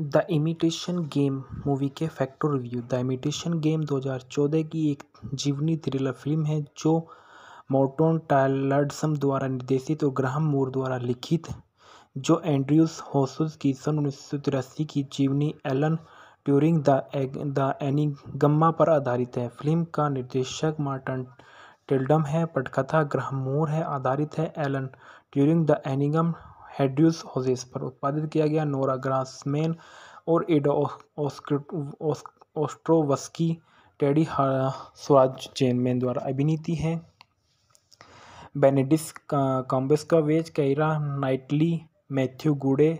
the imitation game movie के फैक्टो review the imitation game 2014 की एक जीवनी थ्रिलर फिल्म है जो मोर्टोन टायलडसम द्वारा निर्देशित और ग्राहम मूर द्वारा लिखित जो एंड्रयूस होसुस की सन उन्नीस की जीवनी Alan Turing the egg, the एनिगम्मा पर आधारित है फिल्म का निर्देशक मार्टन टिल्डम है पटकथा ग्राहम मूर है आधारित है एलन ट्यूरिंग द एनिगम हेड्यूस होजेस पर उत्पादित किया गया नोरा ग्रासमैन और एडो टेडी स्वराज चेनमैन द्वारा अभिनीति है बेनेडिस वेज Keira Knightley Matthew Goode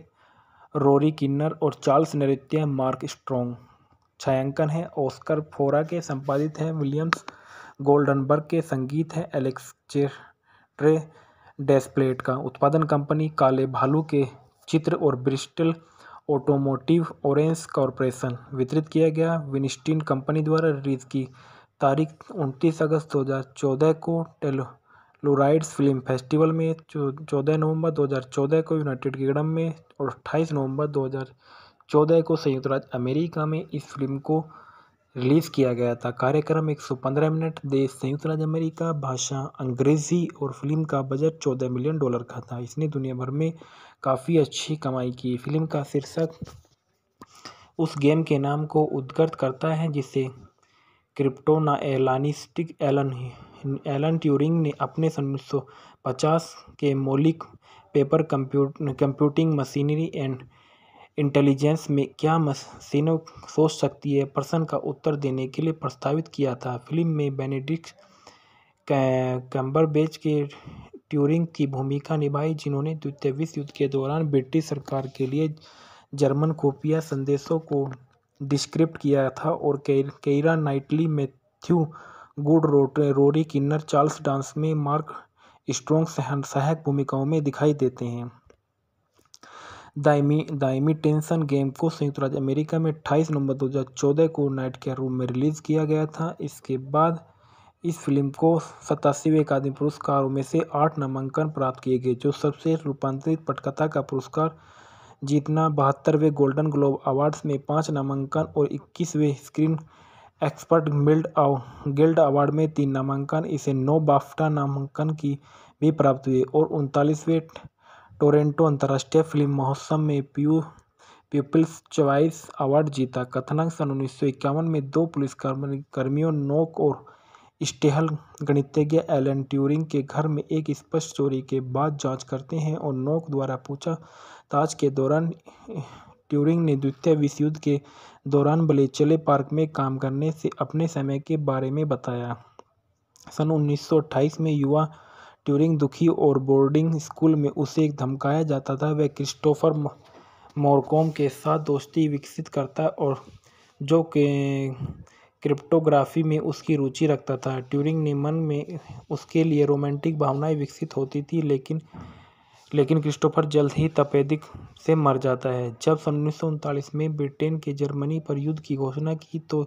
Rory Kinnear और चार्ल्स नृत्य मार्क स्ट्रोंग छायांकन है ऑस्कर फोरा के संपादित है विलियम्स गोल्डनबर्ग के संगीत है एलेक्स चेट्रे डैशप्लेट का उत्पादन कंपनी काले भालू के चित्र और ब्रिस्टल ऑटोमोटिव ऑरेंज कॉरपोरेशन वितरित किया गया विनिस्टिन कंपनी द्वारा रिलीज की तारीख उनतीस अगस्त 2014 को टेलो लोराइड्स फिल्म फेस्टिवल में चौदह नवंबर 2014 को यूनाइटेड किंगडम में और अट्ठाईस नवंबर 2014 को संयुक्त राज्य अमेरिका में इस फिल्म को रिलीज़ किया गया था कार्यक्रम 115 मिनट देश संयुक्त राज्य अमेरिका भाषा अंग्रेज़ी और फिल्म का बजट 14 मिलियन डॉलर का था इसने दुनिया भर में काफ़ी अच्छी कमाई की फिल्म का शीर्षक उस गेम के नाम को उद्गत करता है जिसे क्रिप्टोना एलानिस्टिक एलन एलन ट्यूरिंग ने अपने सन उन्नीस के मौलिक paper compute computing machinery and intelligence में क्या मशीनों सोच सकती है प्रश्न का उत्तर देने के लिए प्रस्तावित किया था फिल्म में बेनेडिक्ट कैम्बरबैच के ट्यूरिंग की भूमिका निभाई जिन्होंने द्वितीय विश्व युद्ध के दौरान ब्रिटिश सरकार के लिए जर्मन खुफिया संदेशों को डिस्क्रिप्ट किया था और केरा नाइटली मैथ्यू गुड रोट रोरी किन्नर चार्ल्स डांस में मार्क स्ट्रोंग सहायक भूमिकाओं में दिखाई देते हैं दाइमी दाइमी टेंशन गेम को संयुक्त राज्य अमेरिका में अट्ठाईस नवंबर 2014 को नाइट के रूम में रिलीज़ किया गया था इसके बाद इस फिल्म को सतासीवें अकादमी पुरस्कारों में से आठ नामांकन प्राप्त किए गए जो सबसे रूपांतरित पटकथा का पुरस्कार जीतना बहत्तरवें गोल्डन ग्लोब अवार्ड्स में पाँच नामांकन और इक्कीसवें स्क्रीन एक्सपर्ट मिल्ड गिल्ड अवार्ड में तीन नामांकन इसे नौ बाफ्टा नामांकन की भी प्राप्त हुए और उनतालीसवें टोरंटो अंतर्राष्ट्रीय फिल्म महोत्सव में प्यू पीपल्स च्वाइस अवार्ड जीता कथानक सन उन्नीस सौ इक्यावन में दो पुलिस कर्मियों नोक और स्टेहल गणितज्ञ एलन ट्यूरिंग के घर में एक स्पष्ट चोरी के बाद जांच करते हैं और नोक द्वारा पूछा ताज के दौरान ट्यूरिंग ने द्वितीय विश्व युद्ध के दौरान बलेचले पार्क में काम करने से अपने समय के बारे में बताया सन उन्नीस में युवा ट्यूरिंग दुखी और बोर्डिंग स्कूल में उसे एक धमकाया जाता था वह क्रिस्टोफर मोरकोम के साथ दोस्ती विकसित करता और जो के क्रिप्टोग्राफी में उसकी रुचि रखता था ट्यूरिंग ने मन में उसके लिए रोमांटिक भावनाएं विकसित होती थी लेकिन लेकिन क्रिस्टोफर जल्द ही तपेदिक से मर जाता है जब सन उन्नीस में ब्रिटेन के जर्मनी पर युद्ध की घोषणा की तो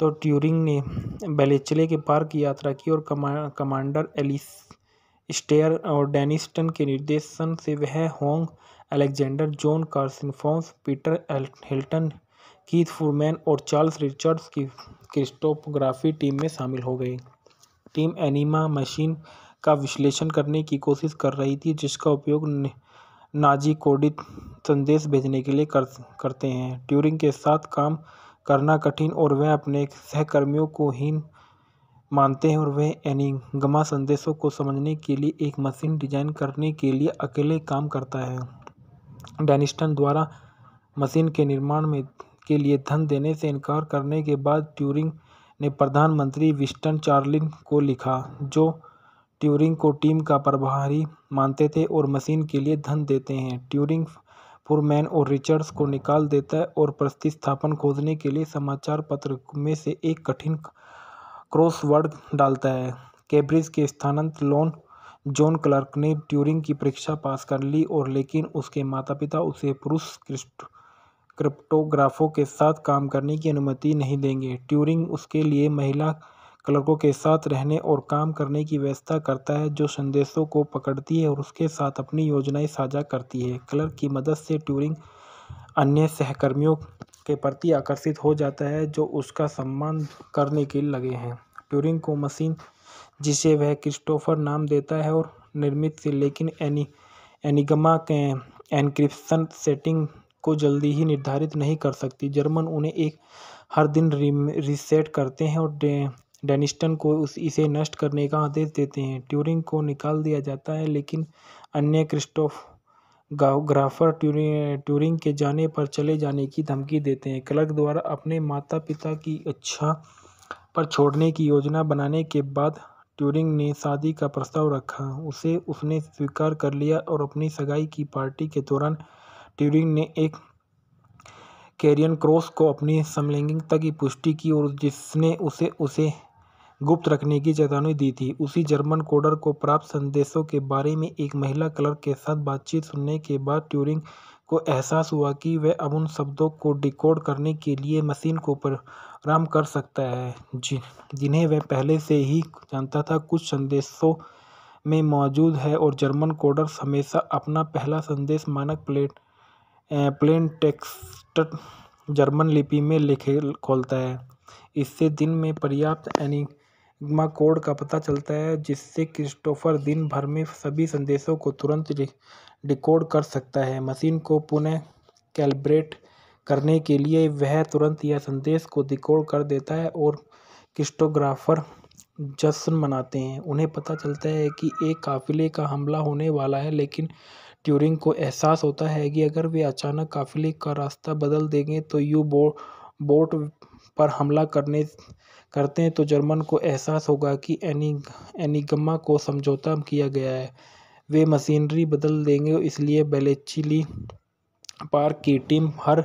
तो ट्यूरिंग ने बेलेचले के पार की यात्रा की और कमा, कमांडर एलिस स्टेयर और डेनिस्टन के निर्देशन से वह होंग Alexander John कार्सिनफॉन्स Peter Hilton Keith Furman और चार्ल्स रिचर्ड्स की क्रिस्टोपोग्राफी टीम में शामिल हो गई टीम एनिमा मशीन का विश्लेषण करने की कोशिश कर रही थी जिसका उपयोग नाजी कोडित संदेश भेजने के लिए कर करते हैं ट्यूरिंग के साथ काम करना कठिन और वह अपने सहकर्मियों को हीन मानते हैं और वह एनिगमा संदेशों को समझने के लिए एक मशीन डिजाइन करने के लिए अकेले काम करता है डेनिस्टन द्वारा मशीन के निर्माण में के लिए धन देने से इनकार करने के बाद ट्यूरिंग ने प्रधानमंत्री विस्टन चार्लिन को लिखा जो ट्यूरिंग को टीम का प्रभारी मानते थे और मशीन के लिए धन देते हैं ट्यूरिंग पुरमैन और रिचर्ड्स को निकाल देता है और प्रतिस्थापन खोजने के लिए समाचार पत्र में से एक कठिन क्रॉसवर्ड डालता है कैब्रिज के स्थानांत लॉन जॉन क्लर्क ने ट्यूरिंग की परीक्षा पास कर ली और लेकिन उसके माता पिता उसे पुरुष क्रिप्टोग्राफों के साथ काम करने की अनुमति नहीं देंगे ट्यूरिंग उसके लिए महिला क्लर्कों के साथ रहने और काम करने की व्यवस्था करता है जो संदेशों को पकड़ती है और उसके साथ अपनी योजनाएं साझा करती है क्लर्क की मदद से ट्यूरिंग अन्य सहकर्मियों के प्रति आकर्षित हो जाता है जो उसका सम्मान करने के लगे हैं ट्यूरिंग को मशीन जिसे वह क्रिस्टोफर नाम देता है और निर्मित से लेकिन एनी एनिगमा के एनक्रिप्शन सेटिंग को जल्दी ही निर्धारित नहीं कर सकती जर्मन उन्हें एक हर दिन रीसेट करते हैं और डे, डेनिस्टन को उस इसे नष्ट करने का आदेश देते हैं ट्यूरिंग को निकाल दिया जाता है लेकिन अन्य क्रिस्टोफ ग्राफर ट्यूरिंग के जाने पर चले जाने की धमकी देते हैं क्लर्क द्वारा अपने माता पिता की इच्छा पर छोड़ने की योजना बनाने के बाद ट्यूरिंग ने शादी का प्रस्ताव रखा उसे उसने स्वीकार कर लिया और अपनी सगाई की पार्टी के दौरान ट्यूरिंग ने एक कैरियन क्रॉस को अपनी समलैंगिकता की पुष्टि की और जिसने उसे उसे गुप्त रखने की चेतावनी दी थी उसी जर्मन कोडर को प्राप्त संदेशों के बारे में एक महिला क्लर्क के साथ बातचीत सुनने के बाद ट्यूरिंग को एहसास हुआ कि वह अब उन शब्दों को डिकोड करने के लिए मशीन को प्रोग्राम कर सकता है जिन्हें वह पहले से ही जानता था कुछ संदेशों में मौजूद है और जर्मन कोडर हमेशा अपना पहला संदेश मानक प्लेट प्लेन टेक्स्ट जर्मन लिपि में लिखे खोलता है इससे दिन में पर्याप्त एनी सिग्मा कोड का पता चलता है जिससे क्रिस्टोफर दिन भर में सभी संदेशों को तुरंत डिकोड कर सकता है मशीन को पुनः कैलिब्रेट करने के लिए वह तुरंत यह संदेश को डिकोड कर देता है और क्रिस्टोग्राफर जश्न मनाते हैं उन्हें पता चलता है कि एक काफ़िले का हमला होने वाला है लेकिन ट्यूरिंग को एहसास होता है कि अगर वे अचानक काफ़िले का रास्ता बदल देंगे तो यू बो बोट पर हमला करने करते हैं तो जर्मन को एहसास होगा कि एनी एनीगमा को समझौता किया गया है वे मशीनरी बदल देंगे इसलिए बेलेचिली पार्क की टीम हर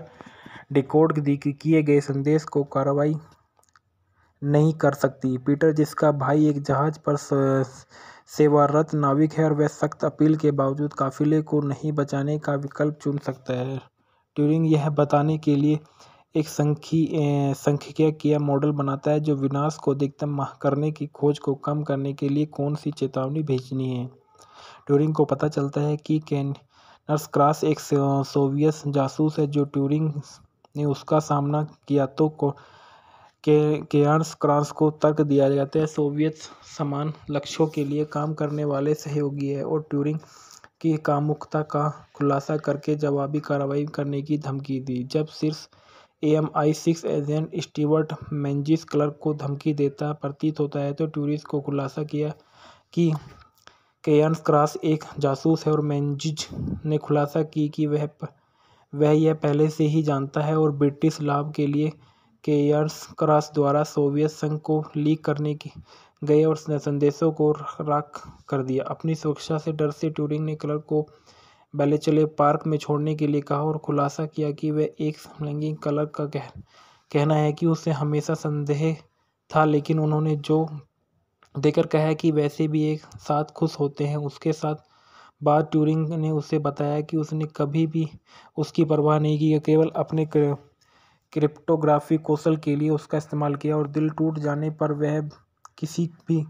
डिकोड किए गए संदेश को कार्रवाई नहीं कर सकती पीटर जिसका भाई एक जहाज पर सेवारत नाविक है और वह सख्त अपील के बावजूद काफिले को नहीं बचाने का विकल्प चुन सकता है ट्यूरिंग यह बताने के लिए एक सांख्यिकी सांख्यिकीय मॉडल बनाता है जो विनाश को अधिकतम करने की खोज को कम करने के लिए कौन सी चेतावनी भेजनी है ट्यूरिंग को पता चलता है कि नर्स क्रॉस एक सोवियत जासूस है जो ट्यूरिंग ने उसका सामना किया तो को के केयर्स क्रांस को तर्क दिया जाता है सोवियत समान लक्ष्यों के लिए काम करने वाले सहयोगी है और ट्यूरिंग की कामुकता का खुलासा करके जवाबी कार्रवाई करने की धमकी दी जब शीर्ष M I six agent Stewart Menzies Clarke को धमकी देता प्रतीत होता है तो टूरिस्ट को खुलासा किया कि केयन्स क्रॉस एक जासूस है और मैंजिज ने खुलासा की कि वह वह यह पहले से ही जानता है और ब्रिटिश लाभ के लिए केयर्स क्रॉस द्वारा सोवियत संघ को लीक करने की गए और संदेशों को राख कर दिया अपनी सुरक्षा से डर से ट्यूरिंग ने क्लर्क को चले पार्क में छोड़ने के लिए कहा और खुलासा किया कि वह एक समलैंगिक कलर का कह कहना है कि उसे हमेशा संदेह था लेकिन उन्होंने जो देकर कहा कि वैसे भी एक साथ खुश होते हैं उसके साथ बाद ट्यूरिंग ने उसे बताया कि उसने कभी भी उसकी परवाह नहीं की केवल अपने क्रिप्टोग्राफी कौशल के लिए उसका इस्तेमाल किया और दिल टूट जाने पर वह किसी भी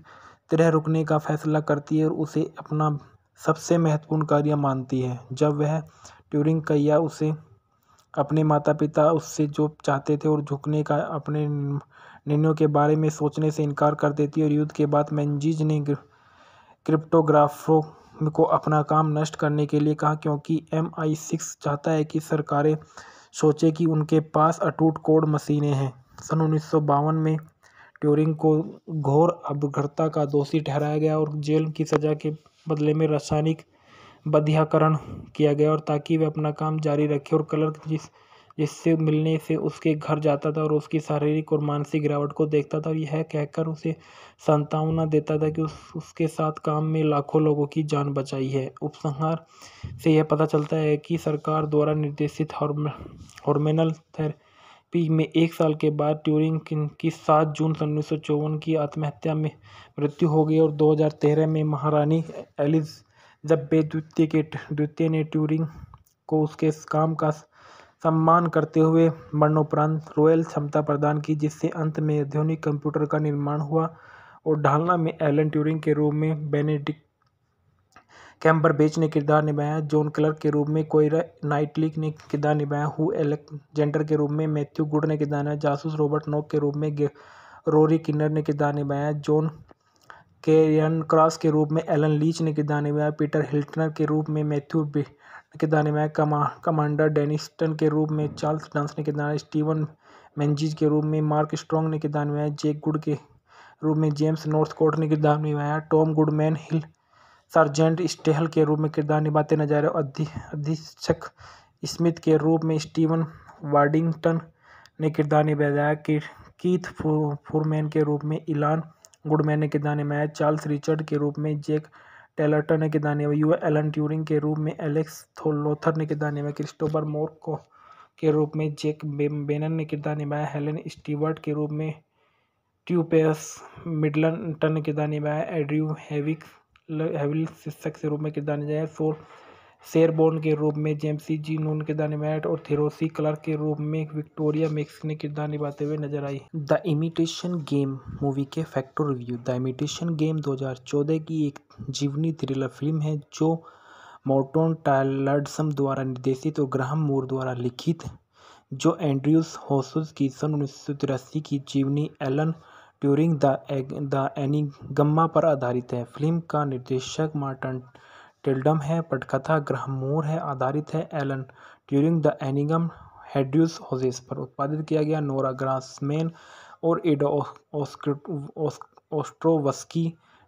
तरह रुकने का फैसला करती है और उसे अपना सबसे महत्वपूर्ण कार्य मानती है जब वह ट्यूरिंग कैया उसे अपने माता पिता उससे जो चाहते थे और झुकने का अपने निर्णयों के बारे में सोचने से इनकार कर देती है और युद्ध के बाद मैंजीज ने क्रिप्टोग्राफरों को अपना काम नष्ट करने के लिए कहा क्योंकि एम आई सिक्स चाहता है कि सरकारें सोचें कि उनके पास अटूट कोड मशीनें हैं सन उन्नीस में ट्यूरिंग को घोर अपघर्ता का दोषी ठहराया गया और जेल की सज़ा के बदले में रासायनिक बध्याकरण किया गया और ताकि वह अपना काम जारी रखे और कलर जिस जिससे मिलने से उसके घर जाता था और उसकी शारीरिक और मानसिक गिरावट को देखता था और यह कहकर उसे सांत्वना देता था कि उस उसके साथ काम में लाखों लोगों की जान बचाई है उपसंहार से यह पता चलता है कि सरकार द्वारा निर्देशित हॉर्म हॉर्मेनल थेरे पी में एक साल के बाद ट्यूरिंग की सात जून सन उन्नीस सौ चौवन की आत्महत्या में मृत्यु हो गई और दो हज़ार तेरह में महारानी बे द्वितीय के द्वितीय ने ट्यूरिंग को उसके काम का सम्मान करते हुए मरणोपरांत रॉयल क्षमता प्रदान की जिससे अंत में आधुनिक कंप्यूटर का निर्माण हुआ और ढालना में एलन ट्यूरिंग के रूप में बेनेडिक कैम्बर बेच ने किरदार निभाया जॉन क्लर्क के रूप में कोयरा नाइटलिक ने किरदार निभाया हु एलेक्जेंडर के रूप में मैथ्यू गुड ने किरदार निभाया जासूस रॉबर्ट नॉक के रूप में रोरी किन्नर ने किरदार निभाया जॉन एन क्रॉस के रूप में एलन लीच ने किरदार निभाया पीटर हिल्टनर के रूप में मैथ्यू ने किरदार निभाया कमांडर डेनिस्टन के रूप में चार्ल्स डांस ने किरदार स्टीवन मैंजीज के रूप में मार्क स्ट्रॉन्ग ने किरदार निभाया जेक गुड के रूप में जेम्स नॉर्थकोट ने किरदार निभाया Tom Goodman Hill sergeant Staehl के रूप में किरदार निभाते नजर आए अधीक्षक स्मिथ के रूप में स्टीवन वार्डिंगटन ने किरदार निभाया कि कीथ फुरमैन के रूप में इलान गुडमैन ने किरदार निभाया चार्ल्स रिचर्ड के रूप में जैक टेलर्टन ने किरदार निभाया यू एलन ट्यूरिंग के रूप में एलेक्स थोलोथर ने किरदार निभाया क्रिस्टोफर मोर को के रूप में जैक बेनन ने किरदार निभाया हेलन स्टीवर्ट के रूप में ट्यूपेस मिडलटन ने किरदार निभाया एड्रयू हैविक हैविल शिक्षक के रूप में किरदार निभाया सोल शेरबोर्न के रूप में जेम्सी जी नून किरदार निभाया और थेरोसी क्लर्क के रूप में विक्टोरिया मिक्स ने किरदार निभाते हुए नजर आई द इमिटेशन गेम मूवी के factor review the imitation game 2014 की एक जीवनी थ्रिलर फिल्म है जो मोर्टोन टायलडसम द्वारा निर्देशित और ग्राहम मूर द्वारा लिखित जो एंड्रयूस होसुस की सन उन्नीस की जीवनी Alan Turing the egg the एनिगम्मा पर आधारित है फिल्म का निर्देशक मार्टन टिल्डम है पटकथा ग्रह मोर है आधारित है एलन ट्यूरिंग द एनिगम हेड्यूस होजेस पर उत्पादित किया गया नोरा ग्रासमैन और एडो ओस्ट्रोवस्की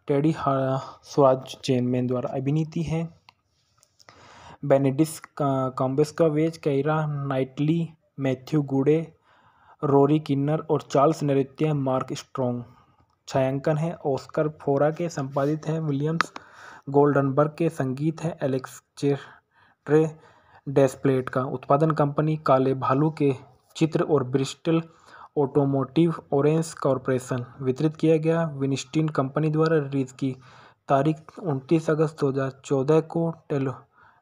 टेडी स्वराज चेनमैन द्वारा अभिनीति है Benedict कॉम्बेस्का veg Keira Knightley Matthew Goode Rory Kinnear और चार्ल्स नृत्य मार्क स्ट्रॉन्ग छायांकन है ऑस्कर फोरा के संपादित हैं विलियम्स गोल्डनबर्ग के संगीत है एलेक्स चेट्रे डेस्प्लेट का उत्पादन कंपनी काले भालू के चित्र और ब्रिस्टल ऑटोमोटिव ऑरेंज कॉरपोरेशन वितरित किया गया विनिस्टिन कंपनी द्वारा रिलीज की तारीख उनतीस अगस्त 2014 को टेलो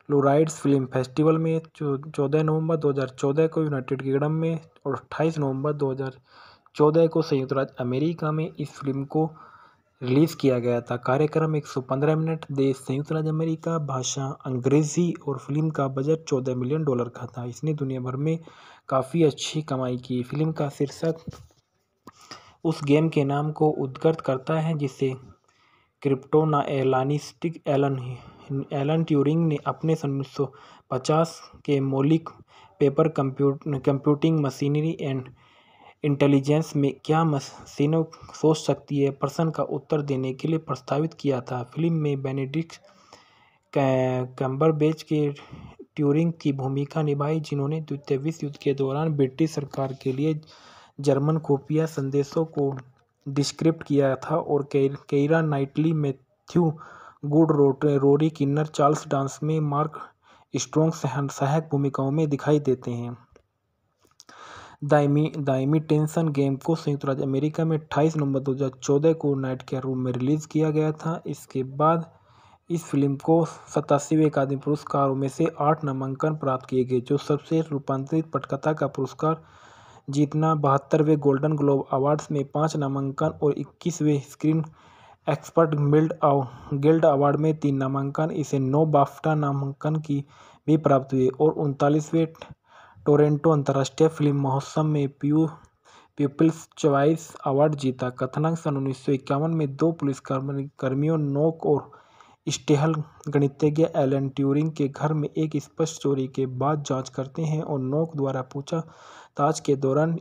फ्लोराइड्स फिल्म फेस्टिवल में चौदह नवंबर 2014 को यूनाइटेड किंगडम में और 28 नवंबर 2014 को संयुक्त राज्य अमेरिका में इस फिल्म को रिलीज़ किया गया था कार्यक्रम 115 मिनट देश संयुक्त राज्य अमेरिका भाषा अंग्रेज़ी और फिल्म का बजट 14 मिलियन डॉलर का था इसने दुनिया भर में काफ़ी अच्छी कमाई की फिल्म का शीर्षक उस गेम के नाम को उद्गत करता है जिसे एलानिस्टिक एलन एलन ट्यूरिंग ने अपने सन उन्नीस सौ पचास के मौलिक paper compute computing machinery and intelligence में क्या मशीनों सोच सकती है प्रश्न का उत्तर देने के लिए प्रस्तावित किया था फिल्म में बेनेडिक्ट कैम्बरबेच के ट्यूरिंग की भूमिका निभाई जिन्होंने द्वितीय विश्व युद्ध के दौरान ब्रिटिश सरकार के लिए जर्मन खुफिया संदेशों को डिस्क्रिप्ट किया था और Keira Knightley Matthew Goode Rory Kinnear Charles Dance में मार्क स्ट्रोंग सहायक भूमिकाओं में दिखाई देते हैं दाइमी दाइमी टेंशन गेम को संयुक्त राज्य अमेरिका में 28 नवंबर 2014 को नाइट के रूम में रिलीज़ किया गया था इसके बाद इस फिल्म को सतासीवें अकादमी पुरस्कारों में से आठ नामांकन प्राप्त किए गए जो सबसे रूपांतरित पटकथा का पुरस्कार जीतना बहत्तरवें गोल्डन ग्लोब अवार्ड्स में पाँच नामांकन और इक्कीसवें screen expert guild guild award में तीन नामांकन इसे नौ बाफ्टा नामांकन की भी प्राप्त हुए और उनतालीसवें टोरेंटो अंतर्राष्ट्रीय फिल्म महोत्सव में प्यू पीपल्स च्वाइस अवार्ड जीता कथनांक सन उन्नीस सौ इक्यावन में दो पुलिस कर्मियों नोक और स्टेहल गणितज्ञ एलन ट्यूरिंग के घर में एक स्पष्ट चोरी के बाद जांच करते हैं और नोक द्वारा पूछा ताज के दौरान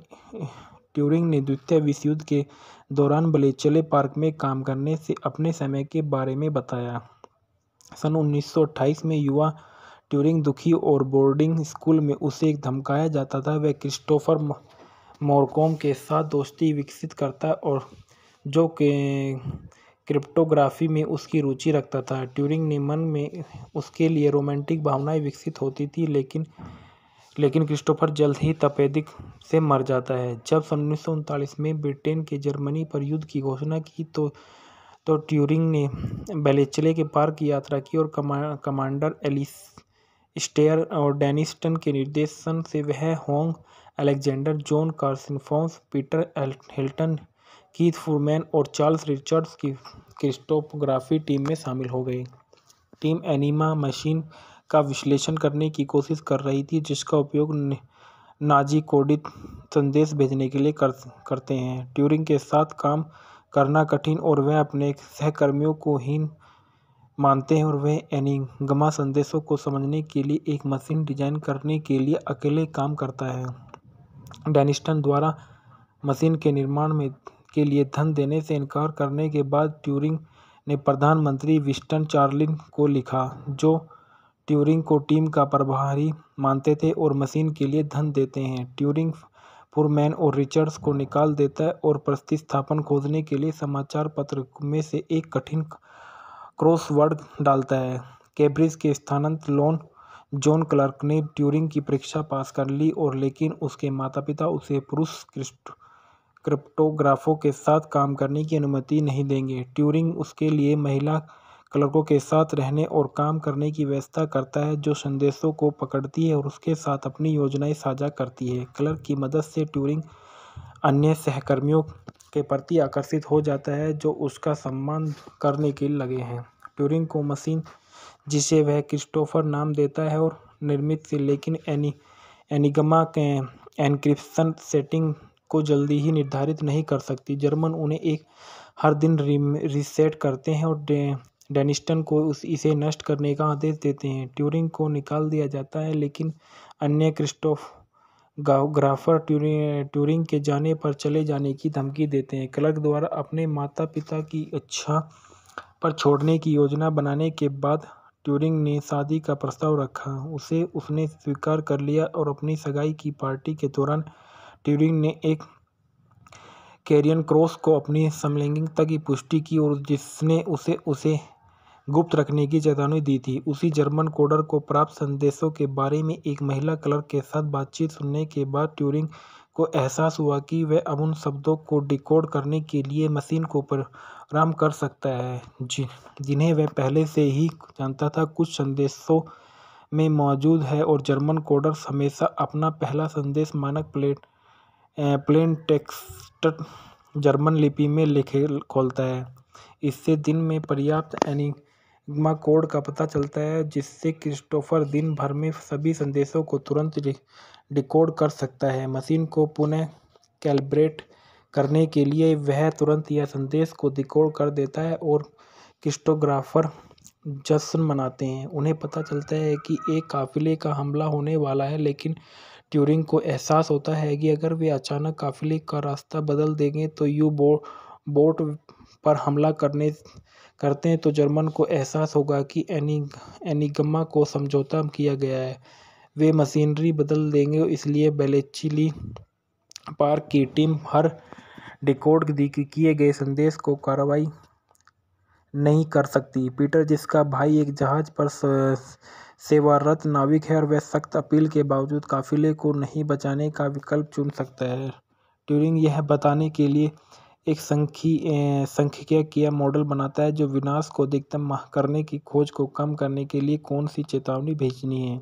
ट्यूरिंग ने द्वितीय विश्व युद्ध के दौरान बलेचले पार्क में काम करने से अपने समय के बारे में बताया सन 1928 में युवा ट्यूरिंग दुखी और बोर्डिंग स्कूल में उसे एक धमकाया जाता था वह क्रिस्टोफर मोरकोम के साथ दोस्ती विकसित करता और जो के क्रिप्टोग्राफी में उसकी रुचि रखता था ट्यूरिंग ने मन में उसके लिए रोमांटिक भावनाएं विकसित होती थी लेकिन लेकिन क्रिस्टोफर जल्द ही तपेदिक से मर जाता है जब सन उन्नीस में ब्रिटेन के जर्मनी पर युद्ध की घोषणा की तो तो ट्यूरिंग ने बेलेचले के पार की यात्रा की और कमा कमांडर एलिस स्टेयर और डेनिस्टन के निर्देशन से वह होंग Alexander John कार्सिनफोंस Peter Hilton Keith Furman और चार्ल्स रिचर्ड्स की क्रिस्टोपोग्राफी टीम में शामिल हो गई टीम एनिमा मशीन का विश्लेषण करने की कोशिश कर रही थी जिसका उपयोग नाजी कोडित संदेश भेजने के लिए कर, करते हैं ट्यूरिंग के साथ काम करना कठिन और वह अपने सहकर्मियों को हीन मानते हैं और वह एनिगमा संदेशों को समझने के लिए एक मशीन डिजाइन करने के लिए अकेले काम करता है डेनिस्टन द्वारा मशीन के निर्माण में के लिए धन देने से इनकार करने के बाद ट्यूरिंग ने प्रधानमंत्री विस्टन चार्लिन को लिखा जो ट्यूरिंग को टीम का प्रभारी मानते थे और मशीन के लिए धन देते हैं ट्यूरिंग पुरमैन और रिचर्ड्स को निकाल देता है और प्रतिस्थापन खोजने के लिए समाचार पत्र में से एक कठिन क्रॉसवर्ड डालता है कैब्रिज के स्थानांत लोन जॉन क्लर्क ने ट्यूरिंग की परीक्षा पास कर ली और लेकिन उसके माता पिता उसे पुरुष क्रिप्टोग्राफों के साथ काम करने की अनुमति नहीं देंगे ट्यूरिंग उसके लिए महिला क्लर्कों के साथ रहने और काम करने की व्यवस्था करता है जो संदेशों को पकड़ती है और उसके साथ अपनी योजनाएं साझा करती है क्लर्क की मदद से ट्यूरिंग अन्य सहकर्मियों के प्रति आकर्षित हो जाता है जो उसका सम्मान करने के लगे हैं ट्यूरिंग को मशीन जिसे वह क्रिस्टोफर नाम देता है और निर्मित से लेकिन एनी एनिगमा के एनक्रिप्शन सेटिंग को जल्दी ही निर्धारित नहीं कर सकती जर्मन उन्हें एक हर दिन रिसेट करते हैं और डेनिस्टन को उस इसे नष्ट करने का आदेश देते हैं ट्यूरिंग को निकाल दिया जाता है लेकिन अन्य क्रिस्टोफ ग्राफर ट्यूरिंग के जाने पर चले जाने की धमकी देते हैं क्लर्क द्वारा अपने माता पिता की इच्छा पर छोड़ने की योजना बनाने के बाद ट्यूरिंग ने शादी का प्रस्ताव रखा उसे उसने स्वीकार कर लिया और अपनी सगाई की पार्टी के दौरान ट्यूरिंग ने एक कैरियन क्रॉस को अपनी समलैंगिकता की पुष्टि की और जिसने उसे उसे गुप्त रखने की चेतावनी दी थी उसी जर्मन कोडर को प्राप्त संदेशों के बारे में एक महिला क्लर्क के साथ बातचीत सुनने के बाद ट्यूरिंग को एहसास हुआ कि वह अब उन शब्दों को डिकोड करने के लिए मशीन को प्रोग्राम कर सकता है जिन्हें वह पहले से ही जानता था कुछ संदेशों में मौजूद है और जर्मन कोडर हमेशा अपना पहला संदेश मानक प्लेट प्लेन टेक्स्ट जर्मन लिपि में लिखे खोलता है इससे दिन में पर्याप्त एनी मा कोड का पता चलता है जिससे क्रिस्टोफर दिन भर में सभी संदेशों को तुरंत डिकोड कर सकता है मशीन को पुनः कैलिब्रेट करने के लिए वह तुरंत यह संदेश को डिकोड कर देता है और क्रिस्टोग्राफर जश्न मनाते हैं उन्हें पता चलता है कि एक काफिले का हमला होने वाला है लेकिन ट्यूरिंग को एहसास होता है कि अगर वे अचानक काफिले का रास्ता बदल देंगे तो यू बो बोट पर हमला करने करते हैं तो जर्मन को एहसास होगा कि एनी एनीगमा को समझौता किया गया है वे मशीनरी बदल देंगे इसलिए बेलेचिली पार्क की टीम हर डिकोड किए गए संदेश को कार्रवाई नहीं कर सकती पीटर जिसका भाई एक जहाज पर सेवारत नाविक है और वह सख्त अपील के बावजूद काफिले को नहीं बचाने का विकल्प चुन सकता है ट्यूरिंग यह बताने के लिए एक संख्य सांख्यिकीय मॉडल बनाता है जो विनाश को अधिकतम करने की खोज को कम करने के लिए कौन सी चेतावनी भेजनी है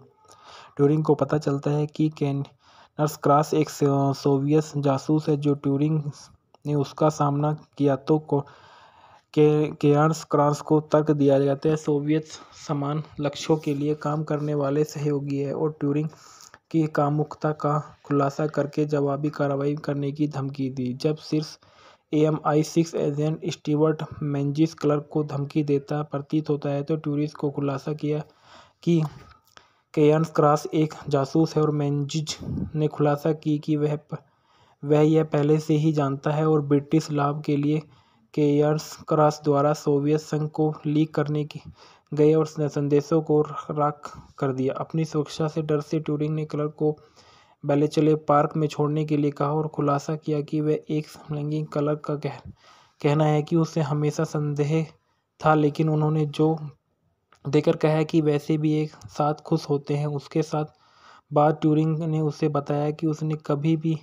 ट्यूरिंग को पता चलता है कि कैनर्स क्रॉस एक सोवियत जासूस है जो ट्यूरिंग ने उसका सामना किया तो को के केयर्स क्रॉस को तर्क दिया जाता है सोवियत समान लक्ष्यों के लिए काम करने वाले सहयोगी है और ट्यूरिंग की कामुकता का खुलासा करके जवाबी कार्रवाई करने की धमकी दी जब शीर्ष M I six agent Stewart Menzies Clarke को धमकी देता प्रतीत होता है तो ट्यूरिस को खुलासा किया कि केयन्स क्रॉस एक जासूस है और मैंजिज ने खुलासा की कि वह वह यह पहले से ही जानता है और ब्रिटिश लाभ के लिए केयर्स क्रॉस द्वारा सोवियत संघ को लीक करने की गए और संदेशों को राख कर दिया अपनी सुरक्षा से डर से ट्यूरिंग ने क्लर्क को बैले चले पार्क में छोड़ने के लिए कहा और खुलासा किया कि वह एक समलैंगिक कलर का कह कहना है कि उसे हमेशा संदेह था लेकिन उन्होंने जो देकर कहा है कि वैसे भी एक साथ खुश होते हैं उसके साथ बाद ट्यूरिंग ने उसे बताया कि उसने कभी भी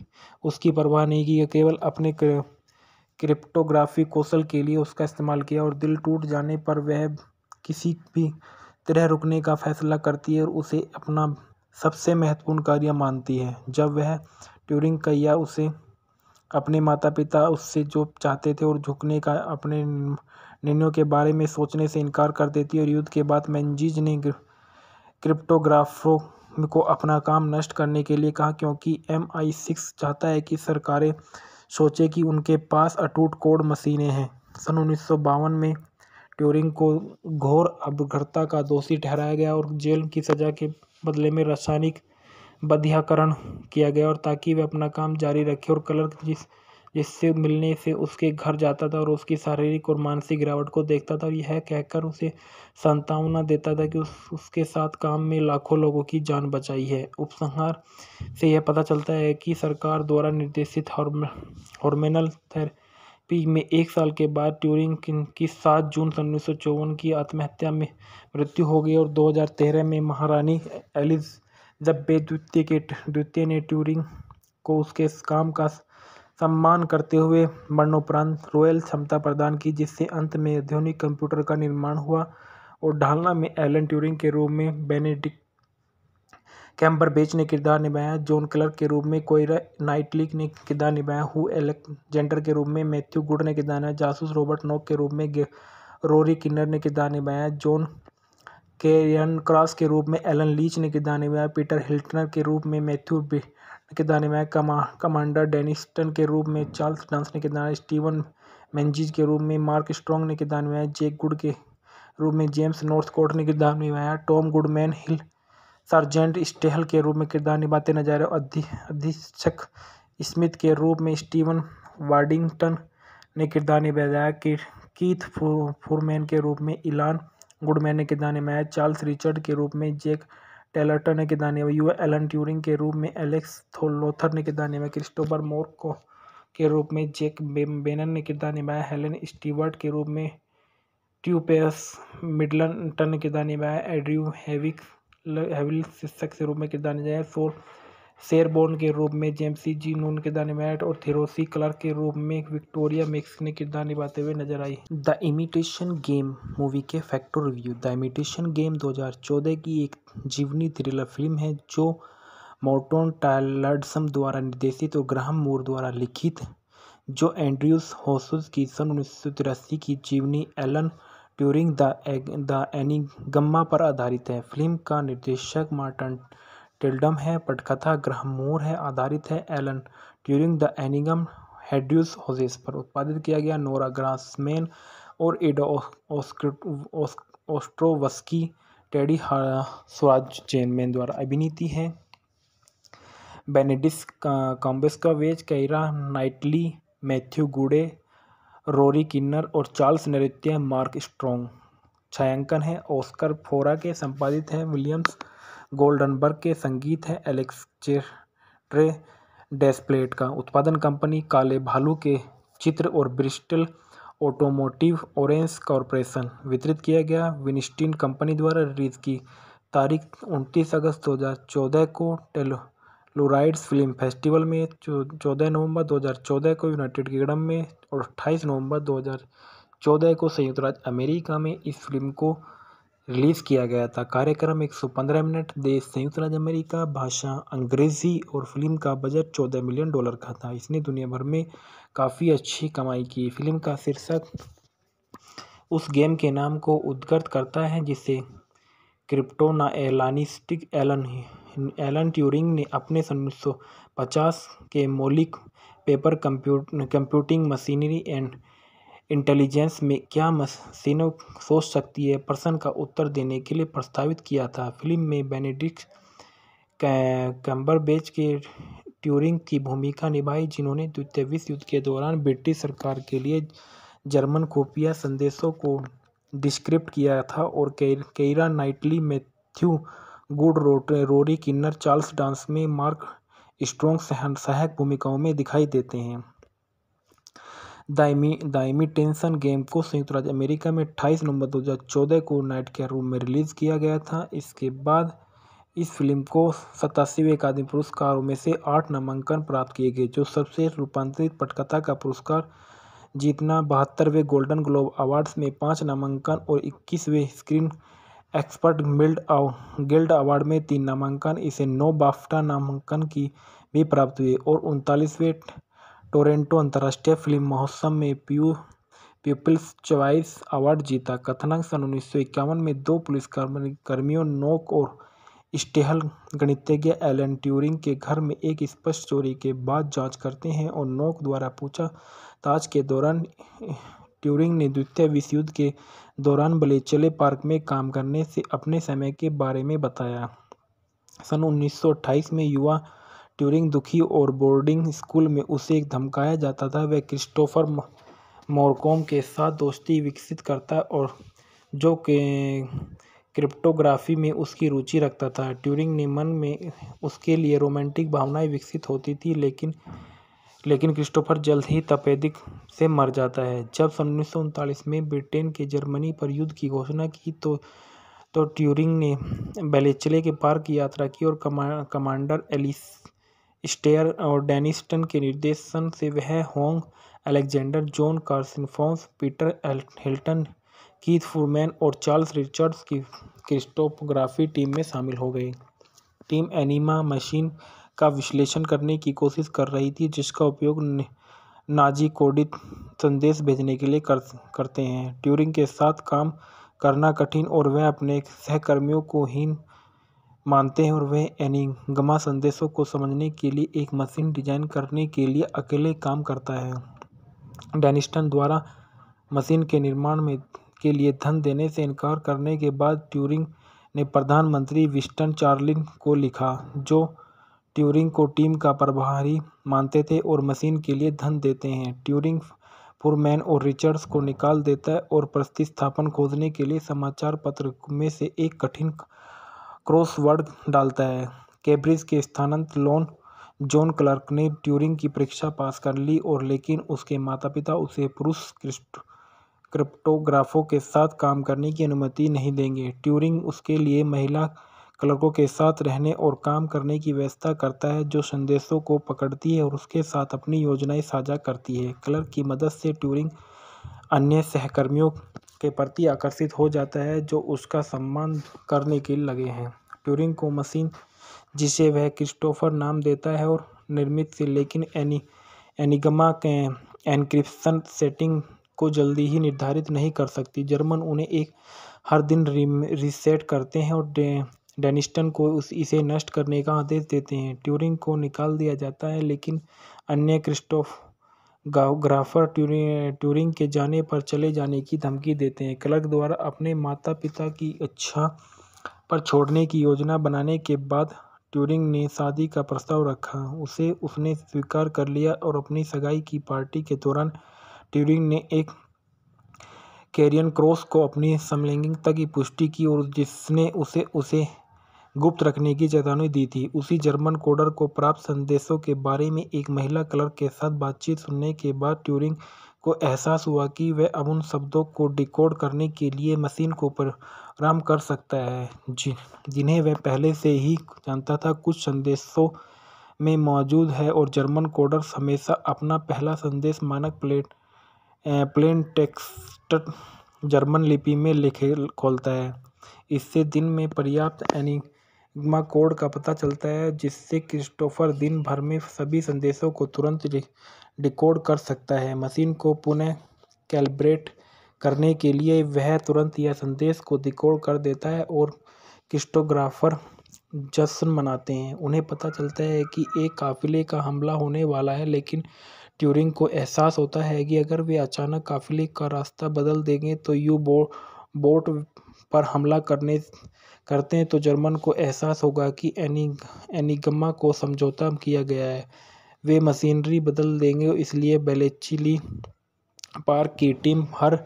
उसकी परवाह नहीं की केवल अपने क्रिप्टोग्राफी कौशल के लिए उसका इस्तेमाल किया और दिल टूट जाने पर वह किसी भी तरह रुकने का फैसला करती है और उसे अपना सबसे महत्वपूर्ण कार्य मानती है जब वह ट्यूरिंग कैया उसे अपने माता पिता उससे जो चाहते थे और झुकने का अपने निर्णयों के बारे में सोचने से इनकार कर देती है और युद्ध के बाद मैंजीज ने क्रिप्टोग्राफरों को अपना काम नष्ट करने के लिए कहा क्योंकि एम आई सिक्स चाहता है कि सरकारें सोचें कि उनके पास अटूट कोड मशीनें हैं सन उन्नीस सौ बावन में ट्यूरिंग को घोर अपघर्ता का दोषी ठहराया गया और जेल की सज़ा के बदले में रासायनिक बध्याकरण किया गया और ताकि वह अपना काम जारी रखे और कलर जिस जिससे मिलने से उसके घर जाता था और उसकी शारीरिक और मानसिक गिरावट को देखता था और यह कहकर उसे संतावना देता था कि उस उसके साथ काम में लाखों लोगों की जान बचाई है उपसंहार से यह पता चलता है कि सरकार द्वारा निर्देशित हॉर्म हॉर्मेनल थे पी में एक साल के बाद ट्यूरिंग की सात जून सन उन्नीस सौ चौवन की आत्महत्या में मृत्यु हो गई और दो हज़ार तेरह में महारानी जब्बे द्वितीय के द्वितीय ने ट्यूरिंग को उसके काम का सम्मान करते हुए मरणोपरांत रॉयल क्षमता प्रदान की जिससे अंत में आधुनिक कंप्यूटर का निर्माण हुआ और ढालना में एलन ट्यूरिंग के रूप में बेनेडिक कैम्बर बेच ने किरदार निभाया जॉन क्लर्क के रूप में कोयरा नाइटलिक ने किरदार निभाया हु एलेक्जेंडर के रूप में मैथ्यू गुड ने किरदार निभाया जासूस रॉबर्ट नॉक के रूप में रोरी किन्नर ने किरदार निभाया जॉन केरियन क्रॉस के रूप में एलन लीच ने किरदार निभाया पीटर हिल्टनर के रूप में मैथ्यू ने किरदार निभाया कमा कमांडर डेनिस्टन के रूप में चार्ल्स डांस ने किरदार स्टीवन मैंजीज के रूप में मार्क स्ट्रॉन्ग ने किरदार निभाया जेक गुड के रूप में जेम्स नॉर्थकोट ने किरदार निभाया Tom Goodman Hill sergeant Staehl के रूप में किरदार निभाते नजर आए अधीक्षक स्मिथ के रूप में स्टीवन वार्डिंगटन ने किरदार निभाया कि कीथ फूरमैन के रूप में इलान गुडमैन ने किरदार निभाया चार्ल्स रिचर्ड के रूप में जैक टेलरटन ने किरदार निभाया यू एलन ट्यूरिंग के रूप में एलेक्स थोलोथर ने किरदार निभाया क्रिस्टोफर मोर के रूप में जैक बेनन ने किरदार निभाया हेलन स्टीवर्ट के रूप में ट्यूपेस मिडलटन ने किरदार निभाया एड्रयू हैविक हेविल शिक्षक के रूप में किरदार निभाया सोर शेरबोर्न के रूप में जेम्सी जी नून किरदार निभाया और थेरोसी क्लर्क के रूप में विक्टोरिया मिक्स ने किरदार निभाते हुए नजर आई द इमिटेशन गेम मूवी के factor review the imitation game 2014 की एक जीवनी थ्रिलर फिल्म है जो मोर्टोन टायलडसम द्वारा निर्देशित और ग्राहम मूर द्वारा लिखित जो एंड्रयूस होसुस की सन उन्नीस की जीवनी Alan Turing the egg the पर आधारित है फिल्म का निर्देशक मार्टन टिल्डम है पटकथा ग्रह मोर है आधारित है एलन ट्यूरिंग द एनिगम हेड्यूस होजेस पर उत्पादित किया गया नोरा ग्रासमैन और एडो ओस्ट्रोवस्की टेडी स्वराज चेनमैन द्वारा अभिनीति है Benedict कॉम्बेस्का veg Keira Knightley Matthew Goode Rory Kinnear और चार्ल्स नृत्य मार्क स्ट्रोंग छायांकन है ऑस्कर फोरा के संपादित हैं विलियम्स गोल्डनबर्ग के संगीत है एलेक्स चेट्रे डेस्प्लेट का उत्पादन कंपनी काले भालू के चित्र और ब्रिस्टल ऑटोमोटिव ऑरेंज कॉरपोरेशन वितरित किया गया विनिस्टिन कंपनी द्वारा रिलीज की तारीख उनतीस अगस्त 2014 को टेलो फ्लोराइड्स फिल्म फेस्टिवल में चौदह नवंबर 2014 को यूनाइटेड किंगडम में और अट्ठाईस नवंबर 2014 को संयुक्त राज्य अमेरिका में इस फिल्म को रिलीज़ किया गया था कार्यक्रम 115 मिनट देश संयुक्त राज्य अमेरिका भाषा अंग्रेज़ी और फिल्म का बजट 14 मिलियन डॉलर का था इसने दुनिया भर में काफ़ी अच्छी कमाई की फिल्म का शीर्षक उस गेम के नाम को उद्घृत करता है जिसे एलानिस्टिक एलन एलन ट्यूरिंग ने अपने सन उन्नीस सौ पचास के मौलिक paper computing machinery and intelligence में क्या मशीनों सोच सकती है प्रश्न का उत्तर देने के लिए प्रस्तावित किया था फिल्म में बेनेडिक्ट कैम्बरबेच के ट्यूरिंग की भूमिका निभाई जिन्होंने द्वितीय विश्व युद्ध के दौरान ब्रिटिश सरकार के लिए जर्मन खुफिया संदेशों को डिस्क्रिप्ट किया था और Keira Knightley Matthew Goode Rory Kinnear Charles Dance में मार्क स्ट्रोंग सहायक भूमिकाओं में दिखाई देते हैं दाइमी दाइमी टेंशन गेम को संयुक्त राज्य अमेरिका में 28 नवंबर 2014 को नाइट के रूम में रिलीज़ किया गया था इसके बाद इस फिल्म को सतासीवें अकादमी पुरस्कारों में से आठ नामांकन प्राप्त किए गए जो सबसे रूपांतरित पटकथा का पुरस्कार जीतना बहत्तरवें गोल्डन ग्लोब अवार्ड्स में पाँच नामांकन और इक्कीसवें स्क्रीन एक्सपर्ट मिल्ड गिल्ड अवार्ड में तीन नामांकन इसे नौ बाफ्टा नामांकन की भी प्राप्त हुई और उनतालीसवें टोरेंटो अंतर्राष्ट्रीय फिल्म महोत्सव में प्यू पीपल्स च्वाइस अवार्ड जीता कथनांक सन उन्नीस में दो पुलिस कर्मियों नोक और स्टेहल गणितज्ञ एलन ट्यूरिंग के घर में एक स्पष्ट चोरी के बाद जांच करते हैं और नोक द्वारा पूछा ताज के दौरान ट्यूरिंग ने द्वितीय विश्व युद्ध के दौरान बलेचले पार्क में काम करने से अपने समय के बारे में बताया सन 1928 में युवा ट्यूरिंग दुखी और बोर्डिंग स्कूल में उसे एक धमकाया जाता था वह क्रिस्टोफर मोरकोम के साथ दोस्ती विकसित करता और जो के क्रिप्टोग्राफी में उसकी रुचि रखता था ट्यूरिंग ने मन में उसके लिए रोमांटिक भावनाएं विकसित होती थी लेकिन लेकिन क्रिस्टोफर जल्द ही तपेदिक से मर जाता है जब सन उन्नीस में ब्रिटेन के जर्मनी पर युद्ध की घोषणा की तो तो ट्यूरिंग ने बेलेचले के पार की यात्रा की और कमा कमांडर एलिस स्टेयर और डेनिस्टन के निर्देशन से वह होंग Alexander John कार्सिनफोंस Peter Hilton Keith Furman और चार्ल्स रिचर्ड्स की क्रिस्टोपोग्राफी टीम में शामिल हो गई टीम एनिमा मशीन का विश्लेषण करने की कोशिश कर रही थी जिसका उपयोग नाजी कोडित संदेश भेजने के लिए कर, करते हैं ट्यूरिंग के साथ काम करना कठिन और वह अपने सहकर्मियों को हीन मानते हैं और वह एनिगमा संदेशों को समझने के लिए एक मशीन डिजाइन करने के लिए अकेले काम करता है डेनिस्टन द्वारा मशीन के निर्माण में के लिए धन देने से इनकार करने के बाद ट्यूरिंग ने प्रधानमंत्री विस्टन चार्लिन को लिखा जो ट्यूरिंग को टीम का प्रभारी मानते थे और मशीन के लिए धन देते हैं ट्यूरिंग फुरमैन और रिचर्ड्स को निकाल देता है और प्रतिस्थापन खोजने के लिए समाचार पत्र में से एक कठिन क्रॉसवर्ड डालता है कैब्रिज के स्थानांत लोन जॉन क्लर्क ने ट्यूरिंग की परीक्षा पास कर ली और लेकिन उसके माता पिता उसे पुरुष क्रिप्टोग्राफों के साथ काम करने की अनुमति नहीं देंगे ट्यूरिंग उसके लिए महिला क्लर्कों के साथ रहने और काम करने की व्यवस्था करता है जो संदेशों को पकड़ती है और उसके साथ अपनी योजनाएं साझा करती है क्लर्क की मदद से ट्यूरिंग अन्य सहकर्मियों के प्रति आकर्षित हो जाता है जो उसका सम्मान करने के लगे हैं ट्यूरिंग को मशीन जिसे वह क्रिस्टोफर नाम देता है और निर्मित से लेकिन एनी एनिगमा के एनक्रिप्शन सेटिंग को जल्दी ही निर्धारित नहीं कर सकती जर्मन उन्हें एक हर दिन रिसेट करते हैं और डेनिस्टन को उस इसे नष्ट करने का आदेश देते हैं ट्यूरिंग को निकाल दिया जाता है लेकिन अन्य क्रिस्टोफ ग्राफर ट्यूरिंग के जाने पर चले जाने की धमकी देते हैं क्लर्क द्वारा अपने माता पिता की इच्छा पर छोड़ने की योजना बनाने के बाद ट्यूरिंग ने शादी का प्रस्ताव रखा उसे उसने स्वीकार कर लिया और अपनी सगाई की पार्टी के दौरान ट्यूरिंग ने एक कैरियन क्रॉस को अपनी समलैंगिकता की पुष्टि की और जिसने उसे उसे गुप्त रखने की चेतावनी दी थी उसी जर्मन कोडर को प्राप्त संदेशों के बारे में एक महिला क्लर्क के साथ बातचीत सुनने के बाद ट्यूरिंग को एहसास हुआ कि वह अब उन शब्दों को डिकोड करने के लिए मशीन को प्रोग्राम कर सकता है जिन जिन्हें वह पहले से ही जानता था कुछ संदेशों में मौजूद है और जर्मन कोडर्स हमेशा अपना पहला संदेश मानक प्लेट प्लेन टेक्स्ट जर्मन लिपि में लिखे खोलता है इससे दिन में पर्याप्त एनी मा कोड का पता चलता है जिससे क्रिस्टोफर दिन भर में सभी संदेशों को तुरंत डिकोड कर सकता है मशीन को पुनः कैलिब्रेट करने के लिए वह तुरंत यह संदेश को डिकोड कर देता है और क्रिस्टोग्राफर जश्न मनाते हैं उन्हें पता चलता है कि एक काफिले का हमला होने वाला है लेकिन ट्यूरिंग को एहसास होता है कि अगर वे अचानक काफिले का रास्ता बदल देंगे तो यू बो बोट पर हमला करने करते हैं तो जर्मन को एहसास होगा कि एनी को समझौता किया गया है वे मशीनरी बदल देंगे इसलिए बेलेचिली पार्क की टीम हर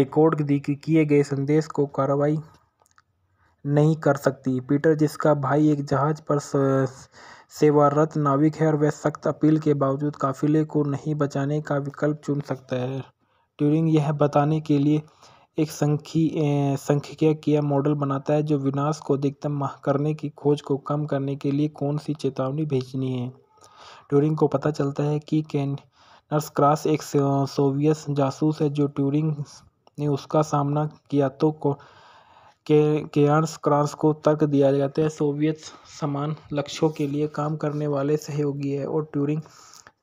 डिकोड किए गए संदेश को कार्रवाई नहीं कर सकती पीटर जिसका भाई एक जहाज पर सेवारत नाविक है और वह सख्त अपील के बावजूद काफिले को नहीं बचाने का विकल्प चुन सकता है ट्यूरिंग यह बताने के लिए एक संख्य सांख्यिकीय मॉडल बनाता है जो विनाश को अधिकतम करने की खोज को कम करने के लिए कौन सी चेतावनी भेजनी है ट्यूरिंग को पता चलता है कि कैनर्स क्रॉस एक सोवियत जासूस है जो ट्यूरिंग ने उसका सामना किया तो को के केयर्स क्रॉस को तर्क दिया जाता है सोवियत समान लक्ष्यों के लिए काम करने वाले सहयोगी है और ट्यूरिंग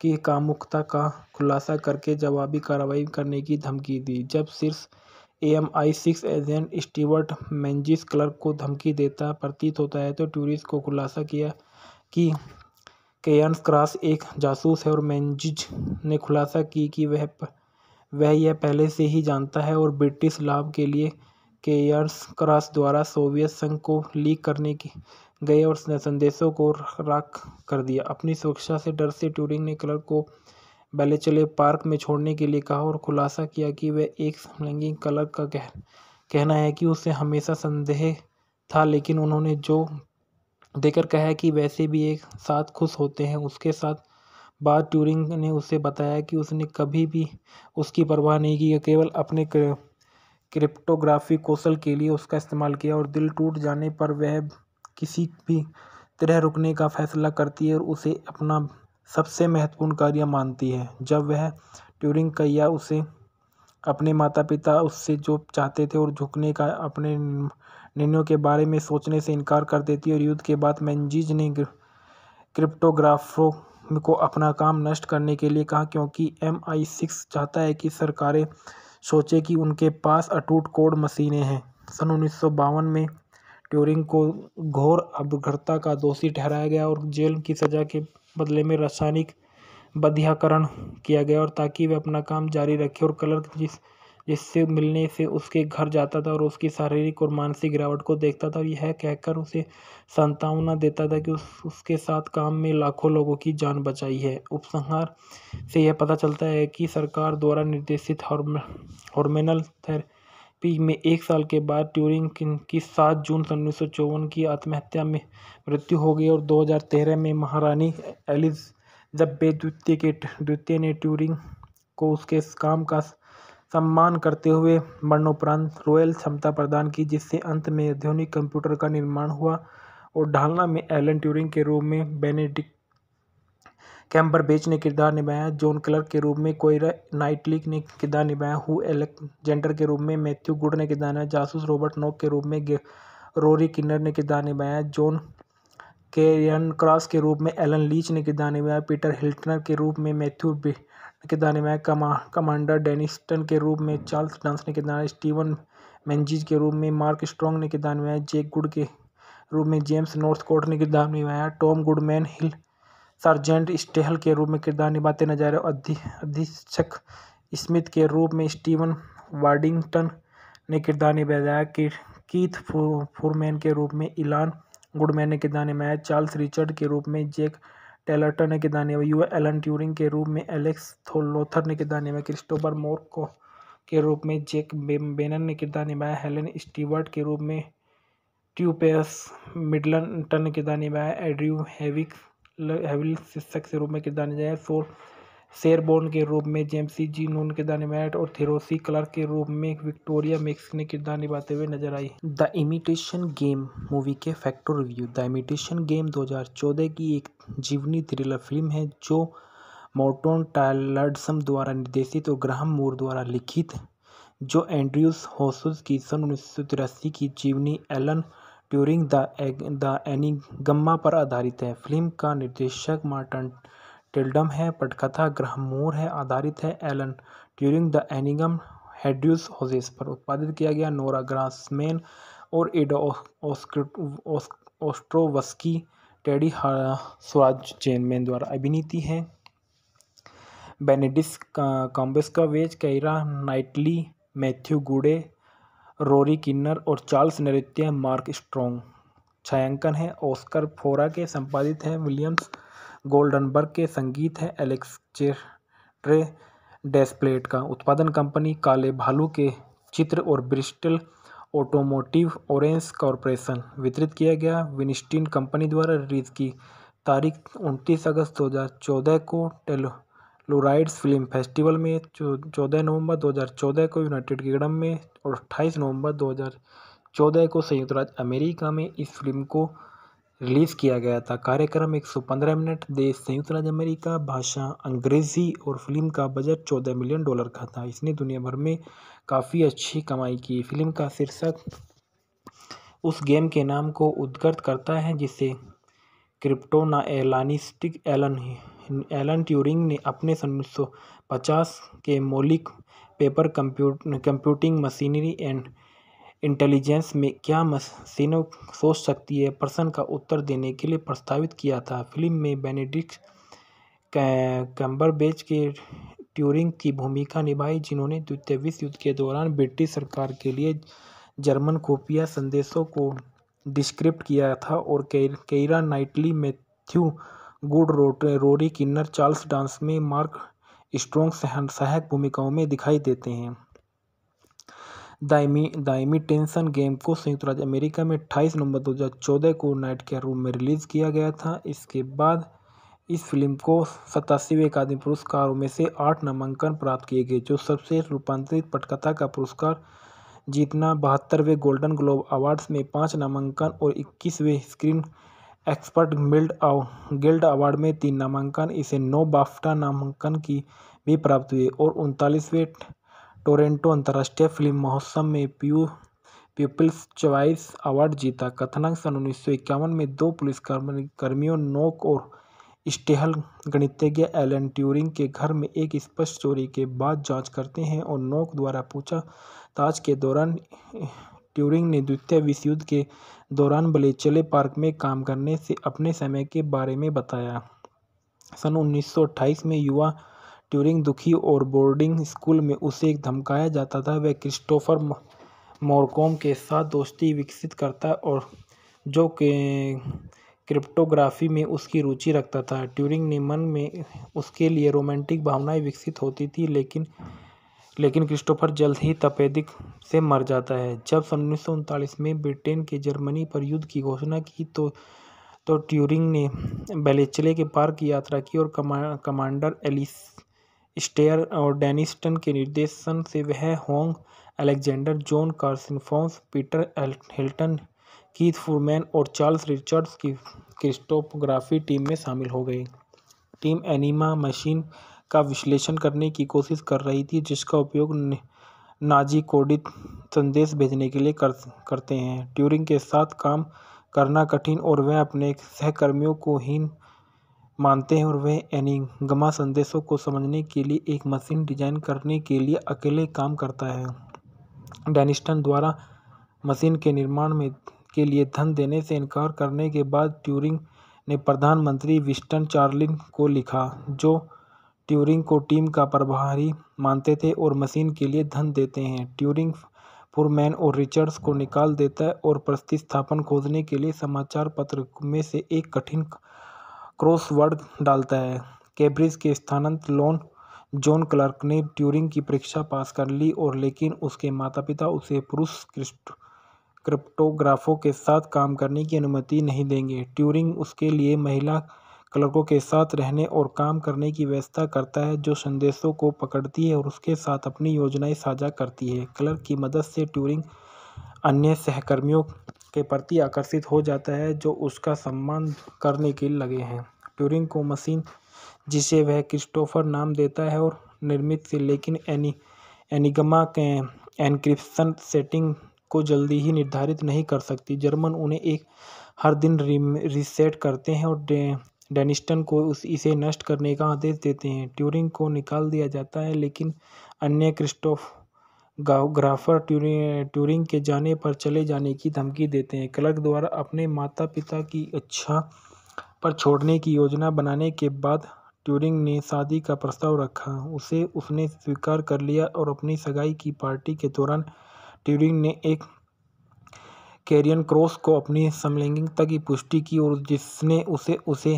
की कामुकता का खुलासा करके जवाबी कार्रवाई करने की धमकी दी जब शीर्ष M I six agent Stewart Menzies Clarke को धमकी देता प्रतीत होता है तो टूरिस्ट को खुलासा किया कि केयर्स क्रॉस एक जासूस है और मैंजिज ने खुलासा की कि वह वह यह पहले से ही जानता है और ब्रिटिश लाभ के लिए केयर्स क्रॉस द्वारा सोवियत संघ को लीक करने की गए और संदेशों को राख कर दिया अपनी सुरक्षा से डर से ट्यूरिंग ने क्लर्क को बैले चले पार्क में छोड़ने के लिए कहा और खुलासा किया कि वह एक समलैंगिक कलर का कह कहना है कि उसे हमेशा संदेह था लेकिन उन्होंने जो देकर कहा कि वैसे भी एक साथ खुश होते हैं उसके साथ बाद ट्यूरिंग ने उसे बताया कि उसने कभी भी उसकी परवाह नहीं की केवल अपने क्रिप्टोग्राफी कौशल के लिए उसका इस्तेमाल किया और दिल टूट जाने पर वह किसी भी तरह रुकने का फैसला करती है और उसे अपना सबसे महत्वपूर्ण कार्य मानती है जब वह ट्यूरिंग का या उसे अपने माता पिता उससे जो चाहते थे और झुकने का अपने निर्णयों के बारे में सोचने से इनकार कर देती है और युद्ध के बाद मैंजीज ने क्रिप्टोग्राफरों को अपना काम नष्ट करने के लिए कहा क्योंकि एम आई सिक्स चाहता है कि सरकारें सोचें कि उनके पास अटूट कोड मशीनें हैं सन उन्नीस में ट्यूरिंग को घोर अभद्रता का दोषी ठहराया गया और जेल की सज़ा के बदले में रासायनिक बध्याकरण किया गया और ताकि वह अपना काम जारी रखे और कलर जिस जिससे मिलने से उसके घर जाता था और उसकी शारीरिक और मानसिक गिरावट को देखता था और यह कहकर उसे संतावना देता था कि उस उसके साथ काम में लाखों लोगों की जान बचाई है उपसंहार से यह पता चलता है कि सरकार द्वारा निर्देशित हॉर्म हॉर्मेनल थे पी में एक साल के बाद ट्यूरिंग की सात जून सन उन्नीस सौ चौवन की आत्महत्या में मृत्यु हो गई और दो हज़ार तेरह में महारानी एलिज़बेथ द्वितीय के द्वितीय ने ट्यूरिंग को उसके काम का सम्मान करते हुए मरणोपरांत रॉयल क्षमता प्रदान की जिससे अंत में आधुनिक कंप्यूटर का निर्माण हुआ और ढालना में एलन ट्यूरिंग के रूप में बेनेडिक्ट कैम्बर बेच ने किरदार निभाया जॉन क्लर्क के रूप में कोयरा नाइटलिक ने किरदार निभाया हु एलेक्जेंडर के रूप में मैथ्यू गुड ने किरदार निभाया जासूस रॉबर्ट नॉक के रूप में रोरी किन्नर ने किरदार निभाया जॉन केरियन क्रॉस के रूप में एलन लीच ने किरदार निभाया पीटर हिल्टनर के रूप में मैथ्यू किरदार निभाया कमांडर डेनिस्टन के रूप में चार्ल्स डांस ने किरदार स्टीवन मैंजीज के रूप में मार्क स्ट्रॉन्ग ने किरदार निभाया जेक गुड के रूप में जेम्स नॉर्थकोट ने किरदार निभाया Tom Goodman Hill sergeant Staehl के रूप में किरदार निभाते नजर आए अधीक्षक स्मिथ के रूप में स्टीवन वार्डिंगटन ने किरदार निभाया कि कीथ फूरमैन के रूप में इलान गुडमैन ने किरदार निभाया चार्ल्स रिचर्ड के रूप में जैक टेलर्टन ने किरदार निभाया यू एलन ट्यूरिंग के रूप में एलेक्स थोलोथर ने किरदार निभाया क्रिस्टोफर मोर को के रूप में जैक बेनन ने किरदार निभाया हेलन स्टीवर्ट के रूप में ट्यूपेस मिडलटन ने किरदार निभाया एड्रयू हेविक हेविल शिक्षक के रूप में किरदार निभाया शोर शेरबोर्न के रूप में जेम्सी जी नून किरदार निभाया और थेरोसी क्लर्क के रूप में विक्टोरिया मिक्स ने किरदार निभाते हुए नजर आई द इमिटेशन गेम मूवी के factor review the imitation game 2014 की एक जीवनी थ्रिलर फिल्म है जो मोर्टोन टायलर्डसम द्वारा निर्देशित और ग्राहम मूर द्वारा लिखित जो एंड्रयूस होसुस की सन उन्नीस की जीवनी Alan Turing the egg the एनिगम्मा पर आधारित है फिल्म का निर्देशक मार्टन टिल्डम है पटकथा ग्रह मोर है आधारित है एलन ट्यूरिंग द एनिगम हेड्यूस होजेस पर उत्पादित किया गया नोरा ग्रासमैन और एडो ओस्ट्रोवस्की टेडी स्वराज चेनमैन द्वारा अभिनीति है Benedict कॉम्बेस्का veg Keira Knightley Matthew Goode Rory Kinnear और चार्ल्स नृत्य मार्क स्ट्रोंग छायांकन है ऑस्कर फोरा के संपादित हैं विलियम्स गोल्डनबर्ग के संगीत हैं एलेक्स चेट्रे डेस्प्लेट का उत्पादन कंपनी काले भालू के चित्र और ब्रिस्टल ऑटोमोटिव ऑरेंज कॉरपोरेशन वितरित किया गया विनिस्टीन कंपनी द्वारा रिलीज की तारीख उनतीस अगस्त 2014 को टेलो फ्लोराइड्स फ़िल्म फेस्टिवल में चौदह नवंबर दो हज़ार चौदह को यूनाइटेड किंगडम में और अट्ठाईस नवंबर दो हज़ार चौदह को संयुक्त राज्य अमेरिका में इस फ़िल्म को रिलीज़ किया गया था कार्यक्रम एक सौ पंद्रह मिनट देश संयुक्त राज्य अमेरिका भाषा अंग्रेज़ी और फिल्म का बजट चौदह मिलियन डॉलर का था इसने दुनिया भर में काफ़ी अच्छी कमाई की फिल्म का शीर्षक उस गेम के नाम को उद्घृत करता है जिसे क्रिप्टो एलानिस्टिक एलन एलन ट्यूरिंग ने अपने सन उन्नीस सौ पचास के मौलिक paper computing machinery and intelligence में क्या मशीनों सोच सकती है प्रश्न का उत्तर देने के लिए प्रस्तावित किया था फिल्म में बेनेडिक्ट कैम्बरबेच के ट्यूरिंग की भूमिका निभाई जिन्होंने द्वितीय विश्व युद्ध के दौरान ब्रिटिश सरकार के लिए जर्मन खुफिया संदेशों को डिस्क्रिप्ट किया था और Keira Knightley Matthew Goode Rory Kinnear Charles Dance में मार्क स्ट्रोंग सहायक भूमिकाओं में दिखाई देते हैं दाइमी दाइमी टेंशन गेम को संयुक्त राज्य अमेरिका में 28 नवंबर 2014 को नाइट के रूम में रिलीज़ किया गया था इसके बाद इस फिल्म को सतासीवें अकादमी पुरस्कारों में से आठ नामांकन प्राप्त किए गए जो सबसे रूपांतरित पटकथा का पुरस्कार जीतना बहत्तरवें गोल्डन ग्लोब अवार्ड्स में पाँच नामांकन और इक्कीसवें screen expert guild guild award में तीन नामांकन इसे नौ बाफ्टा नामांकन की भी प्राप्त हुए और उनतालीसवें टोरेंटो अंतर्राष्ट्रीय फिल्म महोत्सव में प्यू पीपल्स च्वाइस अवार्ड जीता कथनांक सन उन्नीस में दो पुलिस कर्मियों नोक और स्टेहल गणितज्ञ एलन ट्यूरिंग के घर में एक स्पष्ट चोरी के बाद जांच करते हैं और नोक द्वारा पूछा पूछताछ के दौरान ट्यूरिंग ने द्वितीय विश्वयुद्ध के दौरान बलेचले पार्क में काम करने से अपने समय के बारे में बताया सन 1928 में युवा ट्यूरिंग दुखी और बोर्डिंग स्कूल में उसे एक धमकाया जाता था वह क्रिस्टोफर मोरकोम के साथ दोस्ती विकसित करता और जो के क्रिप्टोग्राफी में उसकी रुचि रखता था ट्यूरिंग ने मन में उसके लिए रोमांटिक भावनाएं विकसित होती थी लेकिन लेकिन क्रिस्टोफर जल्द ही तपेदिक से मर जाता है जब सन उन्नीस में ब्रिटेन के जर्मनी पर युद्ध की घोषणा की तो तो ट्यूरिंग ने बेलेचले के पार की यात्रा की और कमा कमांडर एलिस स्टेयर और डेनिस्टन के निर्देशन से वह होंग Alexander John कार्सिनफॉन्स Peter Hilton Keith Furman और चार्ल्स रिचर्ड्स की क्रिस्टोपोग्राफी टीम में शामिल हो गई टीम एनिमा मशीन का विश्लेषण करने की कोशिश कर रही थी जिसका उपयोग नाजी कोडित संदेश भेजने के लिए कर करते हैं ट्यूरिंग के साथ काम करना कठिन और वह अपने सहकर्मियों को हीन मानते हैं और वह एनिगमा संदेशों को समझने के लिए एक मशीन डिजाइन करने के लिए अकेले काम करता है डेनिस्टन द्वारा मशीन के निर्माण में के लिए धन देने से इनकार करने के बाद ट्यूरिंग ने प्रधानमंत्री विस्टन चार्लिन को लिखा जो ट्यूरिंग को टीम का प्रभारी मानते थे और मशीन के लिए धन देते हैं ट्यूरिंग पुरमैन और रिचर्ड्स को निकाल देता है और प्रतिस्थापन खोजने के लिए समाचार पत्र में से एक कठिन क्रॉसवर्ड डालता है कैब्रिज के स्थानांत लोन जॉन क्लार्क ने ट्यूरिंग की परीक्षा पास कर ली और लेकिन उसके माता पिता उसे पुरुष क्रिस्ट क्रिप्टोग्राफों के साथ काम करने की अनुमति नहीं देंगे ट्यूरिंग उसके लिए महिला क्लर्कों के साथ रहने और काम करने की व्यवस्था करता है जो संदेशों को पकड़ती है और उसके साथ अपनी योजनाएं साझा करती है क्लर्क की मदद से ट्यूरिंग अन्य सहकर्मियों के प्रति आकर्षित हो जाता है जो उसका सम्मान करने के लगे हैं ट्यूरिंग को मशीन जिसे वह क्रिस्टोफर नाम देता है और निर्मित से लेकिन एनी एनिगमा के एनक्रिप्शन सेटिंग को जल्दी ही निर्धारित नहीं कर सकती जर्मन उन्हें एक हर दिन रिसेट करते हैं और डेनिस्टन को उस इसे नष्ट करने का आदेश देते हैं ट्यूरिंग को निकाल दिया जाता है लेकिन अन्य क्रिस्टोफ ग्राफर ट्यूरिंग के जाने पर चले जाने की धमकी देते हैं क्लर्क द्वारा अपने माता पिता की इच्छा पर छोड़ने की योजना बनाने के बाद ट्यूरिंग ने शादी का प्रस्ताव रखा उसे उसने स्वीकार कर लिया और अपनी सगाई की पार्टी के दौरान ट्यूरिंग ने एक कैरियन क्रॉस को अपनी समलैंगिकता की पुष्टि की और जिसने उसे उसे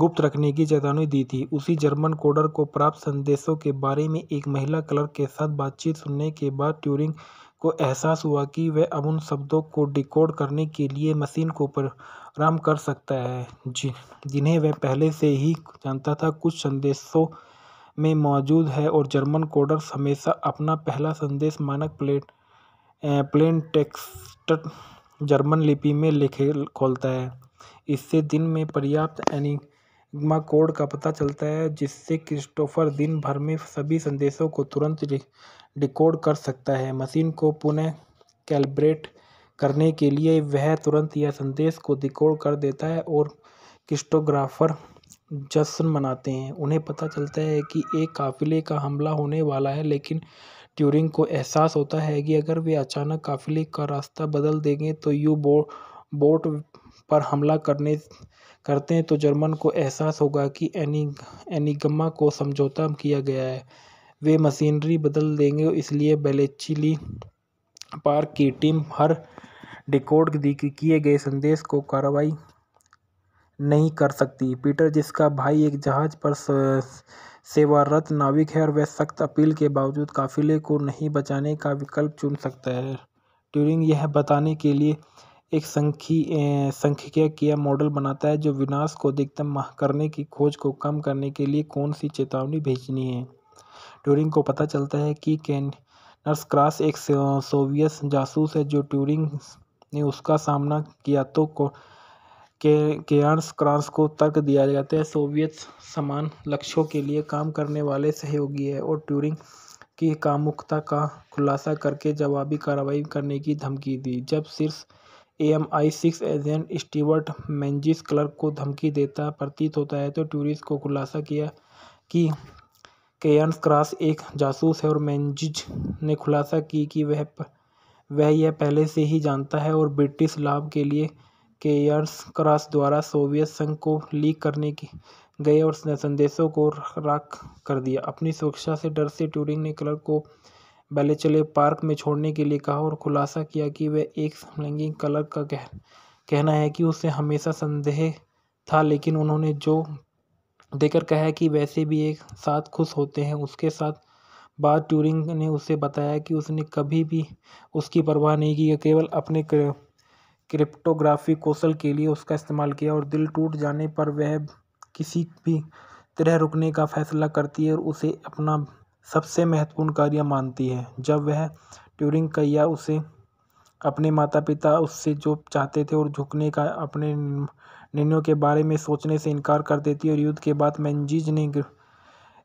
गुप्त रखने की चेतावनी दी थी उसी जर्मन कोडर को प्राप्त संदेशों के बारे में एक महिला क्लर्क के साथ बातचीत सुनने के बाद ट्यूरिंग को एहसास हुआ कि वह अब उन शब्दों को डिकोड करने के लिए मशीन को प्रोग्राम कर सकता है जिन्हें वह पहले से ही जानता था कुछ संदेशों में मौजूद है और जर्मन कोडर हमेशा अपना पहला संदेश मानक प्लेट प्लेन टेक्स्ट जर्मन लिपि में लिखे खोलता है इससे दिन में पर्याप्त एनी सिग्मा कोड का पता चलता है जिससे क्रिस्टोफर दिन भर में सभी संदेशों को तुरंत डिकोड कर सकता है मशीन को पुनः कैलिब्रेट करने के लिए वह तुरंत यह संदेश को डिकोड कर देता है और क्रिस्टोग्राफर जश्न मनाते हैं उन्हें पता चलता है कि एक काफ़िले का हमला होने वाला है लेकिन ट्यूरिंग को एहसास होता है कि अगर वे अचानक काफ़िले का रास्ता बदल देंगे तो यू बो बोट पर हमला करने करते हैं तो जर्मन को एहसास होगा कि एनी एनिगमा को समझौता किया गया है वे मशीनरी बदल देंगे इसलिए बेलेचिली पार्क की टीम हर डिकोड किए गए संदेश को कार्रवाई नहीं कर सकती पीटर जिसका भाई एक जहाज़ पर सेवारत नाविक है और वह सख्त अपील के बावजूद काफिले को नहीं बचाने का विकल्प चुन सकता है ट्यूरिंग यह बताने के लिए एक संख्या किया मॉडल बनाता है जो विनाश को अधिकतम करने की खोज को कम करने के लिए कौन सी चेतावनी भेजनी है ट्यूरिंग को पता चलता है कि नर्स क्रास एक सोवियत जासूस है जो ट्यूरिंग ने उसका सामना किया तो को के केयर्स क्रांस को तर्क दिया जाता है सोवियत समान लक्ष्यों के लिए काम करने वाले सहयोगी है और ट्यूरिंग की कामुकता का खुलासा करके जवाबी कार्रवाई करने की धमकी दी जब शीर्ष M I six agent Stewart Menzies Clarke को धमकी देता प्रतीत होता है तो टूरिस्ट को खुलासा किया कि केयर्स क्रॉस एक जासूस है और मैंजिज ने खुलासा की कि वह वह यह पहले से ही जानता है और ब्रिटिश लाभ के लिए केयर्स क्रॉस द्वारा सोवियत संघ को लीक करने की गए और संदेशों को राख कर दिया अपनी सुरक्षा से डर से ट्यूरिंग ने क्लर्क को बैले चले पार्क में छोड़ने के लिए कहा और खुलासा किया कि वह एक समलैंगिक कलर का कह कहना है कि उसे हमेशा संदेह था लेकिन उन्होंने जो देकर कहा कि वैसे भी एक साथ खुश होते हैं उसके साथ बाद ट्यूरिंग ने उसे बताया कि उसने कभी भी उसकी परवाह नहीं की केवल अपने क्रिप्टोग्राफी कौशल के लिए उसका इस्तेमाल किया और दिल टूट जाने पर वह किसी भी तरह रुकने का फैसला करती है और उसे अपना सबसे महत्वपूर्ण कार्य मानती है जब वह ट्यूरिंग कैया उसे अपने माता पिता उससे जो चाहते थे और झुकने का अपने निर्णयों के बारे में सोचने से इनकार कर देती और युद्ध के बाद मैंजीज ने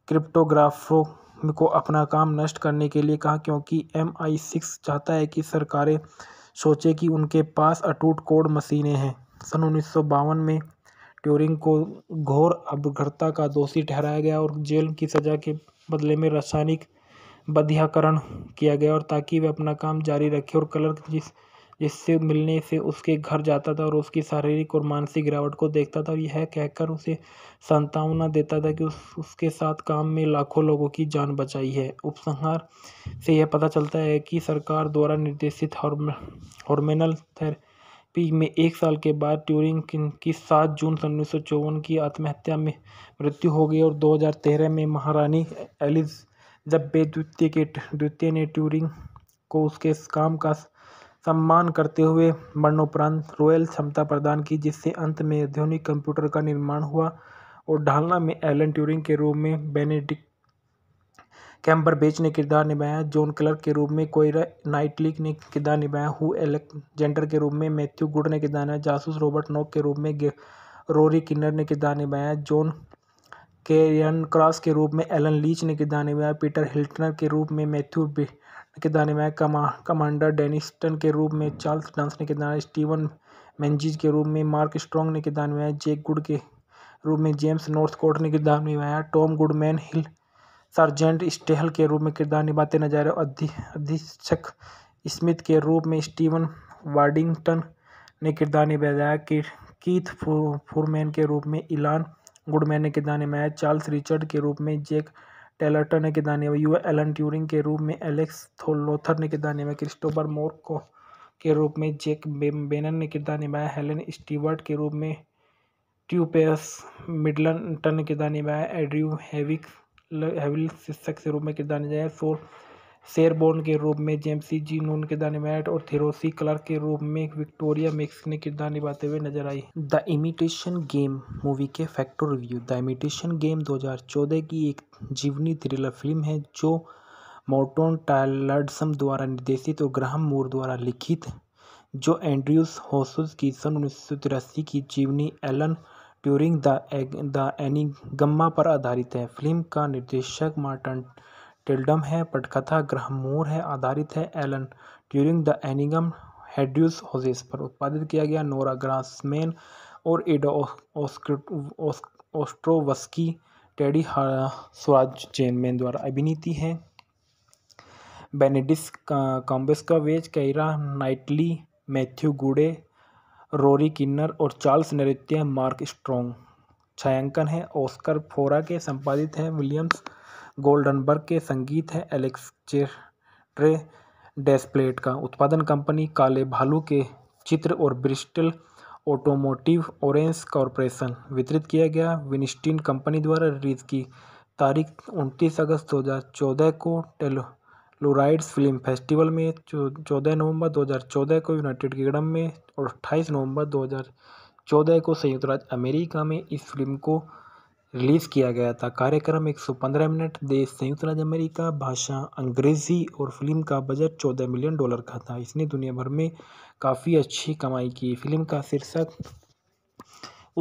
क्रिप्टोग्राफरों को अपना काम नष्ट करने के लिए कहा क्योंकि एम आई सिक्स चाहता है कि सरकारें सोचें कि उनके पास अटूट कोड मशीनें हैं सन उन्नीस में ट्यूरिंग को घोर अभद्रता का दोषी ठहराया गया और जेल की सज़ा के बदले में रासायनिक बंध्यीकरण किया गया और ताकि वह अपना काम जारी रखे और कलर जिस जिससे मिलने से उसके घर जाता था और उसकी शारीरिक और मानसिक गिरावट को देखता था और यह कहकर उसे सांत्वना देता था कि उस उसके साथ काम में लाखों लोगों की जान बचाई है उपसंहार से यह पता चलता है कि सरकार द्वारा निर्देशित हॉर्म हॉर्मोनल थेरे पी में एक साल के बाद ट्यूरिंग की सात जून सन उन्नीस सौ चौवन की आत्महत्या में मृत्यु हो गई और दो हज़ार तेरह में महारानी बे द्वितीय के द्वितीय ने ट्यूरिंग को उसके काम का सम्मान करते हुए मरणोपरांत रॉयल क्षमता प्रदान की जिससे अंत में आधुनिक कंप्यूटर का निर्माण हुआ और ढालना में एलन ट्यूरिंग के रूप में बेनेडिक कैम्बर बेच ने किरदार निभाया जॉन क्लर्क के रूप में कोयरा नाइटलिक ने किरदार निभाया हु एलेक्जेंडर के रूप में मैथ्यू गुड ने किरदार निभाया जासूस रॉबर्ट नॉक के रूप में रोरी किन्नर ने किरदार निभाया जॉन केरियन क्रॉस के रूप में एलन लीच ने किरदार निभाया पीटर हिल्टनर के रूप में मैथ्यू ने किरदार निभाया कमांडर डेनिस्टन के रूप में चार्ल्स डांस ने किरदार स्टीवन मैंजीज के रूप में मार्क स्ट्रॉन्ग ने किरदार निभाया जेक गुड के रूप में जेम्स नॉर्थकोट ने किरदार निभाया Tom Goodman Hill sergeant Staehl के रूप में किरदार निभाते नजर आए अधीक्षक स्मिथ के रूप में स्टीवन वार्डिंगटन ने किरदार निभाया कि कीथ फुरमैन के रूप में इलान गुडमैन ने किरदार निभाया चार्ल्स रिचर्ड के रूप में जैक टेलर्टन ने किरदार निभाया यू एलन ट्यूरिंग के रूप में एलेक्स थोलोथर ने किरदार निभाया क्रिस्टोफर मोर को के रूप में जैक बेनन ने किरदार निभाया हेलन स्टीवर्ट के रूप में ट्यूपेस मिडलटन ने किरदार निभाया एड्रयू हेविक हैविल शिक्षक के रूप में किरदार निभाया शोर शेरबोर्न के रूप में जेम्सी जी नून किरदार निभाया और थेरोसी क्लार्क के रूप में विक्टोरिया मिक्स ने किरदार निभाते हुए नजर आई द इमिटेशन गेम मूवी के factor review the imitation game 2014 की एक जीवनी थ्रिलर फिल्म है जो मोर्टोन टायलर्डसम द्वारा निर्देशित और ग्राहम मूर द्वारा लिखित जो एंड्रयूस होसुस की सन उन्नीस की जीवनी Alan Turing the egg the एनिगम्मा पर आधारित है फिल्म का निर्देशक मार्टन टिल्डम है पटकथा ग्रह मोर है आधारित है एलन ट्यूरिंग द एनिगम हेड्यूस होजेस पर उत्पादित किया गया नोरा ग्रासमैन और एडो ओस्ट्रोवस्की टेडी स्वराज चेनमैन द्वारा अभिनीति है बेनेडिस कॉम्बेस का veg Keira Knightley Matthew Goode Rory Kinnear और चार्ल्स नृत्य मार्क स्ट्रॉन्ग छायांकन है ऑस्कर फोरा के संपादित है विलियम्स गोल्डनबर्ग के संगीत है एलेक्स चेट्रे डेस्प्लेट का उत्पादन कंपनी काले भालू के चित्र और ब्रिस्टल ऑटोमोटिव ऑरेंज कॉरपोरेशन वितरित किया गया विनिस्टिन कंपनी द्वारा रिलीज की तारीख उनतीस अगस्त 2014 को टेलो फ्लोराइड्स फिल्म फेस्टिवल में चौदह नवंबर 2014 को यूनाइटेड किंगडम में और अट्ठाईस नवंबर 2014 को संयुक्त राज्य अमेरिका में इस फिल्म को रिलीज़ किया गया था कार्यक्रम 115 मिनट देश संयुक्त राज्य अमेरिका भाषा अंग्रेज़ी और फिल्म का बजट 14 मिलियन डॉलर का था इसने दुनिया भर में काफ़ी अच्छी कमाई की फिल्म का शीर्षक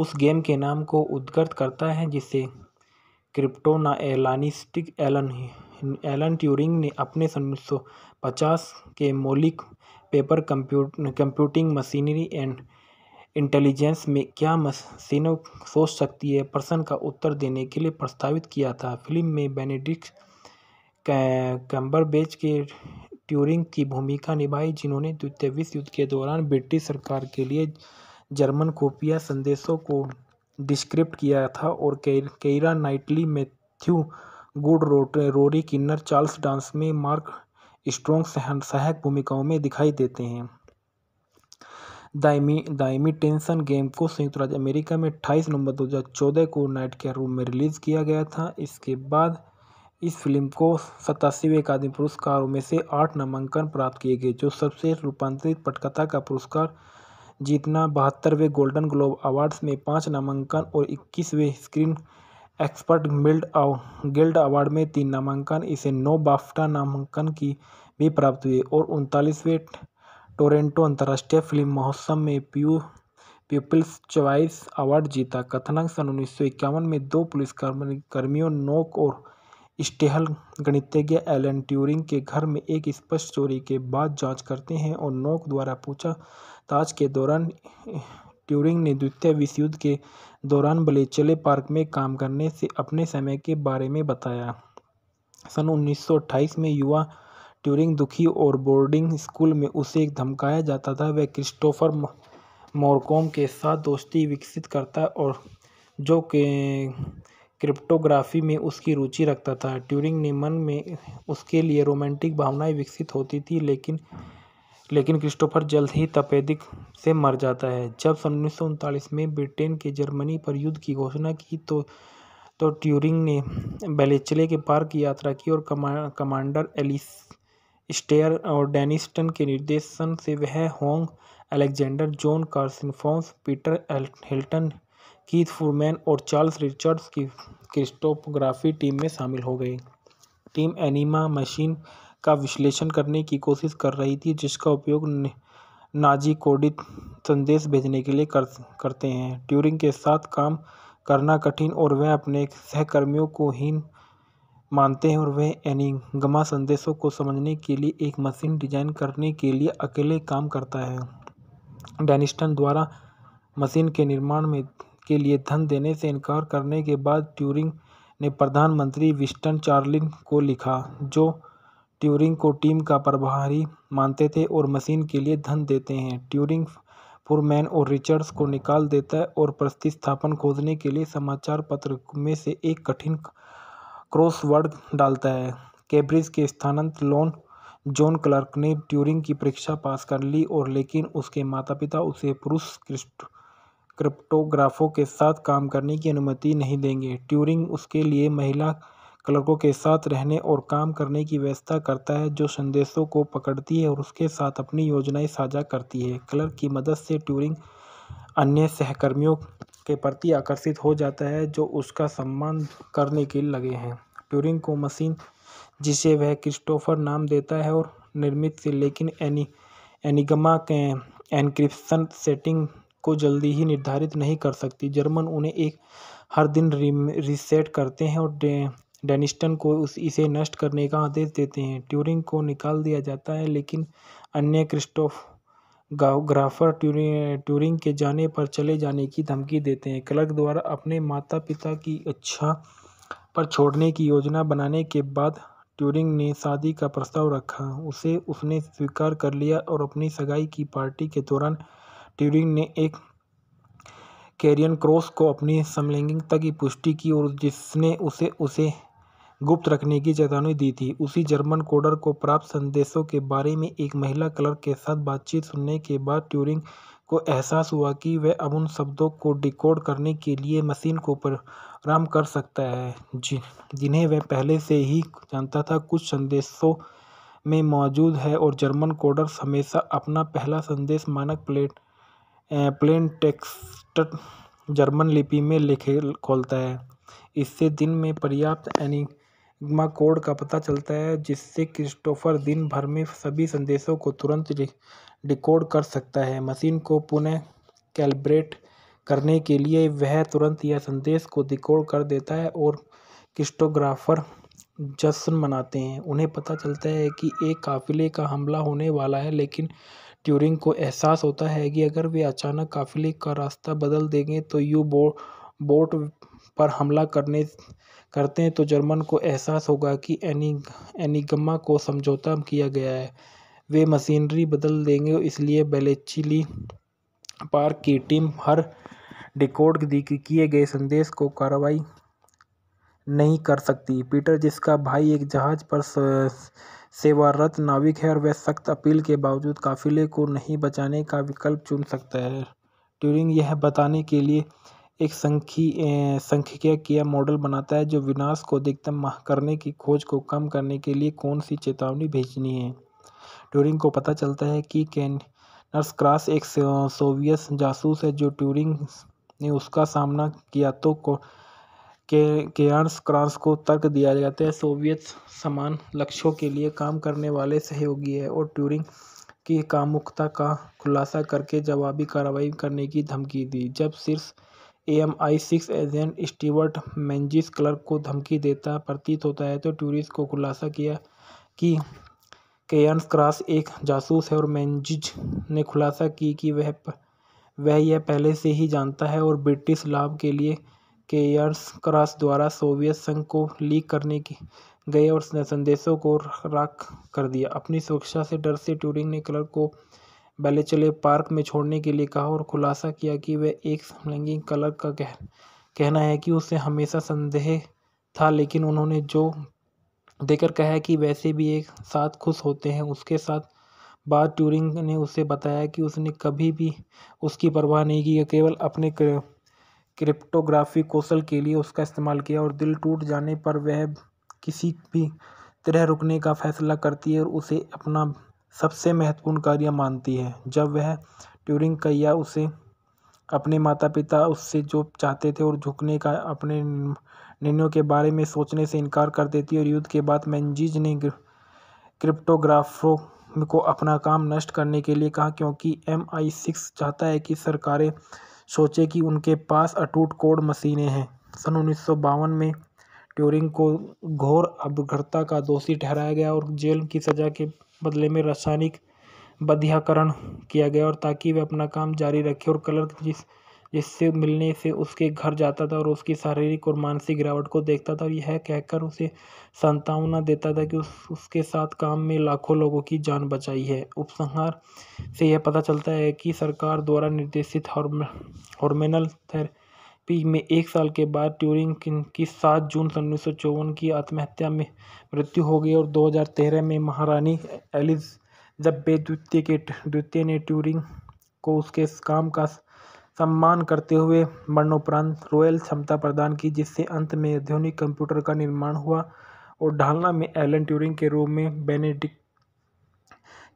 उस गेम के नाम को उद्गत करता है जिसे क्रिप्टो एलानिस्टिक एलन ट्यूरिंग ने अपने सन उन्नीस सौ पचास के मौलिक paper computing machinery and intelligence में क्या मशीनों सोच सकती है प्रश्न का उत्तर देने के लिए प्रस्तावित किया था फिल्म में बेनेडिक्ट कैम्बरबेच के ट्यूरिंग की भूमिका निभाई जिन्होंने द्वितीय विश्व युद्ध के दौरान ब्रिटिश सरकार के लिए जर्मन खुफिया संदेशों को डिस्क्रिप्ट किया था और Keira Knightley Matthew Goode Rory Kinnear Charles Dance में मार्क स्ट्रोंग सहायक भूमिकाओं में दिखाई देते हैं दायमी दायमी टेंशन गेम को संयुक्त राज्य अमेरिका में 28 नवंबर 2014 को नाइट के रूम में रिलीज़ किया गया था इसके बाद इस फिल्म को सतासीवें अकादमी पुरस्कारों में से आठ नामांकन प्राप्त किए गए जो सबसे रूपांतरित पटकथा का पुरस्कार जीतना बहत्तरवें गोल्डन ग्लोब अवार्ड्स में पाँच नामांकन और इक्कीसवें screen expert guild guild award में तीन नामांकन इसे नौ बाफ्टा नामांकन की भी प्राप्त हुए और उनतालीसवें टोरेंटो अंतर्राष्ट्रीय फिल्म महोत्सव में प्यू पीपल्स च्वाइस अवार्ड जीता कथनांक सन उन्नीस सौ इक्यावन में दो पुलिस कर्मियों नोक और स्टेहल गणितज्ञ एलन ट्यूरिंग के घर में एक स्पष्ट चोरी के बाद जांच करते हैं और नोक द्वारा पूछा पूछताछ के दौरान ट्यूरिंग ने द्वितीय विश्वयुद्ध के दौरान बलेचले पार्क में काम करने से अपने समय के बारे में बताया सन 1928 में युवा ट्यूरिंग दुखी और बोर्डिंग स्कूल में उसे एक धमकाया जाता था वह क्रिस्टोफर मोरकोम के साथ दोस्ती विकसित करता और जो के क्रिप्टोग्राफी में उसकी रुचि रखता था ट्यूरिंग ने मन में उसके लिए रोमांटिक भावनाएं विकसित होती थी लेकिन लेकिन क्रिस्टोफर जल्द ही तपेदिक से मर जाता है जब सन उन्नीस में ब्रिटेन के जर्मनी पर युद्ध की घोषणा की तो तो ट्यूरिंग ने बेलेचले के पार की यात्रा की और कमा कमांडर एलिस स्टेयर और डेनिस्टन के निर्देशन से वह होंग Alexander John कार्सिनफोंस Peter Hilton Keith Furman और चार्ल्स रिचर्ड्स की क्रिस्टोपोग्राफी टीम में शामिल हो गई टीम एनिमा मशीन का विश्लेषण करने की कोशिश कर रही थी जिसका उपयोग नाजी कोडित संदेश भेजने के लिए कर करते हैं ट्यूरिंग के साथ काम करना कठिन और वह अपने सहकर्मियों को हीन मानते हैं और वह एनिगमा संदेशों को समझने के लिए एक मशीन डिजाइन करने के लिए अकेले काम करता है डेनिस्टन द्वारा मशीन के निर्माण में के लिए धन देने से इनकार करने के बाद ट्यूरिंग ने प्रधानमंत्री विस्टन चार्लिन को लिखा जो ट्यूरिंग को टीम का प्रभारी मानते थे और मशीन के लिए धन देते हैं ट्यूरिंग फुरमैन और रिचर्ड्स को निकाल देता है और प्रतिस्थापन खोजने के लिए समाचार पत्र में से एक कठिन क्रॉसवर्ड डालता है कैब्रिज के स्थानांत लोन जॉन क्लार्क ने ट्यूरिंग की परीक्षा पास कर ली और लेकिन उसके माता पिता उसे पुरुष क्रिप्टोग्राफों के साथ काम करने की अनुमति नहीं देंगे ट्यूरिंग उसके लिए महिला क्लर्कों के साथ रहने और काम करने की व्यवस्था करता है जो संदेशों को पकड़ती है और उसके साथ अपनी योजनाएं साझा करती है क्लर्क की मदद से ट्यूरिंग अन्य सहकर्मियों के प्रति आकर्षित हो जाता है जो उसका सम्मान करने के लगे हैं ट्यूरिंग को मशीन जिसे वह क्रिस्टोफर नाम देता है और निर्मित से लेकिन एनी एनिगमा के एनक्रिप्शन सेटिंग को जल्दी ही निर्धारित नहीं कर सकती जर्मन उन्हें एक हर दिन रिसेट करते हैं और डेनिस्टन को उस इसे नष्ट करने का आदेश देते हैं ट्यूरिंग को निकाल दिया जाता है लेकिन अन्य क्रिस्टोफ ग्राफर ट्यूरिंग के जाने पर चले जाने की धमकी देते हैं क्लर्क द्वारा अपने माता पिता की इच्छा पर छोड़ने की योजना बनाने के बाद ट्यूरिंग ने शादी का प्रस्ताव रखा उसे उसने स्वीकार कर लिया और अपनी सगाई की पार्टी के दौरान ट्यूरिंग ने एक कैरियन क्रॉस को अपनी समलैंगिकता की पुष्टि की और जिसने उसे उसे गुप्त रखने की चेतावनी दी थी उसी जर्मन कोडर को प्राप्त संदेशों के बारे में एक महिला क्लर्क के साथ बातचीत सुनने के बाद ट्यूरिंग को एहसास हुआ कि वह अब उन शब्दों को डिकोड करने के लिए मशीन को प्रोग्राम कर सकता है जिन्हें वह पहले से ही जानता था कुछ संदेशों में मौजूद है और जर्मन कोडर हमेशा अपना पहला संदेश मानक प्लेट प्लेन टेक्स्ट जर्मन लिपि में लिखे खोलता है इससे दिन में पर्याप्त एनी सिग्मा कोड का पता चलता है जिससे क्रिस्टोफर दिन भर में सभी संदेशों को तुरंत डिकोड कर सकता है मशीन को पुनः कैलिब्रेट करने के लिए वह तुरंत यह संदेश को डिकोड कर देता है और क्रिस्टोग्राफर जश्न मनाते हैं उन्हें पता चलता है कि एक काफिले का हमला होने वाला है लेकिन ट्यूरिंग को एहसास होता है कि अगर वे अचानक काफिले का रास्ता बदल देंगे तो यू बो बोट पर हमला करने करते हैं तो जर्मन को एहसास होगा कि एनी एनीगमा को समझौता किया गया है वे मशीनरी बदल देंगे इसलिए बेलेचिली पार्क की टीम हर डिकोड किए गए संदेश को कार्रवाई नहीं कर सकती पीटर जिसका भाई एक जहाज पर सेवारत नाविक है और वह सख्त अपील के बावजूद काफिले को नहीं बचाने का विकल्प चुन सकता है ट्यूरिंग यह बताने के लिए एक संख्य सांख्यिकीय मॉडल बनाता है जो विनाश को अधिकतम करने की खोज को कम करने के लिए कौन सी चेतावनी भेजनी है ट्यूरिंग को पता चलता है कि नर्स क्रॉस एक सोवियत जासूस है जो ट्यूरिंग ने उसका सामना किया तो को के केयर्स क्रांस को तर्क दिया जाता है सोवियत समान लक्ष्यों के लिए काम करने वाले सहयोगी है और ट्यूरिंग की कामुकता का खुलासा करके जवाबी कार्रवाई करने की धमकी दी जब शीर्ष M I six agent Stewart Menzies Clarke को धमकी देता प्रतीत होता है तो टूरिस्ट को खुलासा किया कि केयर्स क्रॉस एक जासूस है और मैंजिज ने खुलासा की कि वह वह यह पहले से ही जानता है और ब्रिटिश लाभ के लिए केयर्स क्रॉस द्वारा सोवियत संघ को लीक करने की गए और संदेशों को राख कर दिया अपनी सुरक्षा से डर से टूरिंग ने क्लर्क को चले पार्क में छोड़ने के लिए कहा और खुलासा किया कि वह एक समलैंगिक कलर का कह कहना है कि उसे हमेशा संदेह था लेकिन उन्होंने जो देकर कहा कि वैसे भी एक साथ खुश होते हैं उसके साथ बाद ट्यूरिंग ने उसे बताया कि उसने कभी भी उसकी परवाह नहीं की केवल अपने क्रिप्टोग्राफी कौशल के लिए उसका इस्तेमाल किया और दिल टूट जाने पर वह किसी भी तरह रुकने का फैसला करती है और उसे अपना सबसे महत्वपूर्ण कार्य मानती है जब वह ट्यूरिंग कैया उसे अपने माता पिता उससे जो चाहते थे और झुकने का अपने निर्णयों के बारे में सोचने से इनकार कर देती है और युद्ध के बाद मैंजीज ने क्रिप्टोग्राफरों को अपना काम नष्ट करने के लिए कहा क्योंकि एम आई सिक्स चाहता है कि सरकारें सोचें कि उनके पास अटूट कोड मशीनें हैं सन उन्नीस सौ बावन में ट्यूरिंग को घोर अपघर्ता का दोषी ठहराया गया और जेल की सज़ा के बदले में रासायनिक बध्याकरण किया गया और ताकि वह अपना काम जारी रखे और कलर जिस जिससे मिलने से उसके घर जाता था और उसकी शारीरिक और मानसिक गिरावट को देखता था और यह कहकर उसे सांत्वना देता था कि उस उसके साथ काम में लाखों लोगों की जान बचाई है उपसंहार से यह पता चलता है कि सरकार द्वारा निर्देशित हॉर्म हॉर्मेनल थेरे पी में एक साल के बाद ट्यूरिंग की सात जून सन उन्नीस सौ चौवन की आत्महत्या में मृत्यु हो गई और दो हज़ार तेरह में महारानी एलिज बे द्वितीय के द्वितीय ने ट्यूरिंग को उसके काम का सम्मान करते हुए मरणोपरांत रॉयल क्षमता प्रदान की जिससे अंत में आधुनिक कंप्यूटर का निर्माण हुआ और ढालना में एलन ट्यूरिंग के रूप में बेनेडिक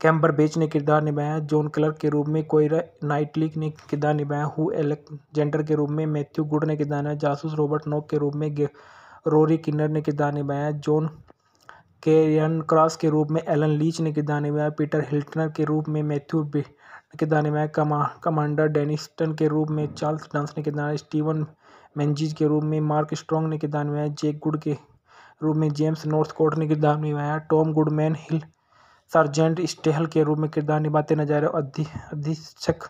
कैम्बर बेच ने किरदार निभाया जॉन क्लर्क के रूप में कोइरा नाइटलिक ने किरदार निभाया हु एलेक्जेंडर के रूप में मैथ्यू गुड ने किरदार निभाया जासूस रॉबर्ट नॉक के रूप में रोरी किन्नर ने किरदार निभाया जॉन केरियन क्रॉस के रूप में एलन लीच ने किरदार निभाया पीटर हिल्टनर के रूप में मैथ्यू किरदार निभाया कमांडर डेनिस्टन के रूप में चार्ल्स डांस ने किरदार स्टीवन मैंजीज के रूप में मार्क स्ट्रॉन्ग ने किरदार निभाया जेक गुड के रूप में जेम्स नॉर्थकोट ने किरदार निभाया Tom Goodman Hill sergeant Staehl के रूप में किरदार निभाते नजर आए अधीक्षक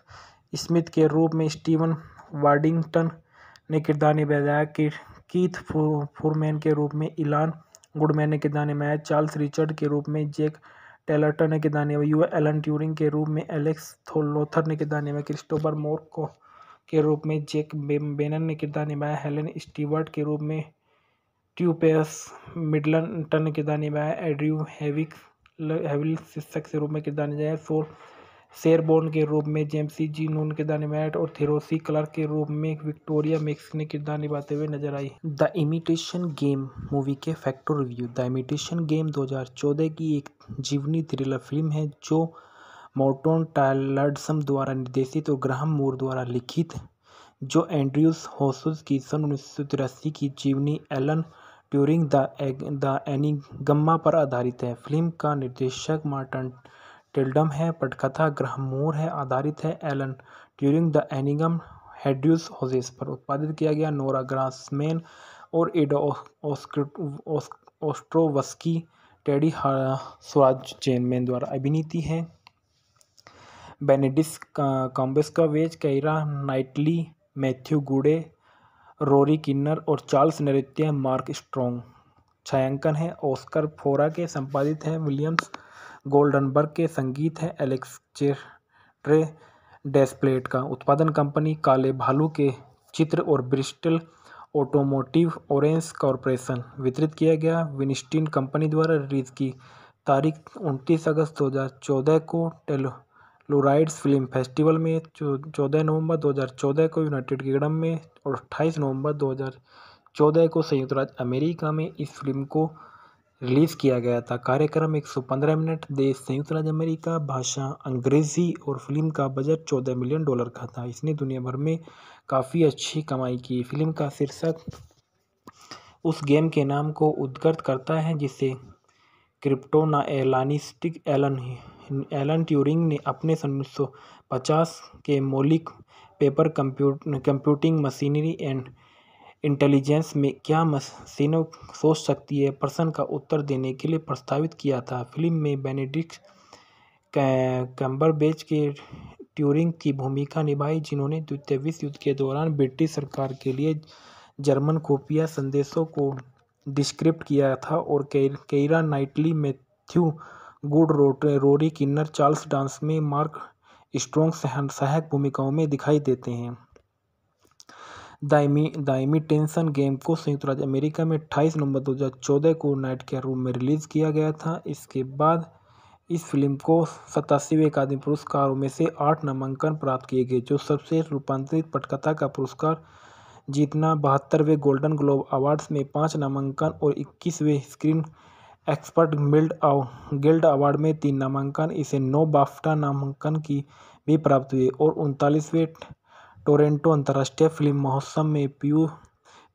स्मिथ के रूप में स्टीवन वार्डिंगटन ने किरदार निभाया कि कीथ फुरमैन के रूप में इलान गुडमैन ने किरदार निभाया चार्ल्स रिचर्ड के रूप में जैक टेलर्टन ने किरदार निभाया यू एलन ट्यूरिंग के रूप में एलेक्स थोलोथर ने किरदार निभाया क्रिस्टोफर मोर को के रूप में जैक बेनन ने किरदार निभाया हेलन स्टीवर्ट के रूप में ट्यूपेस मिडलटन ने किरदार निभाया एड्रयू हैविक हैविल शिक्षक के रूप में किरदार निभाए हैं फोर शेरबोर्न के रूप में जेम्सी जी नून किरदार निभाया और थेरोसी क्लर्क के रूप में विक्टोरिया मिक्स ने किरदार निभाते हुए नजर आई द इमिटेशन गेम मूवी के factor review the imitation game 2014 की एक जीवनी थ्रिलर फिल्म है जो मोटोन टायलडसम द्वारा निर्देशित और ग्राहम मूर द्वारा लिखित जो एंड्रयूस होसुस की सन उन्नीस की जीवनी Alan Turing the egg the एनिगम्मा पर आधारित है फिल्म का निर्देशक मार्टन टिल्डम है पटकथा ग्रह मोर है आधारित है एलन ट्यूरिंग द एनिगम हेड्यूस होजेस पर उत्पादित किया गया नोरा ग्रासमैन और एडो ओस्ट्रोवस्की टेडी स्वराज चेनमैन द्वारा अभिनीति है बेनेडिस वेज Keira Knightley Matthew Goode Rory Kinnear और चार्ल्स नृत्य मार्क स्ट्रॉन्ग छायांकन है ऑस्कर फोरा के संपादित है विलियम्स गोल्डनबर्ग के संगीत है एलेक्स चेट्रे डेस्प्लेट का उत्पादन कंपनी काले भालू के चित्र और ब्रिस्टल ऑटोमोटिव ऑरेंज कॉरपोरेशन वितरित किया गया विनिस्टिन कंपनी द्वारा रिलीज की तारीख उनतीस अगस्त 2014 को टेलो फ्लोराइड्स फिल्म फेस्टिवल में चौदह नवंबर 2014 को यूनाइटेड किंगडम में और 28 नवंबर 2014 को संयुक्त राज्य अमेरिका में इस फिल्म को रिलीज़ किया गया था कार्यक्रम 115 मिनट देश संयुक्त राज्य अमेरिका भाषा अंग्रेज़ी और फिल्म का बजट 14 मिलियन डॉलर का था इसने दुनिया भर में काफ़ी अच्छी कमाई की फिल्म का शीर्षक उस गेम के नाम को उद्गर्त करता है जिसे क्रिप्टोनाएलानिस्टिक एलन एलन ट्यूरिंग ने अपने सन उन्नीस सौ पचास के मौलिक paper compute computing machinery and intelligence में क्या मशीनों सोच सकती है प्रश्न का उत्तर देने के लिए प्रस्तावित किया था फिल्म में बेनेडिक्ट कैम्बरबेज के ट्यूरिंग की भूमिका निभाई जिन्होंने द्वितीय विश्व युद्ध के दौरान ब्रिटिश सरकार के लिए जर्मन खुफिया संदेशों को डिस्क्रिप्ट किया था और Keira Knightley Matthew Goode Rory Kinnear Charles Dance में मार्क स्ट्रोंग सहायक भूमिकाओं में दिखाई देते हैं दाइमी दाइमी टेंशन गेम को संयुक्त राज्य अमेरिका में 28 नवंबर 2014 को नाइट के रूम में रिलीज़ किया गया था इसके बाद इस फिल्म को सतासीवें अकादमी पुरस्कारों में से आठ नामांकन प्राप्त किए गए जो सबसे रूपांतरित पटकथा का पुरस्कार जीतना बहत्तरवें गोल्डन ग्लोब अवार्ड्स में पाँच नामांकन और इक्कीसवें screen expert guild guild award में तीन नामांकन इसे नौ बाफ्टा नामांकन की भी प्राप्त हुए और उनतालीसवें टोरेंटो अंतर्राष्ट्रीय फिल्म महोत्सव में प्यू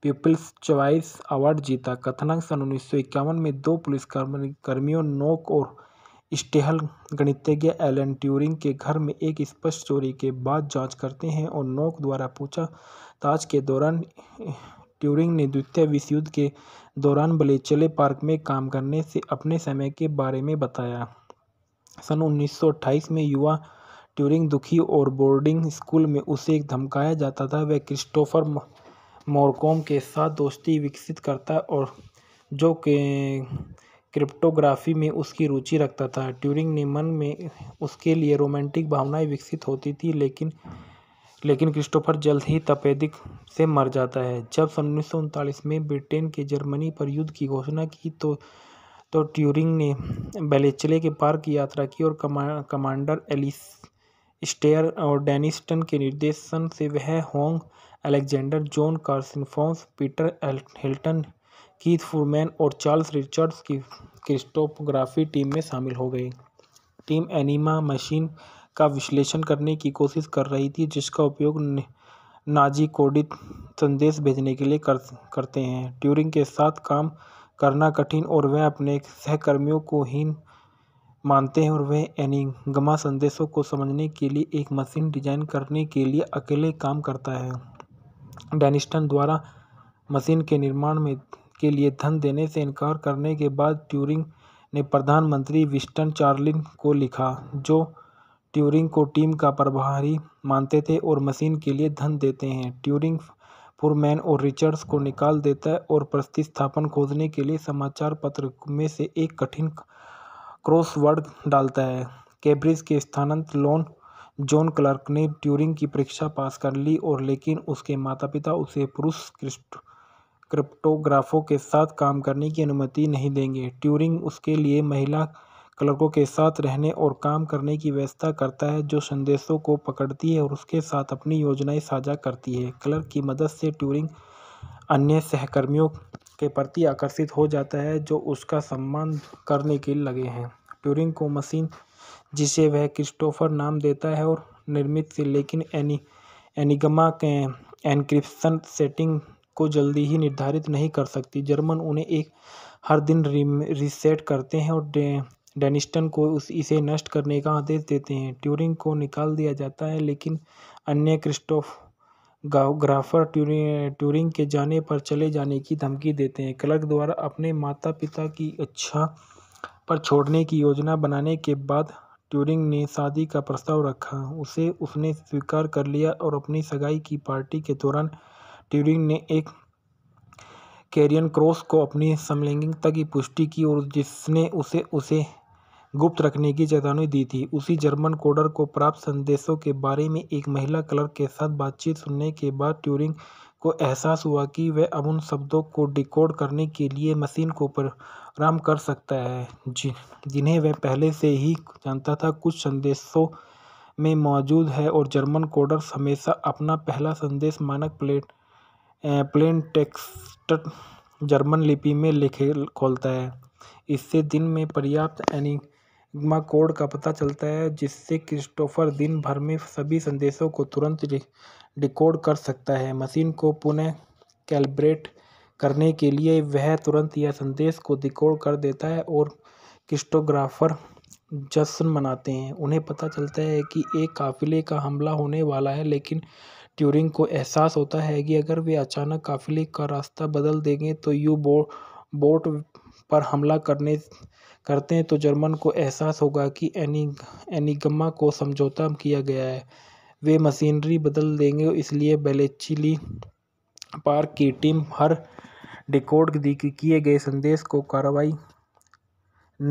पीपल्स च्वाइस अवार्ड जीता कथनांक सन उन्नीस सौ इक्यावन में दो पुलिस कर्मियों नोक और स्टेहल गणितज्ञ एलन ट्यूरिंग के घर में एक स्पष्ट चोरी के बाद जांच करते हैं और नोक द्वारा पूछा ताज के दौरान ट्यूरिंग ने द्वितीय विश्व युद्ध के दौरान बलेचले पार्क में काम करने से अपने समय के बारे में बताया सन 1928 में युवा ट्यूरिंग दुखी और बोर्डिंग स्कूल में उसे एक धमकाया जाता था वह क्रिस्टोफर मोरकोम के साथ दोस्ती विकसित करता और जो के क्रिप्टोग्राफी में उसकी रुचि रखता था ट्यूरिंग ने मन में उसके लिए रोमांटिक भावनाएं विकसित होती थी लेकिन लेकिन क्रिस्टोफर जल्द ही तपेदिक से मर जाता है जब सन उन्नीस में ब्रिटेन के जर्मनी पर युद्ध की घोषणा की तो तो ट्यूरिंग ने बेलेचले के पार की यात्रा की और कमा कमांडर एलिस स्टेयर और डेनिस्टन के निर्देशन से वह होंग Alexander John कार्सिनफॉन्स Peter Hilton Keith Furman और चार्ल्स रिचर्ड्स की क्रिस्टोपोग्राफी टीम में शामिल हो गई टीम एनिमा मशीन का विश्लेषण करने की कोशिश कर रही थी जिसका उपयोग नाजी कोडित संदेश भेजने के लिए कर, करते हैं ट्यूरिंग के साथ काम करना कठिन और वह अपने सहकर्मियों को हीन मानते हैं और वह एनिगमा संदेशों को समझने के लिए एक मशीन डिजाइन करने के लिए अकेले काम करता है डेनिस्टन द्वारा मशीन के निर्माण में के लिए धन देने से इनकार करने के बाद ट्यूरिंग ने प्रधानमंत्री विस्टन चार्लिन को लिखा जो ट्यूरिंग को टीम का प्रभारी मानते थे और मशीन के लिए धन देते हैं ट्यूरिंग पुरमैन और रिचर्ड्स को निकाल देता है और प्रतिस्थापन खोजने के लिए समाचार पत्र में से एक कठिन क्रॉसवर्ड डालता है कैब्रिज के स्थानांतर लोन जॉन क्लर्क ने ट्यूरिंग की परीक्षा पास कर ली और लेकिन उसके माता पिता उसे पुरुष क्रिप्टोग्राफों के साथ काम करने की अनुमति नहीं देंगे ट्यूरिंग उसके लिए महिला क्लर्कों के साथ रहने और काम करने की व्यवस्था करता है जो संदेशों को पकड़ती है और उसके साथ अपनी योजनाएं साझा करती है क्लर्क की मदद से ट्यूरिंग अन्य सहकर्मियों के प्रति आकर्षित हो जाता है जो उसका सम्मान करने के लगे हैं ट्यूरिंग को मशीन जिसे वह क्रिस्टोफर नाम देता है और निर्मित से लेकिन एनी एनिगमा के एनक्रिप्शन सेटिंग को जल्दी ही निर्धारित नहीं कर सकती जर्मन उन्हें एक हर दिन रिसेट करते हैं और डेनिस्टन को उस इसे नष्ट करने का आदेश देते हैं ट्यूरिंग को निकाल दिया जाता है लेकिन अन्य क्रिस्टोफ ग्राफर ट्यूरिंग के जाने पर चले जाने की धमकी देते हैं क्लर्क द्वारा अपने माता पिता की इच्छा पर छोड़ने की योजना बनाने के बाद ट्यूरिंग ने शादी का प्रस्ताव रखा उसे उसने स्वीकार कर लिया और अपनी सगाई की पार्टी के दौरान ट्यूरिंग ने एक कैरियन क्रॉस को अपनी समलैंगिकता की पुष्टि की और जिसने उसे उसे गुप्त रखने की चेतावनी दी थी उसी जर्मन कोडर को प्राप्त संदेशों के बारे में एक महिला क्लर्क के साथ बातचीत सुनने के बाद ट्यूरिंग को एहसास हुआ कि वह अब उन शब्दों को डिकोड करने के लिए मशीन को प्रोग्राम कर सकता है जिन्हें वह पहले से ही जानता था कुछ संदेशों में मौजूद है और जर्मन कोडर हमेशा अपना पहला संदेश मानक प्लेट प्लेन टेक्स्ट जर्मन लिपि में लिखे खोलता है इससे दिन में पर्याप्त एनी मा कोड का पता चलता है जिससे क्रिस्टोफर दिन भर में सभी संदेशों को तुरंत डिकोड कर सकता है मशीन को पुनः कैलिब्रेट करने के लिए वह तुरंत यह संदेश को डिकोड कर देता है और क्रिस्टोग्राफर जश्न मनाते हैं उन्हें पता चलता है कि एक काफिले का हमला होने वाला है लेकिन ट्यूरिंग को एहसास होता है कि अगर वे अचानक काफिले का रास्ता बदल देंगे तो यू बो बोट पर हमला करने करते हैं तो जर्मन को एहसास होगा कि एनी एनीगमा को समझौता किया गया है वे मशीनरी बदल देंगे इसलिए बेलेचिली पार्क की टीम हर डिकोड किए गए संदेश को कार्रवाई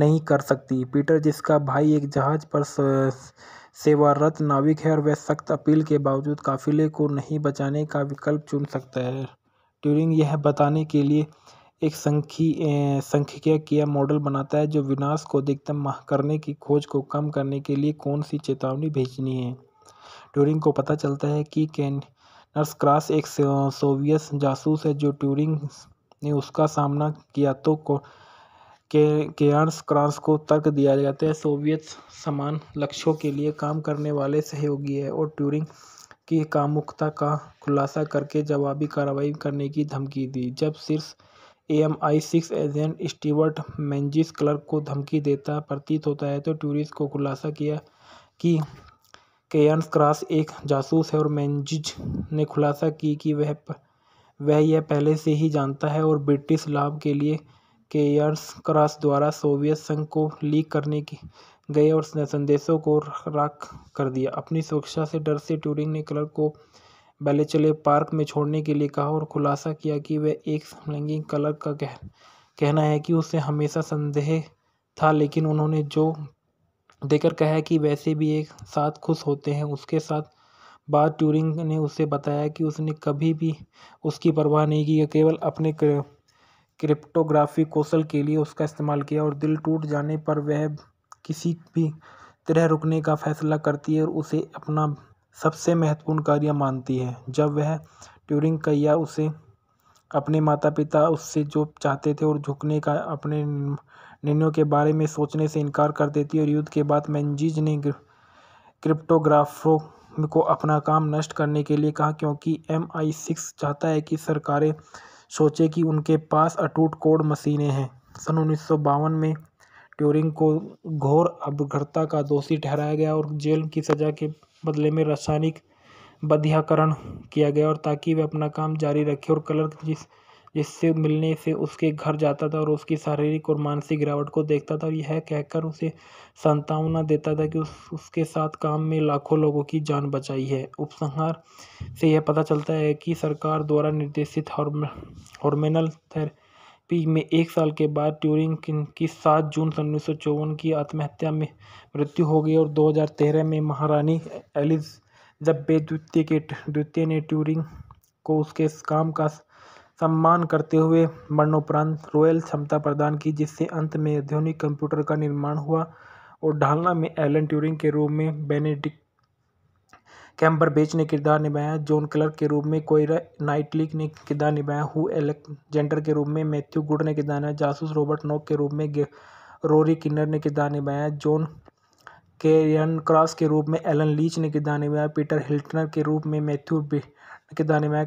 नहीं कर सकती पीटर जिसका भाई एक जहाज पर सेवारत नाविक है और वह सख्त अपील के बावजूद काफिले को नहीं बचाने का विकल्प चुन सकता है ट्यूरिंग यह बताने के लिए एक संख्य सांख्यिकीय मॉडल बनाता है जो विनाश को अधिकतम करने की खोज को कम करने के लिए कौन सी चेतावनी भेजनी है ट्यूरिंग को पता चलता है कि कैनर्स क्रॉस एक सोवियत जासूस है जो ट्यूरिंग ने उसका सामना किया तो को के केयर्स क्रांस को तर्क दिया जाता है सोवियत समान लक्ष्यों के लिए काम करने वाले सहयोगी है और ट्यूरिंग की कामुकता का खुलासा करके जवाबी कार्रवाई करने की धमकी दी जब शीर्ष M I six agent Stewart Menzies Clarke को धमकी देता प्रतीत होता है तो ट्यूरिस को खुलासा किया कि केयर्स क्रॉस एक जासूस है और मैंजिज ने खुलासा की कि वह वह यह पहले से ही जानता है और ब्रिटिश लाभ के लिए केयर्स क्रॉस द्वारा सोवियत संघ को लीक करने की गए और संदेशों को राख कर दिया अपनी सुरक्षा से डर से ट्यूरिंग ने क्लर्क को बैले चले पार्क में छोड़ने के लिए कहा और खुलासा किया कि वह एक समलैंगिक कलर का कह कहना है कि उसे हमेशा संदेह था लेकिन उन्होंने जो देकर कहा कि वैसे भी एक साथ खुश होते हैं उसके साथ बाद ट्यूरिंग ने उसे बताया कि उसने कभी भी उसकी परवाह नहीं की केवल अपने क्रिप्टोग्राफी कौशल के लिए उसका इस्तेमाल किया और दिल टूट जाने पर वह किसी भी तरह रुकने का फैसला करती है और उसे अपना सबसे महत्वपूर्ण कार्य मानती है जब वह ट्यूरिंग का या उसे अपने माता पिता उससे जो चाहते थे और झुकने का अपने निर्णयों के बारे में सोचने से इनकार कर देती है और युद्ध के बाद मैंजीज ने क्रिप्टोग्राफरों को अपना काम नष्ट करने के लिए कहा क्योंकि एम आई सिक्स चाहता है कि सरकारें सोचें कि उनके पास अटूट कोड मशीनें हैं सन उन्नीस सौ बावन में ट्यूरिंग को घोर अपघर्ता का दोषी ठहराया गया और जेल की सज़ा के बदले में रासायनिक बध्याकरण किया गया और ताकि वह अपना काम जारी रखे और कलर जिस जिससे मिलने से उसके घर जाता था और उसकी शारीरिक और मानसिक गिरावट को देखता था और यह कहकर उसे सांत्वना देता था कि उस उसके साथ काम में लाखों लोगों की जान बचाई है उपसंहार से यह पता चलता है कि सरकार द्वारा निर्देशित हॉर्म हॉर्मेनल थे पी में एक साल के बाद ट्यूरिंग की सात जून सन उन्नीस सौ चौवन की आत्महत्या में मृत्यु हो गई और दो हज़ार तेरह में महारानी बे द्वितीय के द्वितीय ने ट्यूरिंग को उसके काम का सम्मान करते हुए मरणोपरांत रॉयल क्षमता प्रदान की जिससे अंत में आधुनिक कंप्यूटर का निर्माण हुआ और ढालना में एलन ट्यूरिंग के रूप में बेनेडिक्ट कैम्बर बेच ने किरदार निभाया जॉन क्लर्क के रूप में कोयरा नाइटलिक ने किरदार निभाया हु एलेक्जेंडर के रूप में मैथ्यू गुड ने किरदार निभाया जासूस रॉबर्ट नॉक के रूप में रोरी किन्नर ने किरदार निभाया जॉन एन क्रॉस के रूप में एलन लीच ने किरदार निभाया पीटर हिल्टनर के रूप में मैथ्यू ने किरदार निभाया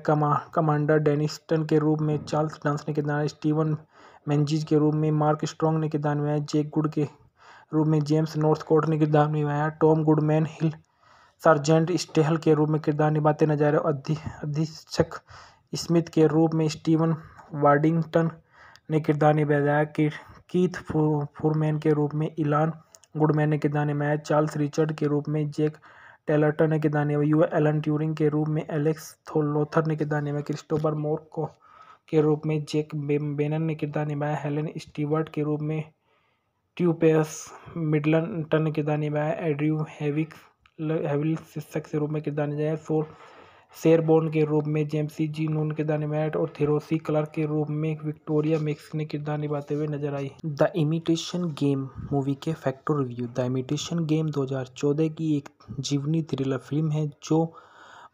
कमांडर डेनिस्टन के रूप में चार्ल्स डांस ने किरदार स्टीवन मैंजीज के रूप में मार्क स्ट्रॉन्ग ने किरदार निभाया जेक गुड के रूप में जेम्स नॉर्थकोट ने किरदार निभाया Tom Goodman Hill sergeant Staehl के रूप में किरदार निभाते नजर आए अधीक्षक स्मिथ के रूप में स्टीवन वार्डिंगटन ने किरदार निभाया कि कीथ फूरमैन के रूप में इलान गुडमैन ने किरदार निभाया चार्ल्स रिचर्ड के रूप में जैक टेलरटन ने किरदार निभाया यू एलन ट्यूरिंग के रूप में एलेक्स थोलोथर ने किरदार निभाया क्रिस्टोफर मोर के रूप में जैक बेनन ने किरदार निभाया हेलन स्टीवर्ट के रूप में ट्यूपेस मिडलटन ने किरदार निभाया एड्रयू हेविक हैविल शिक्षक के रूप में किरदार निभाया सोर शेरबोर्न के रूप में जेम्सी जी नून किरदार निभाया और थेरोसी क्लर्क के रूप में विक्टोरिया मिक्स ने किरदार निभाते हुए नजर आई द इमिटेशन गेम मूवी के factor review the imitation game 2014 की एक जीवनी थ्रिलर फिल्म है जो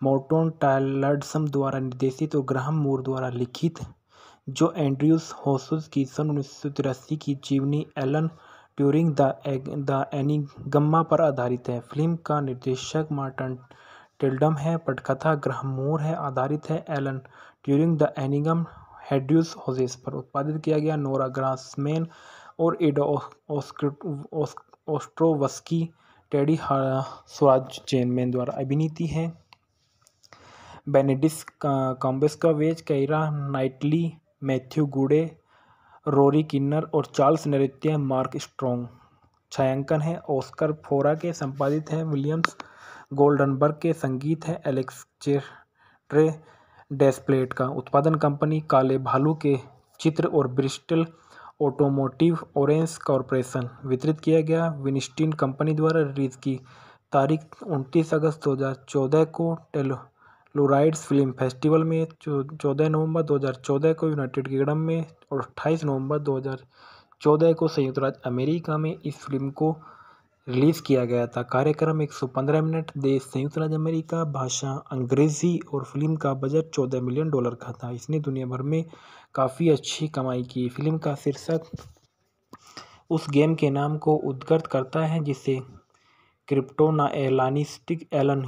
मोर्टोन टायलडसम द्वारा निर्देशित और ग्राहम मूर द्वारा लिखित जो एंड्रयूस होसुस की सन उन्नीस की जीवनी एलन ट्यूरिंग द द एनिगम्मा पर आधारित है फिल्म का निर्देशक मार्टन टिल्डम है पटकथा ग्रह मोर है आधारित है एलन ट्यूरिंग द एनिगम हेड्यूस होजेस पर उत्पादित किया गया नोरा ग्रासमैन और एडो ओस्ट्रोवस्की टेडी स्वराज चेनमैन द्वारा अभिनीति है बेनेडिस का veg Keira Knightley Matthew Goode Rory Kinnear और चार्ल्स नृत्य मार्क स्ट्रॉन्ग छायांकन है ऑस्कर फोरा के संपादित हैं विलियम्स गोल्डनबर्ग के संगीत है एलेक्स चेट्रे डेस्प्लेट का उत्पादन कंपनी काले भालू के चित्र और ब्रिस्टल ऑटोमोटिव ऑरेंस कॉरपोरेशन वितरित किया गया विनिस्टिन कंपनी द्वारा रिलीज की तारीख 29 अगस्त 2014 को टेलो फ्लोराइड्स फ़िल्म फेस्टिवल में चौदह नवंबर दो हज़ार चौदह को यूनाइटेड किंगडम में और अट्ठाईस नवंबर दो हज़ार चौदह को संयुक्त राज्य अमेरिका में इस फिल्म को रिलीज़ किया गया था कार्यक्रम एक सौ पंद्रह मिनट देश संयुक्त राज्य अमेरिका भाषा अंग्रेज़ी और फिल्म का बजट चौदह मिलियन डॉलर का था इसने दुनिया भर में काफ़ी अच्छी कमाई की फिल्म का शीर्षक उस गेम के नाम को उद्घृत करता है जिसे एलानिस्टिक एलन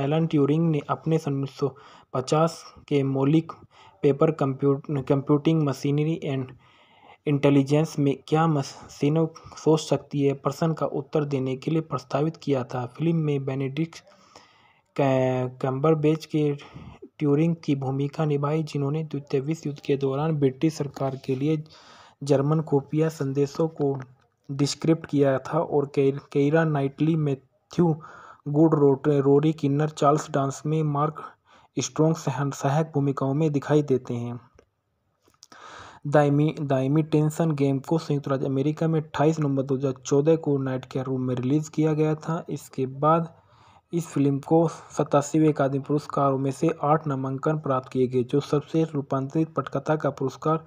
एलन ट्यूरिंग ने अपने सन उन्नीस सौ पचास के मौलिक paper computing machinery and intelligence में क्या मशीनों सोच सकती है प्रश्न का उत्तर देने के लिए प्रस्तावित किया था फिल्म में बेनेडिक्ट कैम्बरबेच के ट्यूरिंग की भूमिका निभाई जिन्होंने द्वितीय विश्व युद्ध के दौरान ब्रिटिश सरकार के लिए जर्मन खुफिया संदेशों को डिस्क्रिप्ट किया था और Keira Knightley Matthew Goode Rory Kinnear Charles Dance में मार्क स्ट्रोंग सहायक भूमिकाओं में दिखाई देते हैं दाइमी दायमी टेंशन गेम को संयुक्त राज्य अमेरिका में 28 नवंबर 2014 को नाइट के रूम में रिलीज़ किया गया था इसके बाद इस फिल्म को सतासीवें अकादमी पुरस्कारों में से आठ नामांकन प्राप्त किए गए जो सबसे रूपांतरित पटकथा का पुरस्कार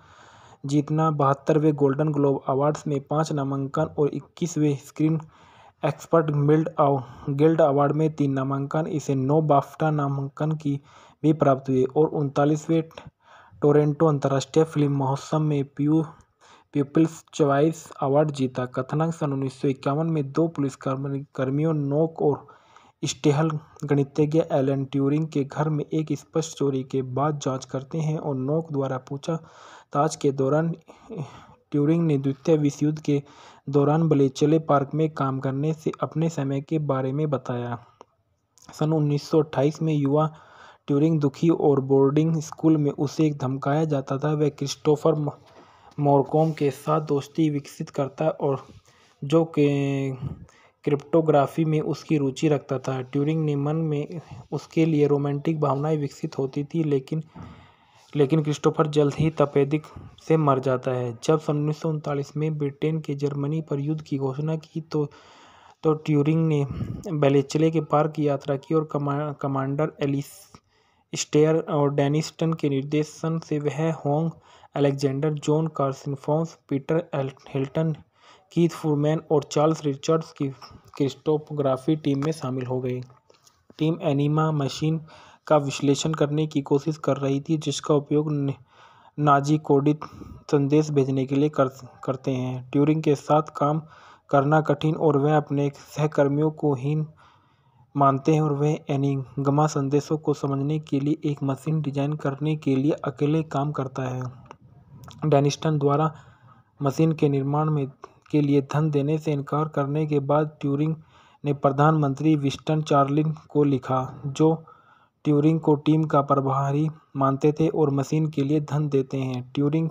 जीतना बहत्तरवें गोल्डन ग्लोब अवार्ड्स में पाँच नामांकन और इक्कीसवें screen expert guild guild award में तीन नामांकन इसे नौ बाफ्टा नामांकन की भी प्राप्त हुए और उनतालीसवें टोरेंटो अंतर्राष्ट्रीय फिल्म महोत्सव में प्यू पीपल्स चॉइस अवार्ड जीता कथानक सन उन्नीस में दो पुलिस कर्मियों नोक और स्टेहल गणितज्ञ एलन ट्यूरिंग के घर में एक स्पष्ट चोरी के बाद जांच करते हैं और नोक द्वारा पूछा ताज के दौरान ट्यूरिंग ने द्वितीय विश्वयुद्ध के दौरान बलेचले पार्क में काम करने से अपने समय के बारे में बताया सन 1928 में युवा ट्यूरिंग दुखी और बोर्डिंग स्कूल में उसे एक धमकाया जाता था वह क्रिस्टोफर मोरकोम के साथ दोस्ती विकसित करता और जो के क्रिप्टोग्राफी में उसकी रुचि रखता था ट्यूरिंग ने मन में उसके लिए रोमांटिक भावनाएं विकसित होती थी लेकिन लेकिन क्रिस्टोफर जल्द ही तपेदिक से मर जाता है जब सन उन्नीस में ब्रिटेन के जर्मनी पर युद्ध की घोषणा की तो तो ट्यूरिंग ने बेलेचले के पार की यात्रा की और कमा कमांडर एलिस स्टेयर और डेनिस्टन के निर्देशन से वह होंग Alexander John कार्सिनफोंस Peter Hilton Keith Furman और चार्ल्स रिचर्ड्स की क्रिस्टोपोग्राफी टीम में शामिल हो गई टीम एनिमा मशीन का विश्लेषण करने की कोशिश कर रही थी जिसका उपयोग नाजी कोडित संदेश भेजने के लिए कर, करते हैं ट्यूरिंग के साथ काम करना कठिन और वह अपने सहकर्मियों को हीन मानते हैं और वह एनिगमा संदेशों को समझने के लिए एक मशीन डिजाइन करने के लिए अकेले काम करता है डेनिस्टन द्वारा मशीन के निर्माण में के लिए धन देने से इनकार करने के बाद ट्यूरिंग ने प्रधानमंत्री विस्टन चार्लिन को लिखा जो ट्यूरिंग को टीम का प्रभारी मानते थे और मशीन के लिए धन देते हैं ट्यूरिंग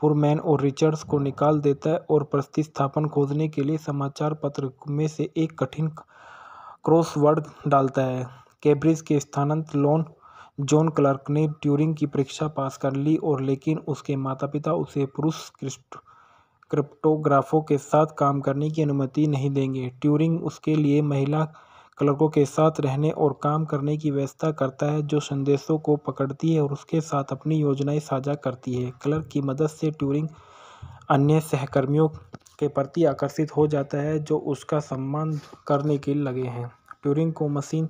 पुरमैन और रिचर्ड्स को निकाल देता है और प्रतिस्थापन खोजने के लिए समाचार पत्र में से एक कठिन क्रॉसवर्ड डालता है कैब्रिज के स्थानांत लोन जॉन क्लार्क ने ट्यूरिंग की परीक्षा पास कर ली और लेकिन उसके माता पिता उसे पुरुष क्रिप्टोग्राफों के साथ काम करने की अनुमति नहीं देंगे ट्यूरिंग उसके लिए महिला क्लर्कों के साथ रहने और काम करने की व्यवस्था करता है जो संदेशों को पकड़ती है और उसके साथ अपनी योजनाएं साझा करती है क्लर्क की मदद से ट्यूरिंग अन्य सहकर्मियों के प्रति आकर्षित हो जाता है जो उसका सम्मान करने के लगे हैं ट्यूरिंग को मशीन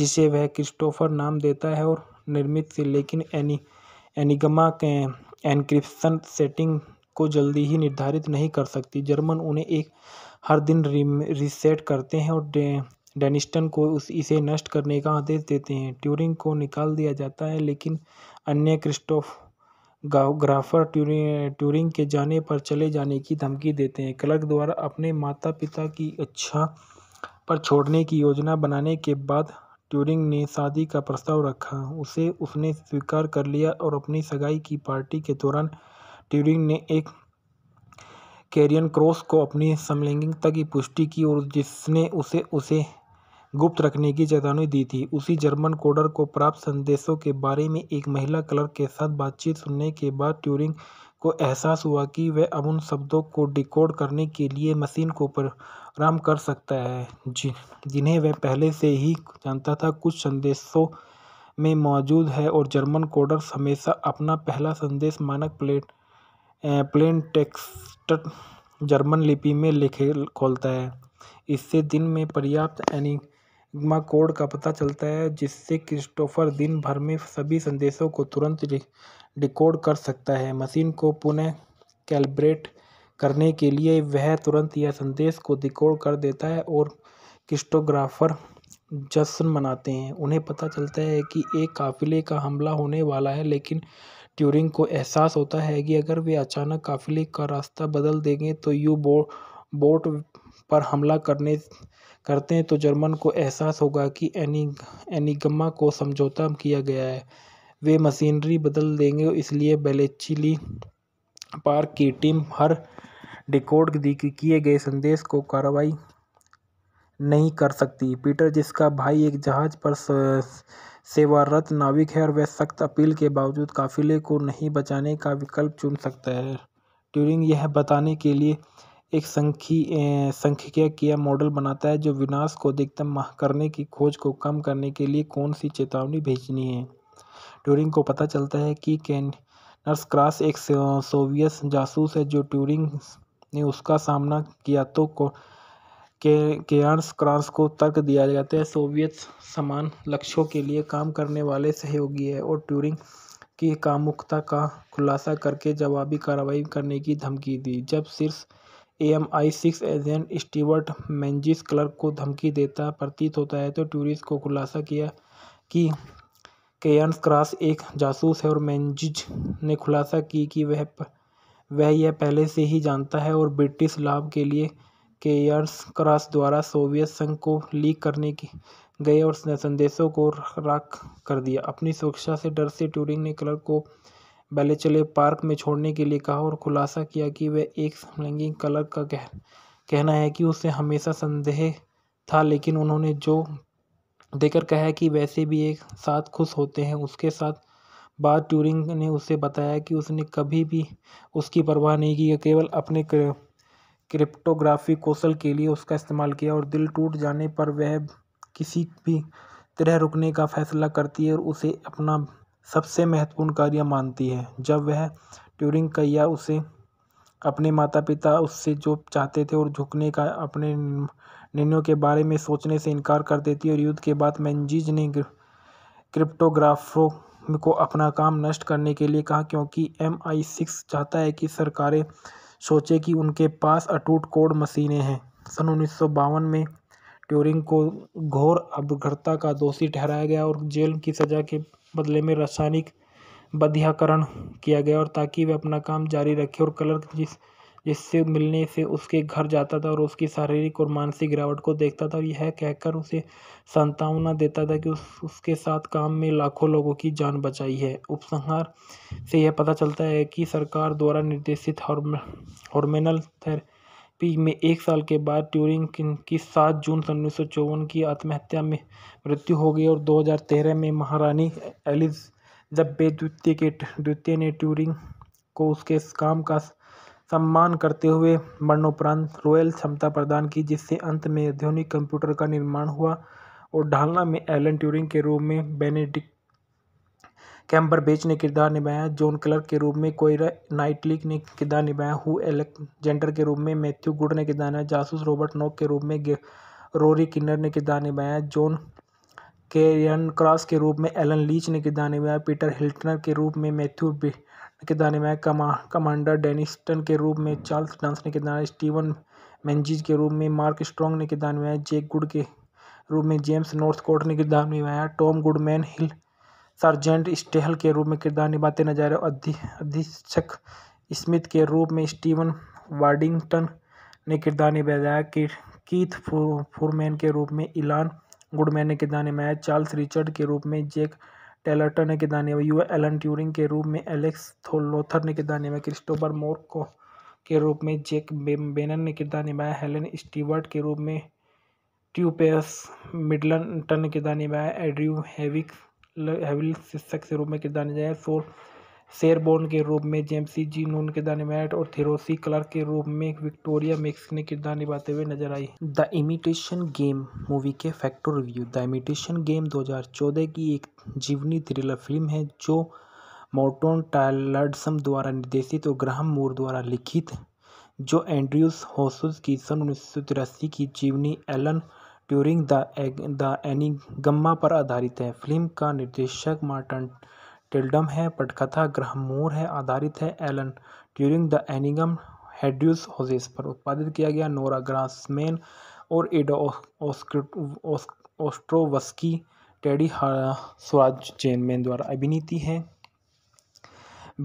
जिसे वह क्रिस्टोफर नाम देता है और निर्मित से लेकिन एनी एनिगमा के एनक्रिप्शन सेटिंग को जल्दी ही निर्धारित नहीं कर सकती जर्मन उन्हें एक हर दिन रिसेट करते हैं और डेनिस्टन को उस इसे नष्ट करने का आदेश देते हैं ट्यूरिंग को निकाल दिया जाता है लेकिन अन्य क्रिस्टोफ ग्राफर ट्यूरिंग के जाने पर चले जाने की धमकी देते हैं क्लर्क द्वारा अपने माता पिता की इच्छा पर छोड़ने की योजना बनाने के बाद ट्यूरिंग ने शादी का प्रस्ताव रखा उसे उसने स्वीकार कर लिया और अपनी सगाई की पार्टी के दौरान ट्यूरिंग ने एक कैरियन क्रॉस को अपनी समलैंगिकता की पुष्टि की और जिसने उसे उसे गुप्त रखने की चेतावनी दी थी उसी जर्मन कोडर को प्राप्त संदेशों के बारे में एक महिला क्लर्क के साथ बातचीत सुनने के बाद ट्यूरिंग को एहसास हुआ कि वह अब उन शब्दों को डिकोड करने के लिए मशीन को प्रोग्राम कर सकता है जि, जिन्हें वह पहले से ही जानता था कुछ संदेशों में मौजूद है और जर्मन कोडर हमेशा अपना पहला संदेश मानक प्लेट प्लेन टेक्स्ट जर्मन लिपि में लिखे खोलता है इससे दिन में पर्याप्त एनी मा कोड का पता चलता है जिससे क्रिस्टोफर दिन भर में सभी संदेशों को तुरंत डिकोड कर सकता है मशीन को पुनः कैलिब्रेट करने के लिए वह तुरंत यह संदेश को डिकोड कर देता है और क्रिस्टोग्राफर जश्न मनाते हैं उन्हें पता चलता है कि एक काफ़िले का हमला होने वाला है लेकिन ट्यूरिंग को एहसास होता है कि अगर वे अचानक काफ़िले का रास्ता बदल देंगे तो यू बो बोट पर हमला करने करते हैं तो जर्मन को एहसास होगा कि एनी एनिगमा को समझौता किया गया है वे मशीनरी बदल देंगे इसलिए बेलेचिली पार्क की टीम हर डिकोड किए गए संदेश को कार्रवाई नहीं कर सकती पीटर जिसका भाई एक जहाज़ पर सेवारत नाविक है और वह सख्त अपील के बावजूद काफिले को नहीं बचाने का विकल्प चुन सकता है ट्यूरिंग यह बताने के लिए एक सांख्यी किया मॉडल बनाता है जो विनाश को अधिकतम करने की खोज को कम करने के लिए कौन सी चेतावनी भेजनी है ट्यूरिंग को पता चलता है कि कैनर्स क्रॉस एक सोवियत जासूस है जो ट्यूरिंग ने उसका सामना किया तो को के केयर्स क्रॉस को तर्क दिया जाता है सोवियत समान लक्ष्यों के लिए काम करने वाले सहयोगी है और ट्यूरिंग की कामुकता का खुलासा करके जवाबी कार्रवाई करने की धमकी दी जब शीर्ष M I six agent Stewart Menzies Clarke को धमकी देता प्रतीत होता है तो टूरिस्ट को खुलासा किया कि केयर्स क्रॉस एक जासूस है और मैंजिज ने खुलासा की कि वह वह यह पहले से ही जानता है और ब्रिटिश लाभ के लिए केयर्स क्रॉस द्वारा सोवियत संघ को लीक करने की गए और संदेशों को राख कर दिया अपनी सुरक्षा से डर से ट्यूरिंग ने क्लर्क को बैले चले पार्क में छोड़ने के लिए कहा और खुलासा किया कि वह एक समलैंगिक कलर का कह कहना है कि उसे हमेशा संदेह था लेकिन उन्होंने जो देकर कहा कि वैसे भी एक साथ खुश होते हैं उसके साथ बाद ट्यूरिंग ने उसे बताया कि उसने कभी भी उसकी परवाह नहीं की केवल अपने क्रिप्टोग्राफी कौशल के लिए उसका इस्तेमाल किया और दिल टूट जाने पर वह किसी भी तरह रुकने का फैसला करती है और उसे अपना सबसे महत्वपूर्ण कार्य मानती है जब वह ट्यूरिंग कैया उसे अपने माता पिता उससे जो चाहते थे और झुकने का अपने निर्णयों के बारे में सोचने से इनकार कर देती और युद्ध के बाद मैंजीज ने क्रिप्टोग्राफरों को अपना काम नष्ट करने के लिए कहा क्योंकि एम आई सिक्स चाहता है कि सरकारें सोचें कि उनके पास अटूट कोड मशीनें हैं सन उन्नीस में ट्यूरिंग को घोर अभद्रता का दोषी ठहराया गया और जेल की सज़ा के बदले में रासायनिक बध्याकरण किया गया और ताकि वह अपना काम जारी रखे और कलर जिस जिससे मिलने से उसके घर जाता था और उसकी शारीरिक और मानसिक गिरावट को देखता था यह कहकर उसे सांत्वना देता था कि उस उसके साथ काम में लाखों लोगों की जान बचाई है उपसंहार से यह पता चलता है कि सरकार द्वारा निर्देशित हॉर्म हॉर्मोनल थेर पी में एक साल के बाद ट्यूरिंग की सात जून सन उन्नीस सौ चौवन की आत्महत्या में मृत्यु हो गई और दो हज़ार तेरह में महारानी बे द्वितीय के द्वितीय ने ट्यूरिंग को उसके काम का सम्मान करते हुए मरणोपरांत रॉयल क्षमता प्रदान की जिससे अंत में आधुनिक कंप्यूटर का निर्माण हुआ और ढालना में एलन ट्यूरिंग के रूप में बेनेडिक बेच ने किरदार निभाया जॉन क्लर्क के रूप में कोयरा नाइटलिक ने किरदार निभाया हु एलेक्जेंडर के रूप में मैथ्यू गुड ने किरदार निभाया जासूस रॉबर्ट नॉक के रूप में रोरी किन्नर ने किरदार निभाया जॉन केरियन क्रॉस के रूप में एलन लीच ने किरदार निभाया पीटर हिल्टनर के रूप में मैथ्यू ने किरदार निभाया कमांडर डेनिस्टन के रूप में चार्ल्स डांस ने किरदार स्टीवन मैंजीज के रूप में मार्क स्ट्रॉन्ग ने किरदार निभाया जेक गुड के रूप में जेम्स नॉर्थकोट ने किरदार निभाया Tom Goodman Hill sergeant Staehl के रूप में किरदार निभाते नजर आए अधीक्षक स्मिथ के रूप में स्टीवन वार्डिंगटन ने किरदार निभाया कि कीथ फुरमैन के रूप में इलान गुडमैन ने किरदार निभाया चार्ल्स रिचर्ड के रूप में जैक टेलर्टन ने किरदार निभाया यू एलन ट्यूरिंग के रूप में एलेक्स थोलोथर ने किरदार निभाया क्रिस्टोफर मोर को के रूप में जैक बेनन ने किरदार निभाया हेलन स्टीवर्ट के रूप में ट्यूपेस मिडलटन ने किरदार निभाया एड्रयू हेविक हैविल शिक्षक के रूप में किरदार निभाया शोर शेरबोर्न के रूप में जेम्सी जी नून के दानिमेट और थेरोसी क्लर्क के रूप में विक्टोरिया मिक्स ने किरदार निभाते हुए नजर आई द इमिटेशन गेम मूवी के factor review the imitation game 2014 की एक जीवनी थ्रिलर फिल्म है जो मोर्टोन टायलर्डसम द्वारा निर्देशित और ग्राहम मूर द्वारा लिखित जो एंड्रयूस होसुस की सन उन्नीस की जीवनी एलन ट्यूरिंग द द एनिगम्मा पर आधारित है फिल्म का निर्देशक मार्टन टिल्डम है पटकथा ग्रह मोर है आधारित है एलन ट्यूरिंग द एनिगम हेड्यूस होजेस पर उत्पादित किया गया नोरा ग्रासमैन और एडो ओस्ट्रोवस्की टेडी स्वराज चेनमैन द्वारा अभिनीति है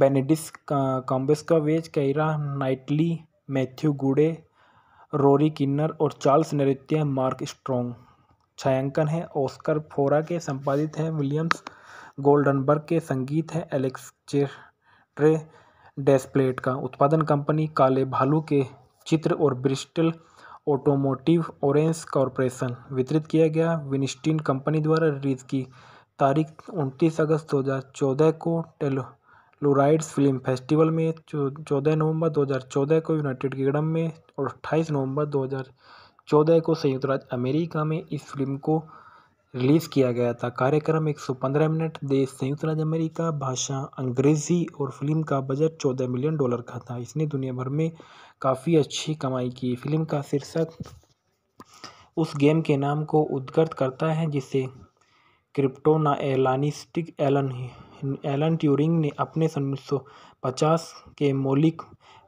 Benedict Cumberbatch Keira Knightley Matthew Goode Rory Kinnear और चार्ल्स नृत्य मार्क स्ट्रोंग छायांकन है ऑस्कर फोरा के संपादित है विलियम्स गोल्डनबर्ग के संगीत है एलेक्स चेट्रे डेस्प्लेट का उत्पादन कंपनी काले भालू के चित्र और ब्रिस्टल ऑटोमोटिव ऑरेंज कॉरपोरेशन वितरित किया गया विनिस्टीन कंपनी द्वारा रिलीज की तारीख उनतीस अगस्त 2014 को टेलो फ्लोराइड्स फिल्म फेस्टिवल में चौदह नवंबर 2014 को यूनाइटेड किंगडम में और अट्ठाईस नवंबर 2014 को संयुक्त राज्य अमेरिका में इस फिल्म को रिलीज़ किया गया था कार्यक्रम 115 मिनट देश संयुक्त राज्य अमेरिका भाषा अंग्रेज़ी और फिल्म का बजट 14 मिलियन डॉलर का था इसने दुनिया भर में काफ़ी अच्छी कमाई की फिल्म का शीर्षक उस गेम के नाम को उद्गत करता है जिसे क्रिप्टोना एलानिस्टिक एलन एलन ट्यूरिंग ने अपने सन उन्नीस सौ पचास के मौलिक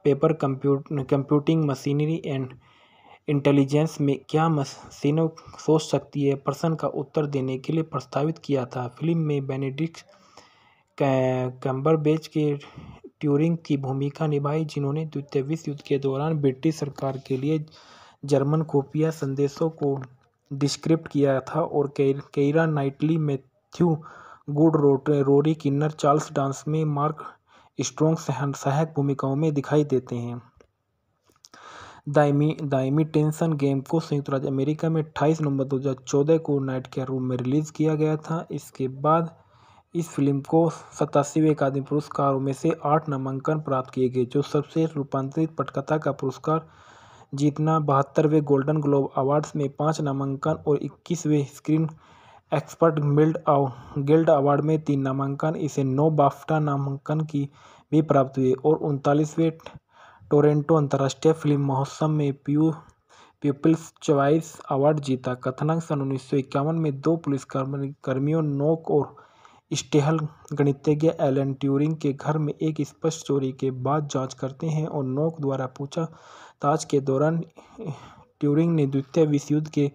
paper computing machinery and intelligence में क्या मशीनों सोच सकती है प्रश्न का उत्तर देने के लिए प्रस्तावित किया था फिल्म में बेनेडिक्ट कैम्बरबेच के ट्यूरिंग की भूमिका निभाई जिन्होंने द्वितीय विश्व युद्ध के दौरान ब्रिटिश सरकार के लिए जर्मन खुफिया संदेशों को डिस्क्रिप्ट किया था और Keira Knightley Matthew Goode Rory Kinnear Charles Dance में मार्क स्ट्रोंग सहायक भूमिकाओं में दिखाई देते हैं दायमी दायमी टेंशन गेम को संयुक्त राज्य अमेरिका में 28 नवंबर 2014 को नाइट के रूम में रिलीज़ किया गया था इसके बाद इस फिल्म को सतासीवें अकादमी पुरस्कारों में से आठ नामांकन प्राप्त किए गए जो सबसे रूपांतरित पटकथा का पुरस्कार जीतना बहत्तरवें गोल्डन ग्लोब अवार्ड्स में पाँच नामांकन और इक्कीसवें screen expert guild guild award में तीन नामांकन इसे नौ बाफ्टा नामांकन की भी प्राप्त हुए और उनतालीसवें टोरेंटो अंतर्राष्ट्रीय फिल्म महोत्सव में प्यू पीपल्स चॉइस अवार्ड जीता कथनांक सन उन्नीस में दो पुलिस कर्मियों नोक और स्टेहल गणितज्ञ एलन ट्यूरिंग के घर में एक स्पष्ट चोरी के बाद जांच करते हैं और नोक द्वारा पूछाताछ के दौरान ट्यूरिंग ने द्वितीय विश्व युद्ध के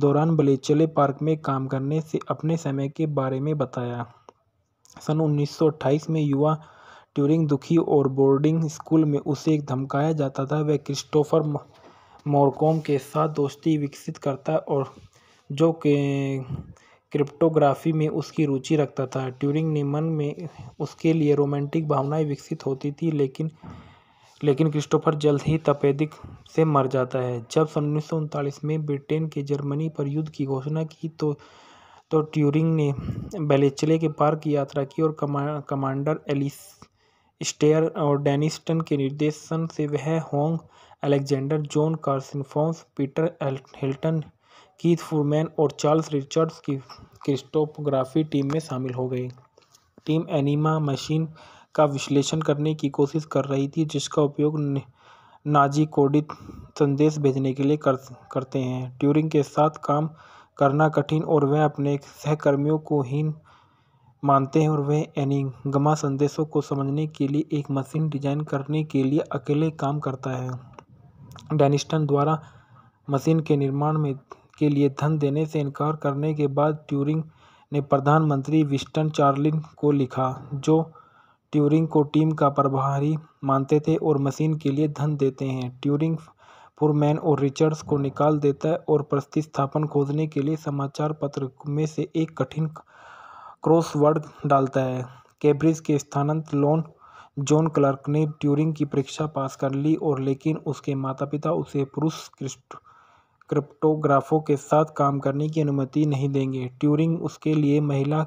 दौरान बलेचले पार्क में काम करने से अपने समय के बारे में बताया सन 1928 में युवा ट्यूरिंग दुखी और बोर्डिंग स्कूल में उसे एक धमकाया जाता था वह क्रिस्टोफर मोरकोम के साथ दोस्ती विकसित करता और जो के क्रिप्टोग्राफी में उसकी रुचि रखता था ट्यूरिंग ने मन में उसके लिए रोमांटिक भावनाएं विकसित होती थी लेकिन लेकिन क्रिस्टोफर जल्द ही तपेदिक से मर जाता है जब सन उन्नीस में ब्रिटेन के जर्मनी पर युद्ध की घोषणा की तो तो ट्यूरिंग ने बेलेचले के पार की यात्रा की और कमा कमांडर एलिस स्टेयर और डेनिस्टन के निर्देशन से वह होंग Alexander John कार्सिनफॉन्स Peter Hilton Keith Furman और चार्ल्स रिचर्ड्स की क्रिस्टोपोग्राफी टीम में शामिल हो गई टीम एनिमा मशीन का विश्लेषण करने की कोशिश कर रही थी जिसका उपयोग नाजी कोडित संदेश भेजने के लिए कर करते हैं ट्यूरिंग के साथ काम करना कठिन और वह अपने सहकर्मियों को हीन मानते हैं और वह एनिगमा संदेशों को समझने के लिए एक मशीन डिजाइन करने के लिए अकेले काम करता है डेनिस्टन द्वारा मशीन के निर्माण में के लिए धन देने से इनकार करने के बाद ट्यूरिंग ने प्रधानमंत्री विस्टन चार्लिन को लिखा जो ट्यूरिंग को टीम का प्रभारी मानते थे और मशीन के लिए धन देते हैं ट्यूरिंग फुरमैन और रिचर्ड्स को निकाल देता है और प्रतिस्थापन खोजने के लिए समाचार पत्र में से एक कठिन क्रॉसवर्ड डालता है कैब्रिज के स्थानांत लोन जॉन क्लार्क ने ट्यूरिंग की परीक्षा पास कर ली और लेकिन उसके माता पिता उसे पुरुष क्रिप्टोग्राफों के साथ काम करने की अनुमति नहीं देंगे ट्यूरिंग उसके लिए महिला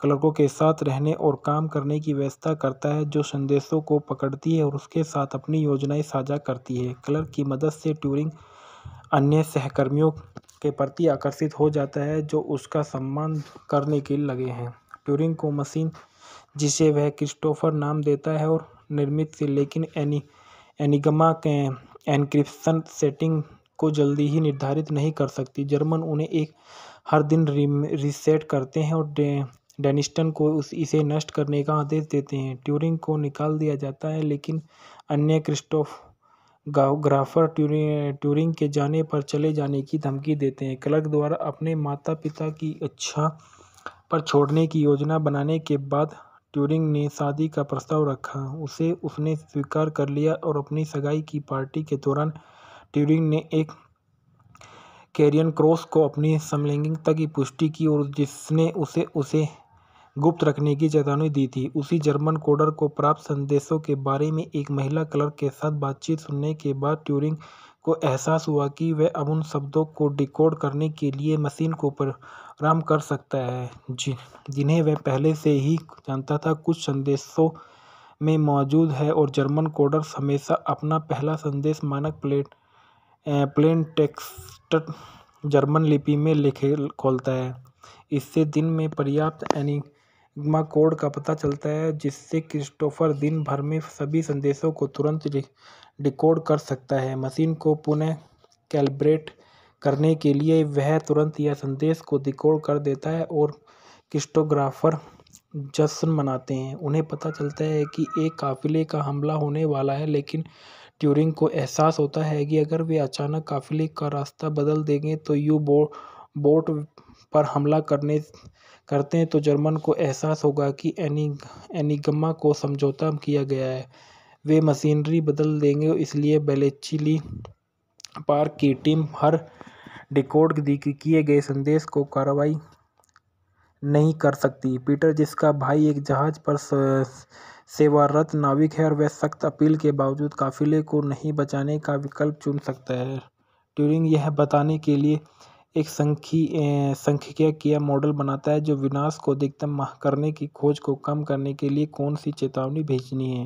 क्लर्कों के साथ रहने और काम करने की व्यवस्था करता है जो संदेशों को पकड़ती है और उसके साथ अपनी योजनाएं साझा करती है क्लर्क की मदद से ट्यूरिंग अन्य सहकर्मियों के प्रति आकर्षित हो जाता है जो उसका सम्मान करने के लगे हैं ट्यूरिंग को मशीन जिसे वह क्रिस्टोफर नाम देता है और निर्मित से लेकिन एनी एनिगमा के एनक्रिप्शन सेटिंग को जल्दी ही निर्धारित नहीं कर सकती जर्मन उन्हें एक हर दिन रिसेट करते हैं और डेनिस्टन को उस इसे नष्ट करने का आदेश देते हैं ट्यूरिंग को निकाल दिया जाता है लेकिन अन्य क्रिस्टोफ ग्राफर ट्यूरिंग के जाने पर चले जाने की धमकी देते हैं क्लर्क द्वारा अपने माता पिता की इच्छा पर छोड़ने की योजना बनाने के बाद ट्यूरिंग ने शादी का प्रस्ताव रखा उसे उसने स्वीकार कर लिया और अपनी सगाई की पार्टी के दौरान ट्यूरिंग ने एक कैरियन क्रॉस को अपनी समलैंगिकता की पुष्टि की और जिसने उसे उसे गुप्त रखने की चेतावनी दी थी उसी जर्मन कोडर को प्राप्त संदेशों के बारे में एक महिला क्लर्क के साथ बातचीत सुनने के बाद ट्यूरिंग को एहसास हुआ कि वह अब उन शब्दों को डिकोड करने के लिए मशीन को प्रोग्राम कर सकता है जिन्हें वह पहले से ही जानता था कुछ संदेशों में मौजूद है और जर्मन कोडर हमेशा अपना पहला संदेश मानक प्लेट प्लेन टेक्स्ट जर्मन लिपि में लिखे खोलता है इससे दिन में पर्याप्त एनी सिग्मा कोड का पता चलता है जिससे क्रिस्टोफर दिन भर में सभी संदेशों को तुरंत डिकोड कर सकता है मशीन को पुनः कैलिब्रेट करने के लिए वह तुरंत यह संदेश को डिकोड कर देता है और क्रिस्टोग्राफर जश्न मनाते हैं उन्हें पता चलता है कि एक काफिले का हमला होने वाला है लेकिन ट्यूरिंग को एहसास होता है कि अगर वे अचानक काफिले का रास्ता बदल देंगे तो यू बो बोट पर हमला करने करते हैं तो जर्मन को एहसास होगा कि एनी एनिगमा को समझौता किया गया है वे मशीनरी बदल देंगे इसलिए बेलेचिली पार्क की टीम हर डिकोड किए गए संदेश को कार्रवाई नहीं कर सकती पीटर जिसका भाई एक जहाज पर सेवारत नाविक है और वह सख्त अपील के बावजूद काफिले को नहीं बचाने का विकल्प चुन सकता है ट्यूरिंग यह बताने के लिए एक सांख्यिकी सांख्यिकीय मॉडल बनाता है जो विनाश को अधिकतम करने की खोज को कम करने के लिए कौन सी चेतावनी भेजनी है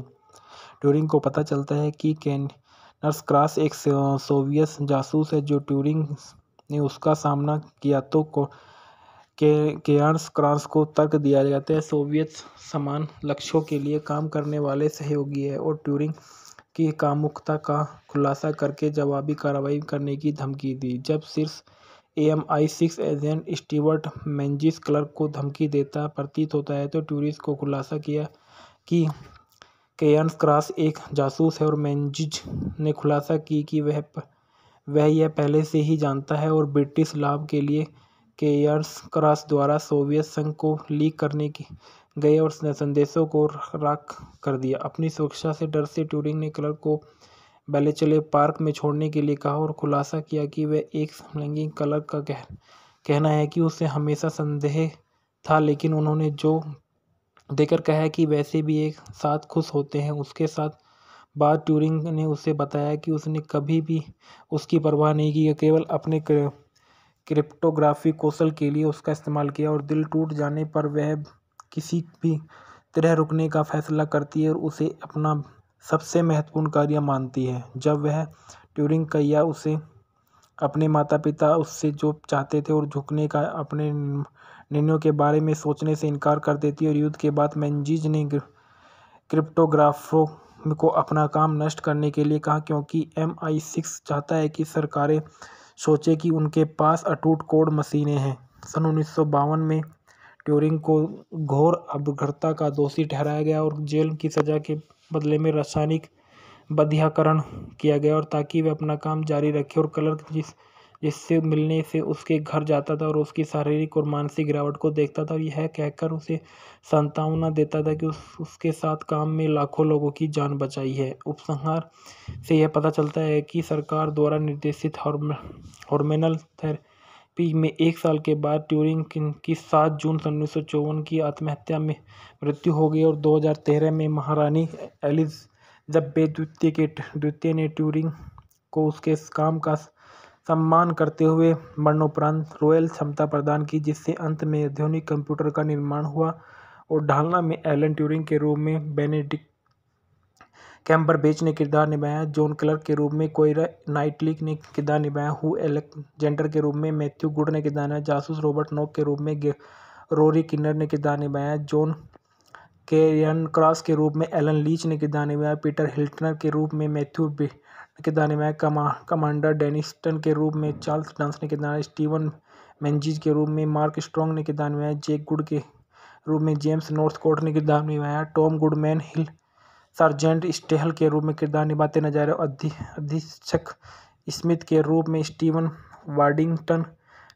ट्यूरिंग को पता चलता है कि नर्स क्रॉस एक सोवियत जासूस है जो ट्यूरिंग ने उसका सामना किया तो को के केयर्स क्रांस को तर्क दिया जाता है सोवियत समान लक्ष्यों के लिए काम करने वाले सहयोगी है और ट्यूरिंग की कामुकता का खुलासा करके जवाबी कार्रवाई करने की धमकी दी जब शीर्ष M I six agent Stewart Menzies Clarke को धमकी देता प्रतीत होता है तो टूरिस्ट को खुलासा किया कि केयन्स क्रॉस एक जासूस है और मैंजिज ने खुलासा की कि वह वह यह पहले से ही जानता है और ब्रिटिश लाभ के लिए केयर्स क्रॉस द्वारा सोवियत संघ को लीक करने की गए और संदेशों को राख कर दिया अपनी सुरक्षा से डर से ट्यूरिंग ने क्लर्क को चले पार्क में छोड़ने के लिए कहा और खुलासा किया कि वह एक समलैंगिक कलर का कह कहना है कि उसे हमेशा संदेह था लेकिन उन्होंने जो देकर कहा कि वैसे भी एक साथ खुश होते हैं उसके साथ बाद ट्यूरिंग ने उसे बताया कि उसने कभी भी उसकी परवाह नहीं की केवल अपने क्रिप्टोग्राफी कौशल के लिए उसका इस्तेमाल किया और दिल टूट जाने पर वह किसी भी तरह रुकने का फैसला करती है और उसे अपना सबसे महत्वपूर्ण कार्य मानती है जब वह ट्यूरिंग कैया उसे अपने माता पिता उससे जो चाहते थे और झुकने का अपने निर्णयों के बारे में सोचने से इनकार कर देती है और युद्ध के बाद मैंजीज ने क्रिप्टोग्राफरों को अपना काम नष्ट करने के लिए कहा क्योंकि एम आई सिक्स चाहता है कि सरकारें सोचें कि उनके पास अटूट कोड मशीनें हैं सन उन्नीस में ट्यूरिंग को घोर अपघर्ता का दोषी ठहराया गया और जेल की सज़ा के बदले में रासायनिक बध्याकरण किया गया और ताकि वह अपना काम जारी रखे और कलर जिस जिससे मिलने से उसके घर जाता था और उसकी शारीरिक और मानसिक गिरावट को देखता था और यह कहकर उसे सांत्वना देता था कि उस उसके साथ काम में लाखों लोगों की जान बचाई है उपसंहार से यह पता चलता है कि सरकार द्वारा निर्देशित हॉर्म हॉर्मेनल थेरे पी में एक साल के बाद ट्यूरिंग की सात जून सन उन्नीस सौ चौवन की आत्महत्या में मृत्यु हो गई और दो हज़ार तेरह में महारानी बे द्वितीय के द्वितीय ने ट्यूरिंग को उसके काम का सम्मान करते हुए मरणोपरांत रॉयल क्षमता प्रदान की जिससे अंत में आधुनिक कंप्यूटर का निर्माण हुआ और ढालना में एलन ट्यूरिंग के रूप में बेनेडिक कैम्बर बेच ने किरदार निभाया जॉन क्लर्क के रूप में कोयरा नाइटली ने किरदार निभाया हु एलेक्जेंडर के रूप में मैथ्यू गुड ने किरदार निभाया जासूस रॉबर्ट नॉक के रूप में रोरी किन्नर ने किरदार निभाया जॉन केयन क्रॉस के रूप में एलन लीच ने किरदार निभाया पीटर हिल्टनर के रूप में मैथ्यू ने किरदार निभाया कमा कमांडर डेनिस्टन के रूप में चार्ल्स डांस ने किरदार स्टीवन मैंजीज के रूप में मार्क स्ट्रॉन्ग ने किरदार निभाया जेक गुड के रूप में जेम्स नॉर्थकोट ने किरदार निभाया Tom Goodman Hill sergeant Staehl के रूप में किरदार निभाते नजर आए अधीक्षक स्मिथ के रूप में स्टीवन वार्डिंगटन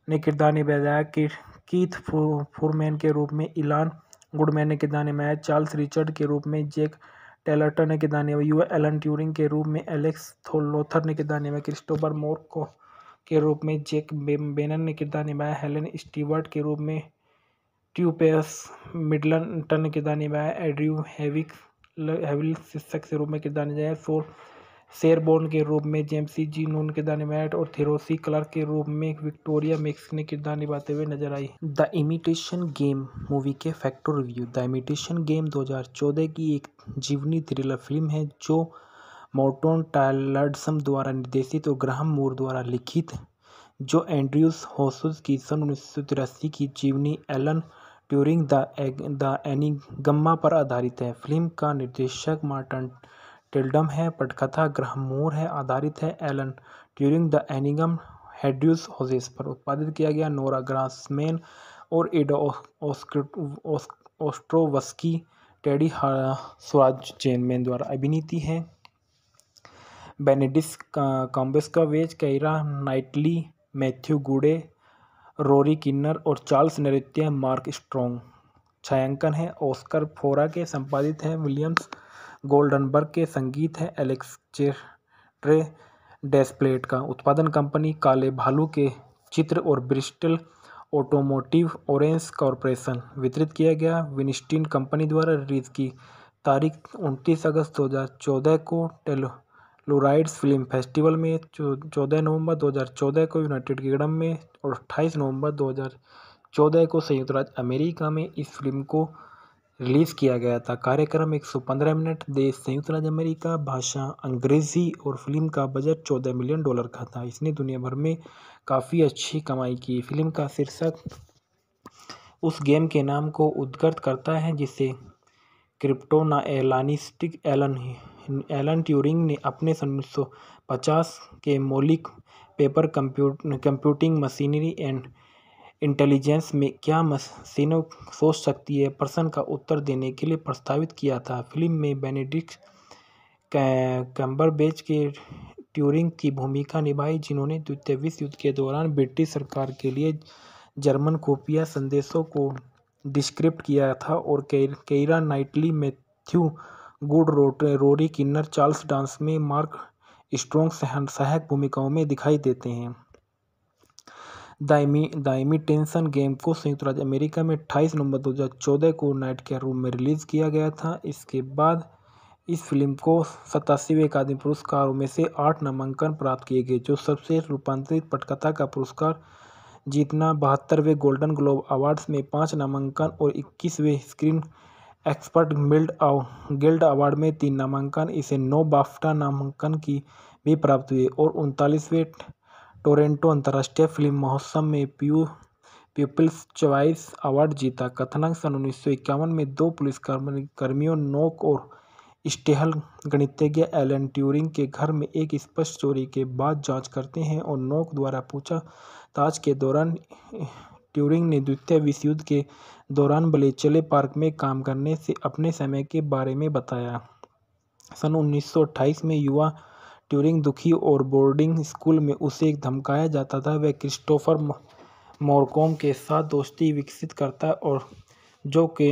ने किरदार निभाया कि कीथ फुरमैन के रूप में इलान गुडमैन ने किरदार निभाया चार्ल्स रिचर्ड के रूप में जैक टेलर्टन ने किरदार निभाया यू एलन ट्यूरिंग के रूप में एलेक्स थोलोथर ने किरदार निभाया क्रिस्टोफर मोर को के रूप में जैक बेनन ने किरदार निभाया हेलन स्टीवर्ट के रूप में ट्यूपेस मिडलटन ने किरदार निभाया एड्रयू हैविक हेविल शिक्षक के रूप में किरदार निभाया शोर शेरबोर्न के रूप में जेम्सी जी नून किरदार निभाया और थेरोसी क्लर्क के रूप में विक्टोरिया मिक्स ने किरदार निभाते हुए नजर आई द इमिटेशन गेम मूवी के factor review the imitation game 2014 की एक जीवनी थ्रिलर फिल्म है जो मोर्टोन टायलडसम द्वारा निर्देशित और ग्राहम मूर द्वारा लिखित जो एंड्रयूस होसुस की सन उन्नीस की जीवनी Alan Turing the egg the एनिगम्मा पर आधारित है फिल्म का निर्देशक मार्टन टिल्डम है पटकथा ग्रह मोर है आधारित है एलन ट्यूरिंग द एनिगम हेड्यूस होजेस पर उत्पादित किया गया नोरा ग्रासमैन और एडो ओस्ट्रोवस्की टेडी स्वराज चेनमैन द्वारा अभिनीति है Benedict Cumberbatch Keira Knightley Matthew Goode Rory Kinnear और चार्ल्स नृत्य मार्क स्ट्रॉन्ग छायांकन है ऑस्कर फोरा के संपादित हैं विलियम्स गोल्डनबर्ग के संगीत है एलेक्स चेट्रे डेस्प्लेट का उत्पादन कंपनी काले भालू के चित्र और ब्रिस्टल ऑटोमोटिव ऑरेंज कॉरपोरेशन वितरित किया गया विनिस्टिन कंपनी द्वारा रिलीज की तारीख उनतीस अगस्त 2014 को टेलो फ्लोराइड्स फिल्म फेस्टिवल में चौदह नवंबर 2014 को यूनाइटेड किंगडम में और अट्ठाईस नवंबर 2014 को संयुक्त राज्य अमेरिका में इस फिल्म को रिलीज़ किया गया था कार्यक्रम 115 मिनट देश संयुक्त राज्य अमेरिका भाषा अंग्रेज़ी और फिल्म का बजट 14 मिलियन डॉलर का था इसने दुनिया भर में काफ़ी अच्छी कमाई की फिल्म का शीर्षक उस गेम के नाम को उद्गत करता है जिसे क्रिप्टोना एलानिस्टिक एलन एलन ट्यूरिंग ने अपने सन उन्नीस पचास के मौलिक paper compute computing machinery and intelligence में क्या मशीनों सोच सकती है प्रश्न का उत्तर देने के लिए प्रस्तावित किया था फिल्म में बेनेडिक्ट कैम्बरबेज के ट्यूरिंग की भूमिका निभाई जिन्होंने द्वितीय विश्व युद्ध के दौरान ब्रिटिश सरकार के लिए जर्मन खुफिया संदेशों को डिस्क्रिप्ट किया था और Keira Knightley Matthew Goode Rory Kinnear Charles Dance में मार्क स्ट्रोंग सहायक भूमिकाओं में दिखाई देते हैं दाइमी दाइमी टेंशन गेम को संयुक्त राज्य अमेरिका में 28 नवंबर 2014 को नाइट के रूम में रिलीज़ किया गया था इसके बाद इस फिल्म को सतासीवें अकादमी पुरस्कारों में से आठ नामांकन प्राप्त किए गए जो सबसे रूपांतरित पटकथा का पुरस्कार जीतना बहत्तरवें गोल्डन ग्लोब अवार्ड्स में पाँच नामांकन और इक्कीसवें screen expert guild guild award में तीन नामांकन इसे नौ बाफ्टा नामांकन की भी प्राप्त हुई और उनतालीसवें टोरेंटो अंतर्राष्ट्रीय फिल्म महोत्सव में प्यू पीपल्स चॉइस अवार्ड जीता कथनांक सन उन्नीस सौ इक्यावन में दो पुलिस कर्मियों नोक और स्टेहल गणितज्ञ एलन ट्यूरिंग के घर में एक स्पष्ट चोरी के बाद जांच करते हैं और नोक द्वारा पूछा ताज के दौरान ट्यूरिंग ने द्वितीय विश्व युद्ध के दौरान बलेचले पार्क में काम करने से अपने समय के बारे में बताया सन 1928 में युवा ट्यूरिंग दुखी और बोर्डिंग स्कूल में उसे एक धमकाया जाता था वह क्रिस्टोफर मोरकोम के साथ दोस्ती विकसित करता और जो के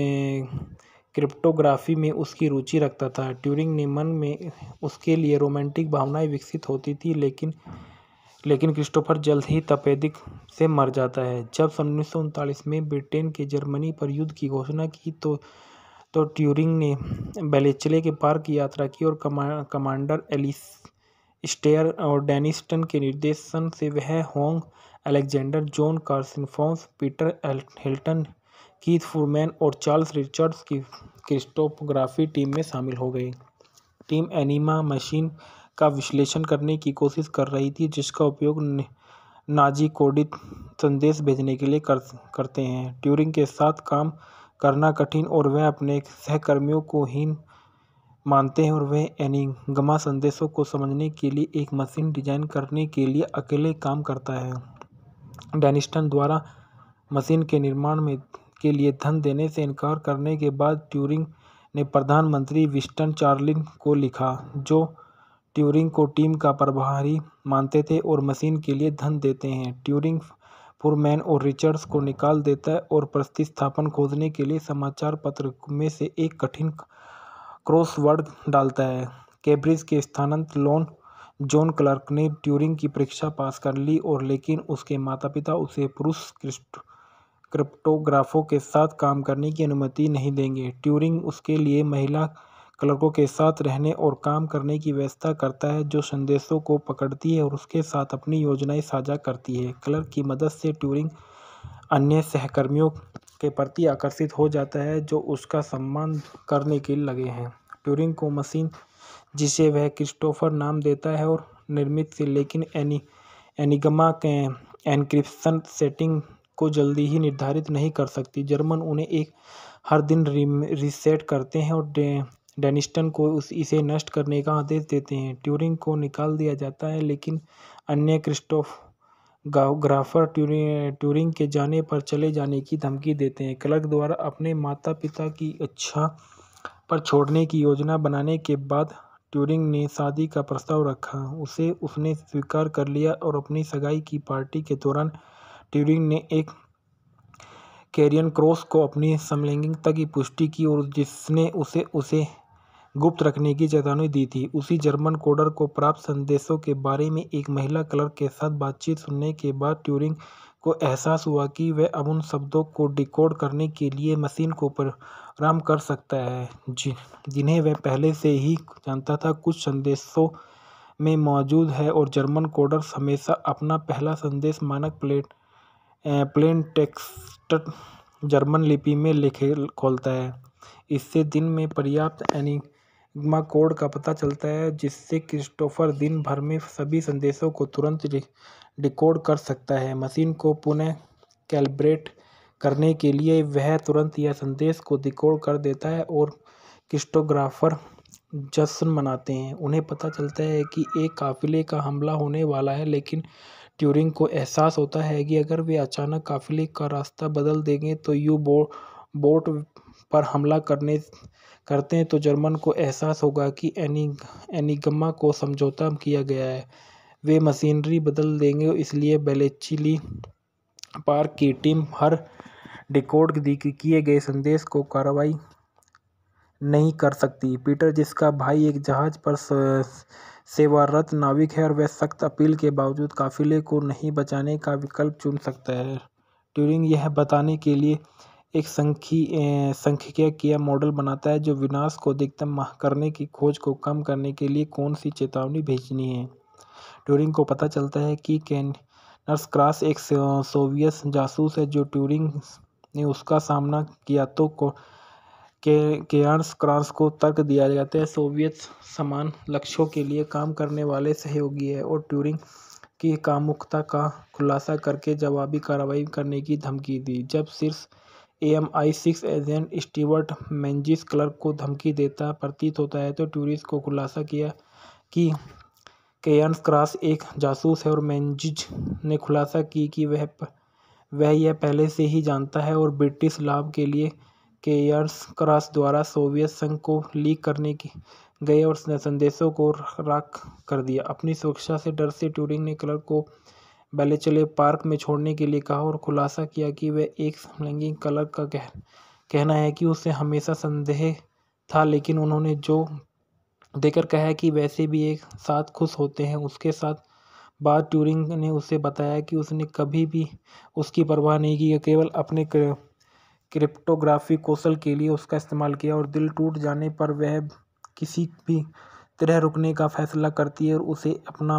क्रिप्टोग्राफी में उसकी रुचि रखता था ट्यूरिंग ने मन में उसके लिए रोमांटिक भावनाएं विकसित होती थी लेकिन लेकिन क्रिस्टोफर जल्द ही तपेदिक से मर जाता है जब सन उन्नीस में ब्रिटेन के जर्मनी पर युद्ध की घोषणा की तो तो ट्यूरिंग ने बेलेचले के पार की यात्रा की और कमा कमांडर एलिस स्टेयर और डेनिस्टन के निर्देशन से वह होंग Alexander John कार्सिनफॉन्स Peter Hilton Keith Furman और चार्ल्स रिचर्ड्स की क्रिस्टोपोग्राफी टीम में शामिल हो गए टीम एनिमा मशीन का विश्लेषण करने की कोशिश कर रही थी जिसका उपयोग नाजी कोडित संदेश भेजने के लिए कर करते हैं ट्यूरिंग के साथ काम करना कठिन और वह अपने सहकर्मियों को हीन मानते हैं और वह एनिगमा संदेशों को समझने के लिए एक मशीन डिजाइन करने के लिए अकेले काम करता है डेनिस्टन द्वारा मशीन के निर्माण में के लिए धन देने से इनकार करने के बाद ट्यूरिंग ने प्रधानमंत्री विस्टन चार्लिन को लिखा जो ट्यूरिंग को टीम का प्रभारी मानते थे और मशीन के लिए धन देते हैं ट्यूरिंग फुरमैन और रिचर्ड्स को निकाल देता है और प्रतिस्थापन खोजने के लिए समाचार पत्र में से एक कठिन क्रॉसवर्ड डालता है कैब्रिज के स्थानांत लोन जॉन क्लार्क ने ट्यूरिंग की परीक्षा पास कर ली और लेकिन उसके माता पिता उसे पुरुष क्रिप्टोग्राफों के साथ काम करने की अनुमति नहीं देंगे ट्यूरिंग उसके लिए महिला क्लर्कों के साथ रहने और काम करने की व्यवस्था करता है जो संदेशों को पकड़ती है और उसके साथ अपनी योजनाएं साझा करती है क्लर्क की मदद से ट्यूरिंग अन्य सहकर्मियों के प्रति आकर्षित हो जाता है जो उसका सम्मान करने के लगे हैं ट्यूरिंग को मशीन जिसे वह क्रिस्टोफर नाम देता है और निर्मित से लेकिन एनी एनिगमा के एनक्रिप्शन सेटिंग को जल्दी ही निर्धारित नहीं कर सकती जर्मन उन्हें एक हर दिन रिसेट करते हैं और डेनिस्टन को उस इसे नष्ट करने का आदेश देते हैं ट्यूरिंग को निकाल दिया जाता है लेकिन अन्य क्रिस्टोफ ग्राफर ट्यूरिंग के जाने पर चले जाने की धमकी देते हैं क्लर्क द्वारा अपने माता पिता की इच्छा पर छोड़ने की योजना बनाने के बाद ट्यूरिंग ने शादी का प्रस्ताव रखा उसे उसने स्वीकार कर लिया और अपनी सगाई की पार्टी के दौरान ट्यूरिंग ने एक कैरियन क्रॉस को अपनी समलैंगिकता की पुष्टि की और जिसने उसे उसे गुप्त रखने की चेतावनी दी थी उसी जर्मन कोडर को प्राप्त संदेशों के बारे में एक महिला क्लर्क के साथ बातचीत सुनने के बाद ट्यूरिंग को एहसास हुआ कि वह अब उन शब्दों को डिकोड करने के लिए मशीन को प्रोग्राम कर सकता है जिन्हें वह पहले से ही जानता था कुछ संदेशों में मौजूद है और जर्मन कोडर हमेशा अपना पहला संदेश मानक प्लेट प्लेन टेक्स्ट जर्मन लिपि में लिखे खोलता है इससे दिन में पर्याप्त एनी कोड का पता चलता है जिससे क्रिस्टोफर दिन भर में सभी संदेशों को तुरंत डिकोड कर सकता है मशीन को पुनः कैलिब्रेट करने के लिए वह तुरंत यह संदेश को डिकोड कर देता है और क्रिस्टोग्राफर जश्न मनाते हैं उन्हें पता चलता है कि एक काफिले का हमला होने वाला है लेकिन ट्यूरिंग को एहसास होता है कि अगर वे अचानक काफिले का रास्ता बदल देंगे तो यू बो बोट पर हमला करने करते हैं तो जर्मन को एहसास होगा कि एनी को समझौता किया गया है वे मशीनरी बदल देंगे इसलिए बेलेचिली पार्क की टीम हर डिकोड किए गए संदेश को कार्रवाई नहीं कर सकती पीटर जिसका भाई एक जहाज पर सेवारत नाविक है और वह सख्त अपील के बावजूद काफिले को नहीं बचाने का विकल्प चुन सकता है ट्यूरिंग यह बताने के लिए एक संख्य सांख्यिकीय मॉडल बनाता है जो विनाश को अधिकतम करने की खोज को कम करने के लिए कौन सी चेतावनी भेजनी है ट्यूरिंग को पता चलता है कि कैनर्स क्रॉस एक सोवियत जासूस है जो ट्यूरिंग ने उसका सामना किया तो को के केयर्स क्रॉस को तर्क दिया जाता है सोवियत समान लक्ष्यों के लिए काम करने वाले सहयोगी है और ट्यूरिंग की कामुकता का खुलासा करके जवाबी कार्रवाई करने की धमकी दी जब शीर्ष M I six agent Stewart Menzies Clarke को धमकी देता प्रतीत होता है तो टूरिस्ट को खुलासा किया कि केयर्स क्रॉस एक जासूस है और मैंजिज ने खुलासा की कि वह वह यह पहले से ही जानता है और ब्रिटिश लाभ के लिए केयर्स क्रॉस द्वारा सोवियत संघ को लीक करने की गए और संदेशों को राख कर दिया अपनी सुरक्षा से डर से ट्यूरिंग ने क्लर्क को चले पार्क में छोड़ने के लिए कहा और खुलासा किया कि वह एक समलैंगिक कलर का कह कहना है कि उसे हमेशा संदेह था लेकिन उन्होंने जो देकर कहा है कि वैसे भी एक साथ खुश होते हैं उसके साथ बाद ट्यूरिंग ने उसे बताया कि उसने कभी भी उसकी परवाह नहीं की केवल अपने क्रिप्टोग्राफी कौशल के लिए उसका इस्तेमाल किया और दिल टूट जाने पर वह किसी भी तरह रुकने का फैसला करती है और उसे अपना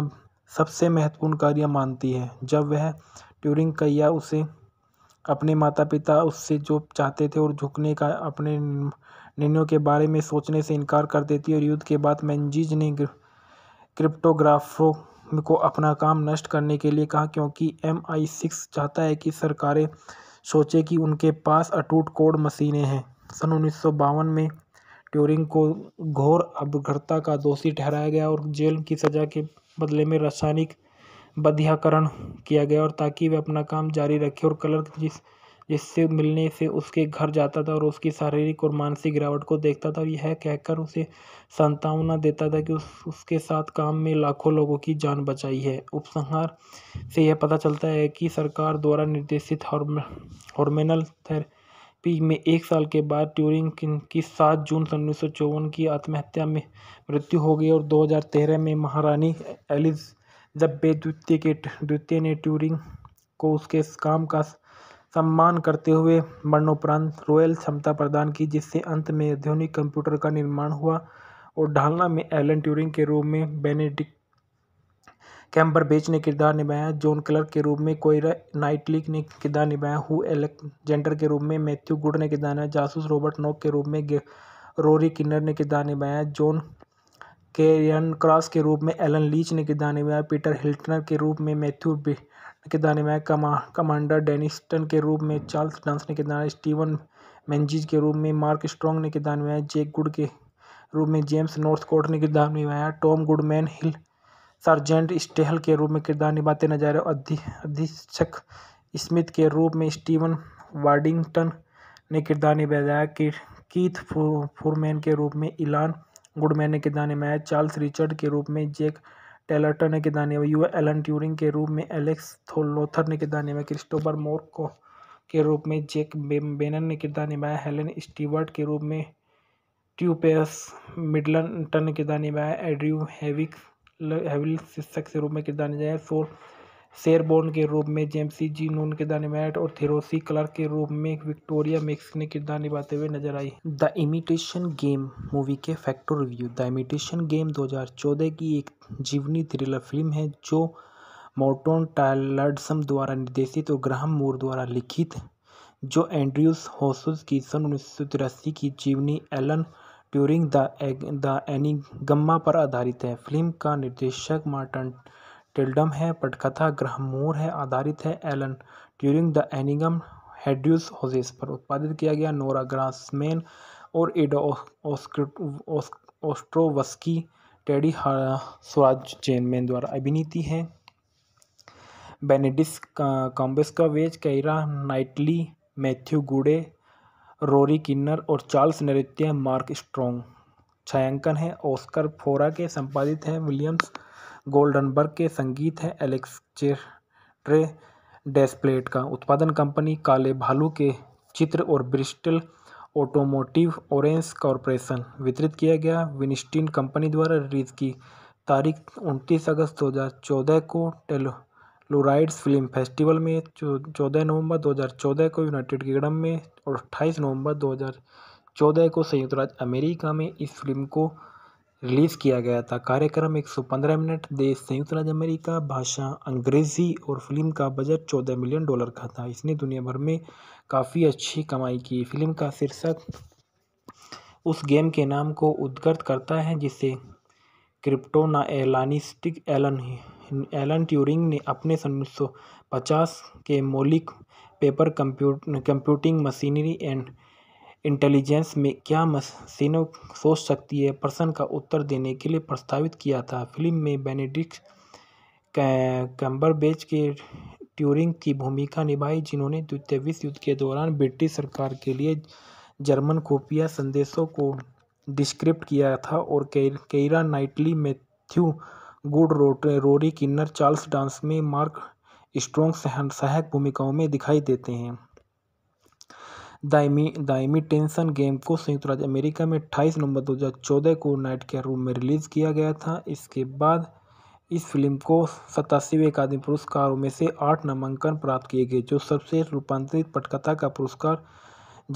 सबसे महत्वपूर्ण कार्य मानती है जब वह ट्यूरिंग कैया उसे अपने माता पिता उससे जो चाहते थे और झुकने का अपने निर्णयों के बारे में सोचने से इनकार कर देती है और युद्ध के बाद मैंजीज ने क्रिप्टोग्राफों को अपना काम नष्ट करने के लिए कहा क्योंकि एम आई सिक्स चाहता है कि सरकारें सोचे कि उनके पास अटूट कोड मशीनें हैं सन उन्नीस सौ बावन में ट्यूरिंग को घोर अपघर्ता का दोषी ठहराया गया और जेल की सज़ा के बदले में रासायनिक बध्याकरण किया गया और ताकि वह अपना काम जारी रखे और क्लर्क जिस जिससे मिलने से उसके घर जाता था और उसकी शारीरिक और मानसिक गिरावट को देखता था और यह कहकर उसे सांत्वना देता था कि उस उसके साथ काम में लाखों लोगों की जान बचाई है उपसंहार से यह पता चलता है कि सरकार द्वारा निर्देशित हॉर्म हॉर्मेनल थेर पी में एक साल के बाद ट्यूरिंग की सात जून सन उन्नीस सौ चौवन की आत्महत्या में मृत्यु हो गई और दो हज़ार तेरह में महारानी एलिज जब्बे द्वितीय के द्वितीय ने ट्यूरिंग को उसके काम का सम्मान करते हुए मरणोपरांत रॉयल क्षमता प्रदान की जिससे अंत में आधुनिक कंप्यूटर का निर्माण हुआ और ढालना में एलन ट्यूरिंग के रूप में बेनेडिक कैम्बर बेच ने किरदार निभाया जॉन क्लर्क के रूप में कोयरा नाइटलिक ने किरदार निभाया हु एलेक्जेंडर के रूप में मैथ्यू गुड ने किरदार निभाया जासूस रॉबर्ट नॉक के रूप में रोरी किन्नर ने किरदार निभाया जॉन केरियन क्रॉस के रूप में एलन लीच ने किरदार निभाया पीटर हिल्टनर के रूप में मैथ्यू ने किरदार निभाया कमांडर डेनिस्टन के रूप में चार्ल्स डांस ने किरदार स्टीवन मैंजीज के रूप में मार्क स्ट्रॉन्ग ने किरदार निभाया जैक गुड के रूप में जेम्स नॉर्थकोट ने किरदार निभाया Tom Goodman Hill sergeant Staehl के रूप में किरदार निभाते नजर आए अधीक्षक स्मिथ के रूप में स्टीवन वार्डिंगटन ने किरदार निभाया कि कीथ फूरमैन के रूप में इलान गुडमैन ने किरदार निभाया चार्ल्स रिचर्ड के रूप में जैक टेलरटन ने किरदार निभाया यू एलन ट्यूरिंग के रूप में एलेक्स थोलोथर ने किरदार निभाया क्रिस्टोबर मोर के रूप में जैक बेनन ने किरदार निभाया हेलन स्टीवर्ट के रूप में ट्यूपेस मिडलटन ने किरदार निभाया एड्रयू हैविक हेविल शिक्षक के रूप में किरदार निभाए हैं शोर शेरबोर्न के रूप में जेम्सी जी नून किरदार निभाया और थेरोसी क्लर्क के रूप में विक्टोरिया मिक्स ने किरदार निभाते हुए नजर आई द इमिटेशन गेम मूवी के factor review the imitation game 2014 की एक जीवनी थ्रिलर फिल्म है जो मोर्टोन टायलडसम द्वारा निर्देशित और ग्राहम मूर द्वारा लिखित जो एंड्रयूस होसुस की सन उन्नीस की जीवनी Alan Turing the egg the एनिगम्मा पर आधारित है फिल्म का निर्देशक मार्टन टिल्डम है पटकथा ग्रह मोर है आधारित है एलन ट्यूरिंग द एनिगम हेड्यूस होजेस पर उत्पादित किया गया नोरा ग्रासमैन और एडो ओस्ट्रोवस्की टेडी स्वराज चेनमैन द्वारा अभिनीति है Benedict Cumberbatch Keira Knightley Matthew Goode Rory Kinnear और चार्ल्स नृत्य मार्क स्ट्रोंग छायांकन है ऑस्कर फोरा के संपादित हैं विलियम्स गोल्डनबर्ग के संगीत है एलेक्स चेट्रे डेस्प्लेट का उत्पादन कंपनी काले भालू के चित्र और ब्रिस्टल ऑटोमोटिव ऑरेंज कॉरपोरेशन वितरित किया गया विनिस्टिन कंपनी द्वारा रिलीज की तारीख उनतीस अगस्त 2014 को टेलो फ्लोराइड्स फिल्म फेस्टिवल में चौदह नवंबर 2014 को यूनाइटेड किंगडम में और 28 नवंबर 2014 को संयुक्त राज्य अमेरिका में इस फिल्म को रिलीज़ किया गया था कार्यक्रम 115 मिनट देश संयुक्त राज्य अमेरिका भाषा अंग्रेज़ी और फिल्म का बजट 14 मिलियन डॉलर का था इसने दुनिया भर में काफ़ी अच्छी कमाई की फिल्म का शीर्षक उस गेम के नाम को उद्गत करता है जिसे क्रिप्टोना एलानिस्टिक एलन एलन ट्यूरिंग ने अपने सन उन्नीस सौ पचास के मौलिक paper computing machinery and intelligence में क्या मशीनों सोच सकती है प्रश्न का उत्तर देने के लिए प्रस्तावित किया था फिल्म में बेनेडिक्ट कैम्बरबेच के ट्यूरिंग की भूमिका निभाई जिन्होंने द्वितीय विश्व युद्ध के दौरान ब्रिटिश सरकार के लिए जर्मन खुफिया संदेशों को डिस्क्रिप्ट किया था और Keira Knightley Matthew Goode Rory Kinnear Charles Dance में मार्क स्ट्रोंग सहायक भूमिकाओं में दिखाई देते हैं दाइमी दाइमी टेंशन गेम को संयुक्त राज्य अमेरिका में 28 नवंबर 2014 को नाइट के रूम में रिलीज़ किया गया था इसके बाद इस फिल्म को सतासीवें अकादमी पुरस्कारों में से आठ नामांकन प्राप्त किए गए जो सबसे रूपांतरित पटकथा का पुरस्कार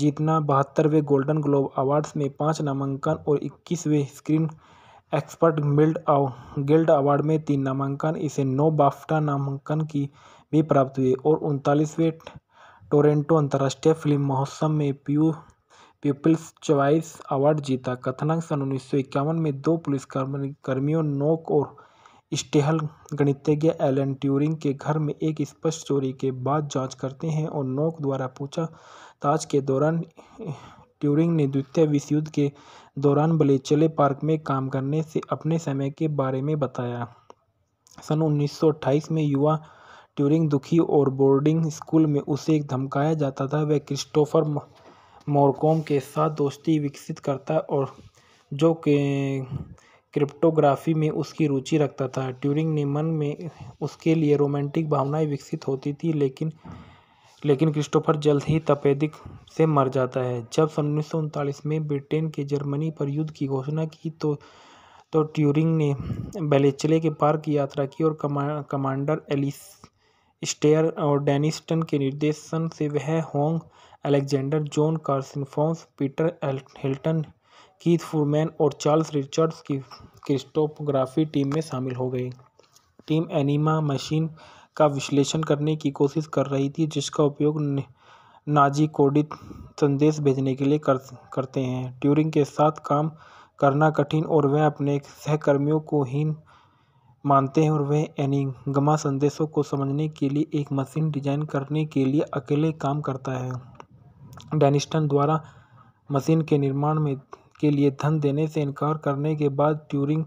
जीतना बहत्तरवें गोल्डन ग्लोब अवार्ड्स में पाँच नामांकन और इक्कीसवें स्क्रीन एक्सपर्ट गिल्ड अवार्ड में तीन नामांकन इसे नौ बाफ्टा नामांकन की भी प्राप्त हुई और उनतालीसवें टोरेंटो अंतर्राष्ट्रीय फिल्म महोत्सव में प्यू पीपल्स चॉइस अवार्ड जीता कथनांक सन उन्नीस में दो पुलिस कर्मियों नोक और स्टेहल गणितज्ञ एलन ट्यूरिंग के घर में एक स्पष्ट चोरी के बाद जांच करते हैं और नोक द्वारा ताज के दौरान ट्यूरिंग ने द्वितीय विश्वयुद्ध के दौरान बलेचले पार्क में काम करने से अपने समय के बारे में बताया सन 1928 में युवा ट्यूरिंग दुखी और बोर्डिंग स्कूल में उसे एक धमकाया जाता था वह क्रिस्टोफर मोरकोम के साथ दोस्ती विकसित करता और जो के क्रिप्टोग्राफी में उसकी रुचि रखता था ट्यूरिंग ने मन में उसके लिए रोमांटिक भावनाएं विकसित होती थी लेकिन लेकिन क्रिस्टोफर जल्द ही तपेदिक से मर जाता है जब सन उन्नीस में ब्रिटेन के जर्मनी पर युद्ध की घोषणा की तो तो ट्यूरिंग ने बेलेचले के पार की यात्रा की और कमा कमांडर एलिस स्टेयर और डेनिस्टन के निर्देशन से वह होंग Alexander John कार्सिनफोंस Peter Hilton Keith Furman और चार्ल्स रिचर्ड्स की क्रिस्टोपोग्राफी टीम में शामिल हो गई टीम एनिमा मशीन का विश्लेषण करने की कोशिश कर रही थी जिसका उपयोग नाजी कोडित संदेश भेजने के लिए कर, करते हैं ट्यूरिंग के साथ काम करना कठिन और वह अपने सहकर्मियों को हीन मानते हैं और वह एनिगमा संदेशों को समझने के लिए एक मशीन डिजाइन करने के लिए अकेले काम करता है डेनिस्टन द्वारा मशीन के निर्माण में के लिए धन देने से इनकार करने के बाद ट्यूरिंग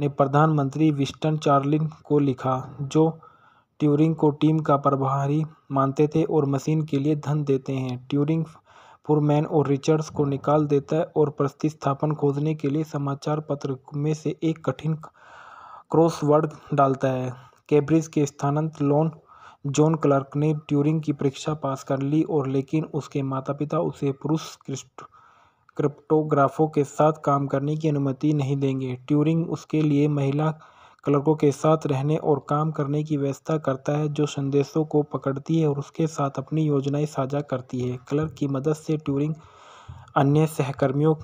ने प्रधानमंत्री विस्टन चार्लिन को लिखा जो ट्यूरिंग को टीम का प्रभारी मानते थे और मशीन के लिए धन देते हैं ट्यूरिंग फुरमैन और रिचर्ड्स को निकाल देता है और प्रतिस्थापन खोजने के लिए समाचार पत्र में से एक कठिन क्रॉसवर्ड डालता है कैब्रिज के स्थानांतर लोन जॉन क्लर्क ने ट्यूरिंग की परीक्षा पास कर ली और लेकिन उसके माता पिता उसे पुरुष क्रिप्टोग्राफों के साथ काम करने की अनुमति नहीं देंगे ट्यूरिंग उसके लिए महिला क्लर्कों के साथ रहने और काम करने की व्यवस्था करता है जो संदेशों को पकड़ती है और उसके साथ अपनी योजनाएं साझा करती है क्लर्क की मदद से ट्यूरिंग अन्य सहकर्मियों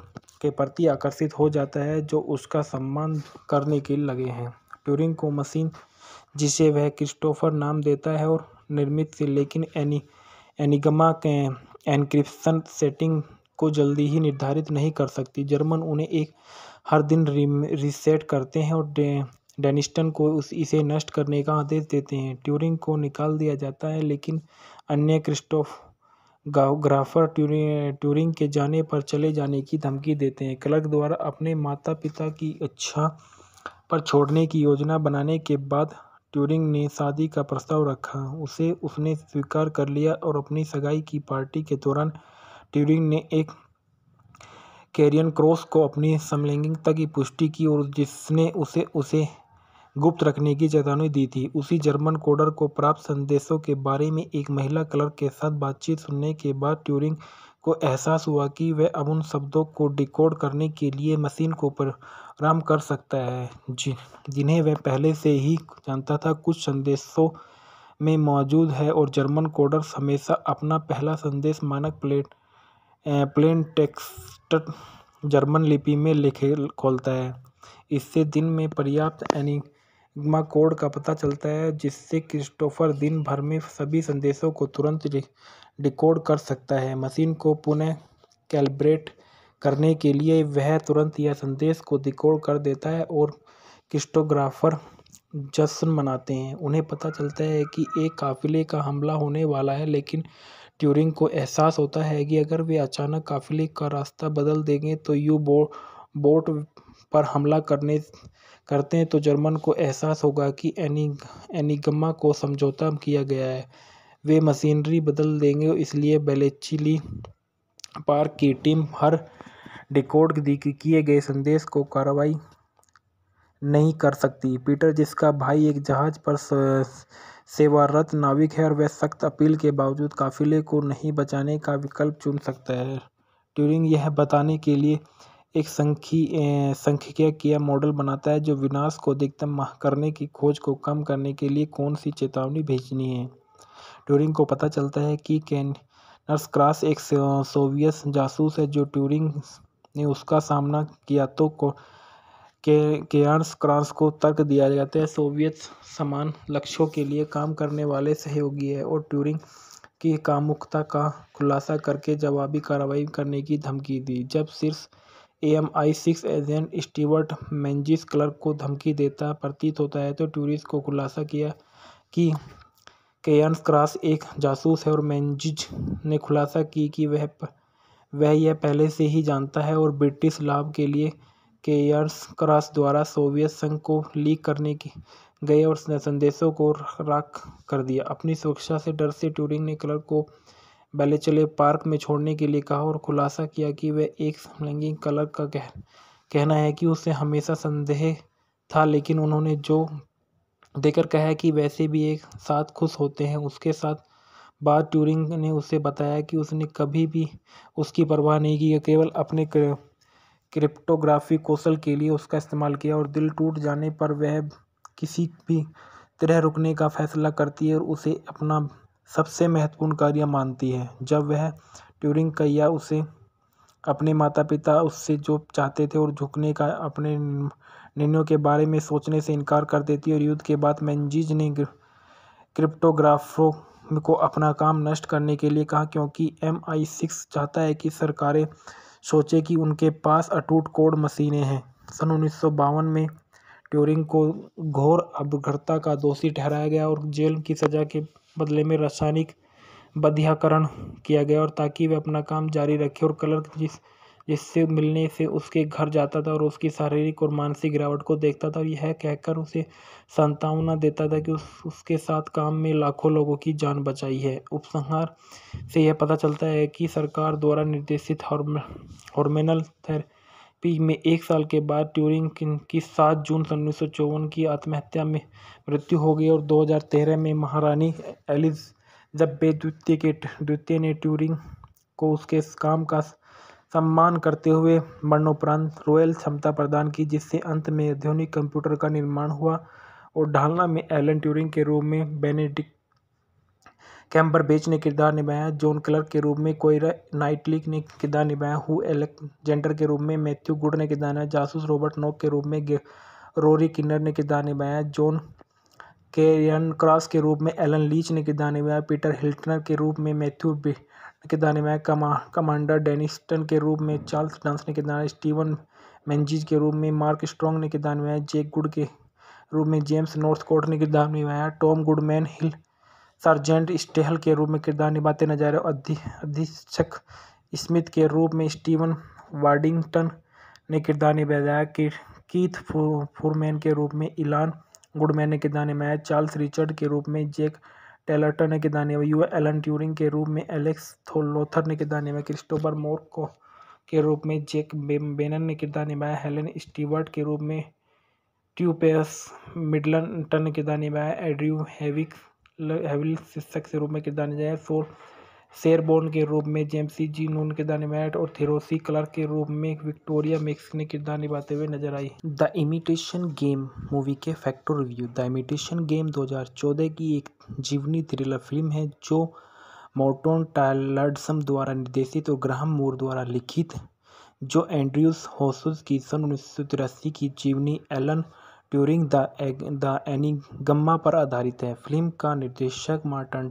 के प्रति आकर्षित हो जाता है जो उसका सम्मान करने के लगे हैं ट्यूरिंग को मशीन जिसे वह क्रिस्टोफर नाम देता है और निर्मित से लेकिन एनी एनिगमा के एनक्रिप्शन सेटिंग को जल्दी ही निर्धारित नहीं कर सकती जर्मन उन्हें एक हर दिन रिसेट करते हैं और डेनिस्टन को उस इसे नष्ट करने का आदेश देते हैं ट्यूरिंग को निकाल दिया जाता है लेकिन अन्य क्रिस्टोफ ग्राफर ट्यूरिंग के जाने पर चले जाने की धमकी देते हैं क्लर्क द्वारा अपने माता पिता की इच्छा पर छोड़ने की योजना बनाने के बाद ट्यूरिंग ने शादी का प्रस्ताव रखा उसे उसने स्वीकार कर लिया और अपनी सगाई की पार्टी के दौरान ट्यूरिंग ने एक कैरियन क्रॉस को अपनी समलैंगिकता की पुष्टि की और जिसने उसे उसे गुप्त रखने की चेतावनी दी थी उसी जर्मन कोडर को प्राप्त संदेशों के बारे में एक महिला क्लर्क के साथ बातचीत सुनने के बाद ट्यूरिंग को एहसास हुआ कि वह अब उन शब्दों को डिकोड करने के लिए मशीन को प्रोग्राम कर सकता है जिन्हें वह पहले से ही जानता था कुछ संदेशों में मौजूद है और जर्मन कोडर हमेशा अपना पहला संदेश मानक प्लेट प्लेन टेक्स्ट जर्मन लिपि में लिखे खोलता है इससे दिन में पर्याप्त एनी मा कोड का पता चलता है जिससे क्रिस्टोफर दिन भर में सभी संदेशों को तुरंत डिकोड कर सकता है मशीन को पुनः कैलिब्रेट करने के लिए वह तुरंत यह संदेश को डिकोड कर देता है और क्रिस्टोग्राफर जश्न मनाते हैं उन्हें पता चलता है कि एक काफिले का हमला होने वाला है लेकिन ट्यूरिंग को एहसास होता है कि अगर वे अचानक काफिले का रास्ता बदल देंगे तो यू बो बोट पर हमला करने करते हैं तो जर्मन को एहसास होगा कि एनी एनीगमा को समझौता किया गया है वे मशीनरी बदल देंगे इसलिए बेलेचिली पार्क की टीम हर डिकोड किए गए संदेश को कार्रवाई नहीं कर सकती पीटर जिसका भाई एक जहाज पर सेवारत नाविक है और वह सख्त अपील के बावजूद काफिले को नहीं बचाने का विकल्प चुन सकता है ट्यूरिंग यह बताने के लिए एक संख्य सांख्यिकीय मॉडल बनाता है जो विनाश को अधिकतम करने की खोज को कम करने के लिए कौन सी चेतावनी भेजनी है ट्यूरिंग को पता चलता है कि कैनर्स क्रॉस एक सोवियत जासूस है जो ट्यूरिंग ने उसका सामना किया तो को के केयर्स क्रॉस को तर्क दिया जाता है सोवियत समान लक्ष्यों के लिए काम करने वाले सहयोगी है और ट्यूरिंग की कामुकता का खुलासा करके जवाबी कार्रवाई करने की धमकी दी जब शीर्ष M I six agent Stewart Menzies Clarke को धमकी देता प्रतीत होता है तो ट्यूरिस को खुलासा किया कि केयर्स क्रॉस एक जासूस है और मैंजिज ने खुलासा की कि वह वह यह पहले से ही जानता है और ब्रिटिश लाभ के लिए केयर्स क्रॉस द्वारा सोवियत संघ को लीक करने की गए और संदेशों को राख कर दिया अपनी सुरक्षा से डर से ट्यूरिंग ने क्लर्क को बैले चले पार्क में छोड़ने के लिए कहा और खुलासा किया कि वह एक समलैंगिक कलर का कह कहना है कि उसे हमेशा संदेह था लेकिन उन्होंने जो देकर कहा कि वैसे भी एक साथ खुश होते हैं उसके साथ बाद ट्यूरिंग ने उसे बताया कि उसने कभी भी उसकी परवाह नहीं की केवल अपने क्रिप्टोग्राफी कौशल के लिए उसका इस्तेमाल किया और दिल टूट जाने पर वह किसी भी तरह रुकने का फैसला करती है और उसे अपना सबसे महत्वपूर्ण कार्य मानती है जब वह ट्यूरिंग कैया उसे अपने माता पिता उससे जो चाहते थे और झुकने का अपने निर्णयों के बारे में सोचने से इनकार कर देती है और युद्ध के बाद मैंजीज ने क्रिप्टोग्राफरों को अपना काम नष्ट करने के लिए कहा क्योंकि एम आई सिक्स चाहता है कि सरकारें सोचें कि उनके पास अटूट कोड मशीनें हैं सन उन्नीस सौ बावन में ट्यूरिंग को घोर अभद्रता का दोषी ठहराया गया और जेल की सज़ा के बदले में रासायनिक बध्याकरण किया गया और ताकि वह अपना काम जारी रखे और कलर जिस जिससे मिलने से उसके घर जाता था और उसकी शारीरिक और मानसिक गिरावट को देखता था और यह कहकर उसे सांत्वना देता था कि उस उसके साथ काम में लाखों लोगों की जान बचाई है उपसंहार से यह पता चलता है कि सरकार द्वारा निर्देशित हॉर्म हॉर्मेनल थेर पी में एक साल के बाद ट्यूरिंग की सात जून सन उन्नीस सौ चौवन की आत्महत्या में मृत्यु हो गई और दो हज़ार तेरह में महारानी बे द्वितीय के द्वितीय ने ट्यूरिंग को उसके काम का सम्मान करते हुए मरणोपरांत रॉयल क्षमता प्रदान की जिससे अंत में आधुनिक कंप्यूटर का निर्माण हुआ और ढालना में एलन ट्यूरिंग के रूप में बेनेडिक्ट कैम्बर बेच ने किरदार निभाया जॉन क्लर्क के रूप में कोयरा नाइटलिक ने किरदार निभाया हु एलेक्जेंडर के रूप में मैथ्यू गुड ने किरदार निभाया जासूस रॉबर्ट नॉक के रूप में रोरी किन्नर ने किरदार निभाया जॉन कैरियन क्रॉस के रूप में एलन लीच ने किरदार निभाया पीटर हिल्टनर के रूप में मैथ्यू ने किरदार निभाया कमांडर डेनिस्टन के रूप में चार्ल्स डांस ने किरदार स्टीवन मैंजीज के रूप में मार्क स्ट्रॉन्ग ने किरदार निभाया जेक गुड के रूप में जेम्स नॉर्थकोट ने किरदार निभाया Tom Goodman Hill sergeant Staehl के रूप में किरदार निभाते नजर आए अधीक्षक स्मिथ के रूप में स्टीवन वार्डिंगटन ने किरदार निभाया कि कीथ फूरमैन के रूप में इलान गुडमैन ने किरदार निभाया चार्ल्स रिचर्ड के रूप में जैक टेलरटन ने किरदार निभाया यू एलन ट्यूरिंग के रूप में एलेक्स थोलोथर ने किरदार निभाया क्रिस्टोफर मोर को के रूप में जैक बेनन ने किरदार निभाया हेलन स्टीवर्ट के रूप में ट्यूपेस मिडलटन ने किरदार निभाया एड्रयू हेविक हेविल शिक्षक के रूप में किरदार निभाया शोर शेरबोन के रूप में जेम्सी जी नून किरदार निभाया और थेरोसी क्लर्क के रूप में विक्टोरिया मिक्स ने किरदार निभाते हुए नजर आई द इमिटेशन गेम मूवी के factor review the imitation game 2014 की एक जीवनी थ्रिलर फिल्म है जो मोर्टोन टायलर्डसम द्वारा निर्देशित और ग्राहम मूर द्वारा लिखित जो एंड्रयूस होसुस की सन उन्नीस की जीवनी Alan Turing the egg the एनिगम्मा पर आधारित है फिल्म का निर्देशक मार्टन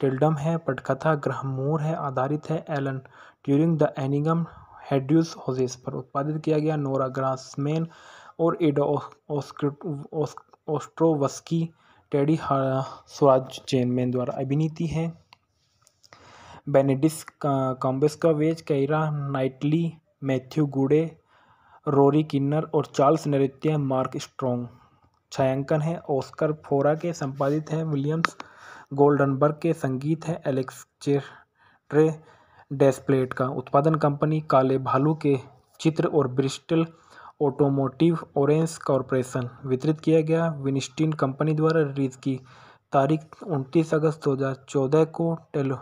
टिल्डम है पटकथा ग्रहमोर है आधारित है एलन ट्यूरिंग द एनिगम हेड्यूस होजेस पर उत्पादित किया गया नोरा ग्रासमैन और एडो ओस्ट्रोवस्की टेडी स्वराज चैनमैन द्वारा अभिनीति है Benedict कॉम्बेस्का veg Keira Knightley Matthew Goode Rory Kinnear और चार्ल्स नृत्य मार्क स्ट्रोंग छायांकन है ऑस्कर फोरा के संपादित हैं विलियम्स गोल्डनबर्ग के संगीत हैं एलेक्स चेट्रे डेस्प्लेट का उत्पादन कंपनी काले भालू के चित्र और ब्रिस्टल ऑटोमोटिव ऑरेंज कॉरपोरेशन वितरित किया गया विनिस्टीन कंपनी द्वारा रिलीज की तारीख उनतीस अगस्त 2014 को टेलो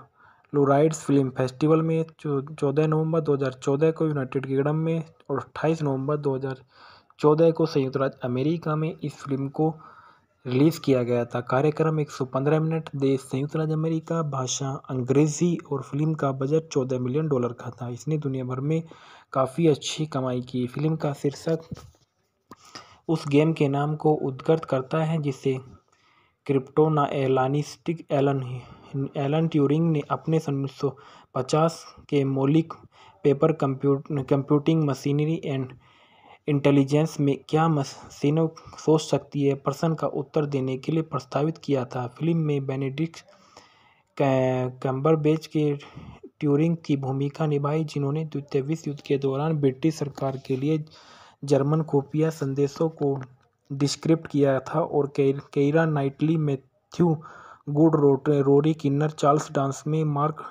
फ्लोराइड्स फ़िल्म फेस्टिवल में चौदह नवंबर दो हज़ार चौदह को यूनाइटेड किंगडम में और अट्ठाईस नवंबर दो हज़ार चौदह को संयुक्त राज्य अमेरिका में इस फ़िल्म को रिलीज़ किया गया था कार्यक्रम एक सौ पंद्रह मिनट देश संयुक्त राज्य अमेरिका भाषा अंग्रेज़ी और फिल्म का बजट चौदह मिलियन डॉलर का था इसने दुनिया भर में काफ़ी अच्छी कमाई की फिल्म का शीर्षक उस गेम के नाम को उद्गत करता है जिसे क्रिप्टोना एलानिस्टिक एलन एलन ट्यूरिंग ने अपने सन उन्नीस सौ पचास के मौलिक paper computing machinery and intelligence में क्या मशीनों सोच सकती है प्रश्न का उत्तर देने के लिए प्रस्तावित किया था फिल्म में बेनेडिक्स कैम्बरबेच के ट्यूरिंग की भूमिका निभाई जिन्होंने द्वितीय विश्व युद्ध के दौरान ब्रिटिश सरकार के लिए जर्मन खुफिया संदेशों को डिस्क्रिप्ट किया था और Keira Knightley Matthew Goode Rory Kinnear Charles Dance में मार्क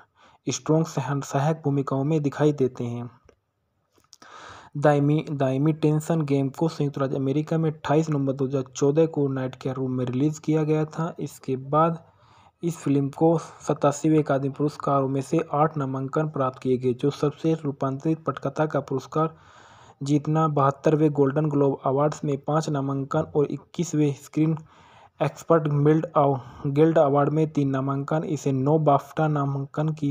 स्ट्रोंग सहायक भूमिकाओं में दिखाई देते हैं दायमी दायमी टेंशन गेम को संयुक्त राज्य अमेरिका में 28 नवंबर 2014 को नाइट के रूम में रिलीज़ किया गया था इसके बाद इस फिल्म को सतासीवें अकादमी पुरस्कारों में से आठ नामांकन प्राप्त किए गए जो सबसे रूपांतरित पटकथा का पुरस्कार जीतना बहत्तरवें गोल्डन ग्लोब अवार्ड्स में पाँच नामांकन और इक्कीसवें screen expert guild guild award में तीन नामांकन इसे नौ बाफ्टा नामांकन की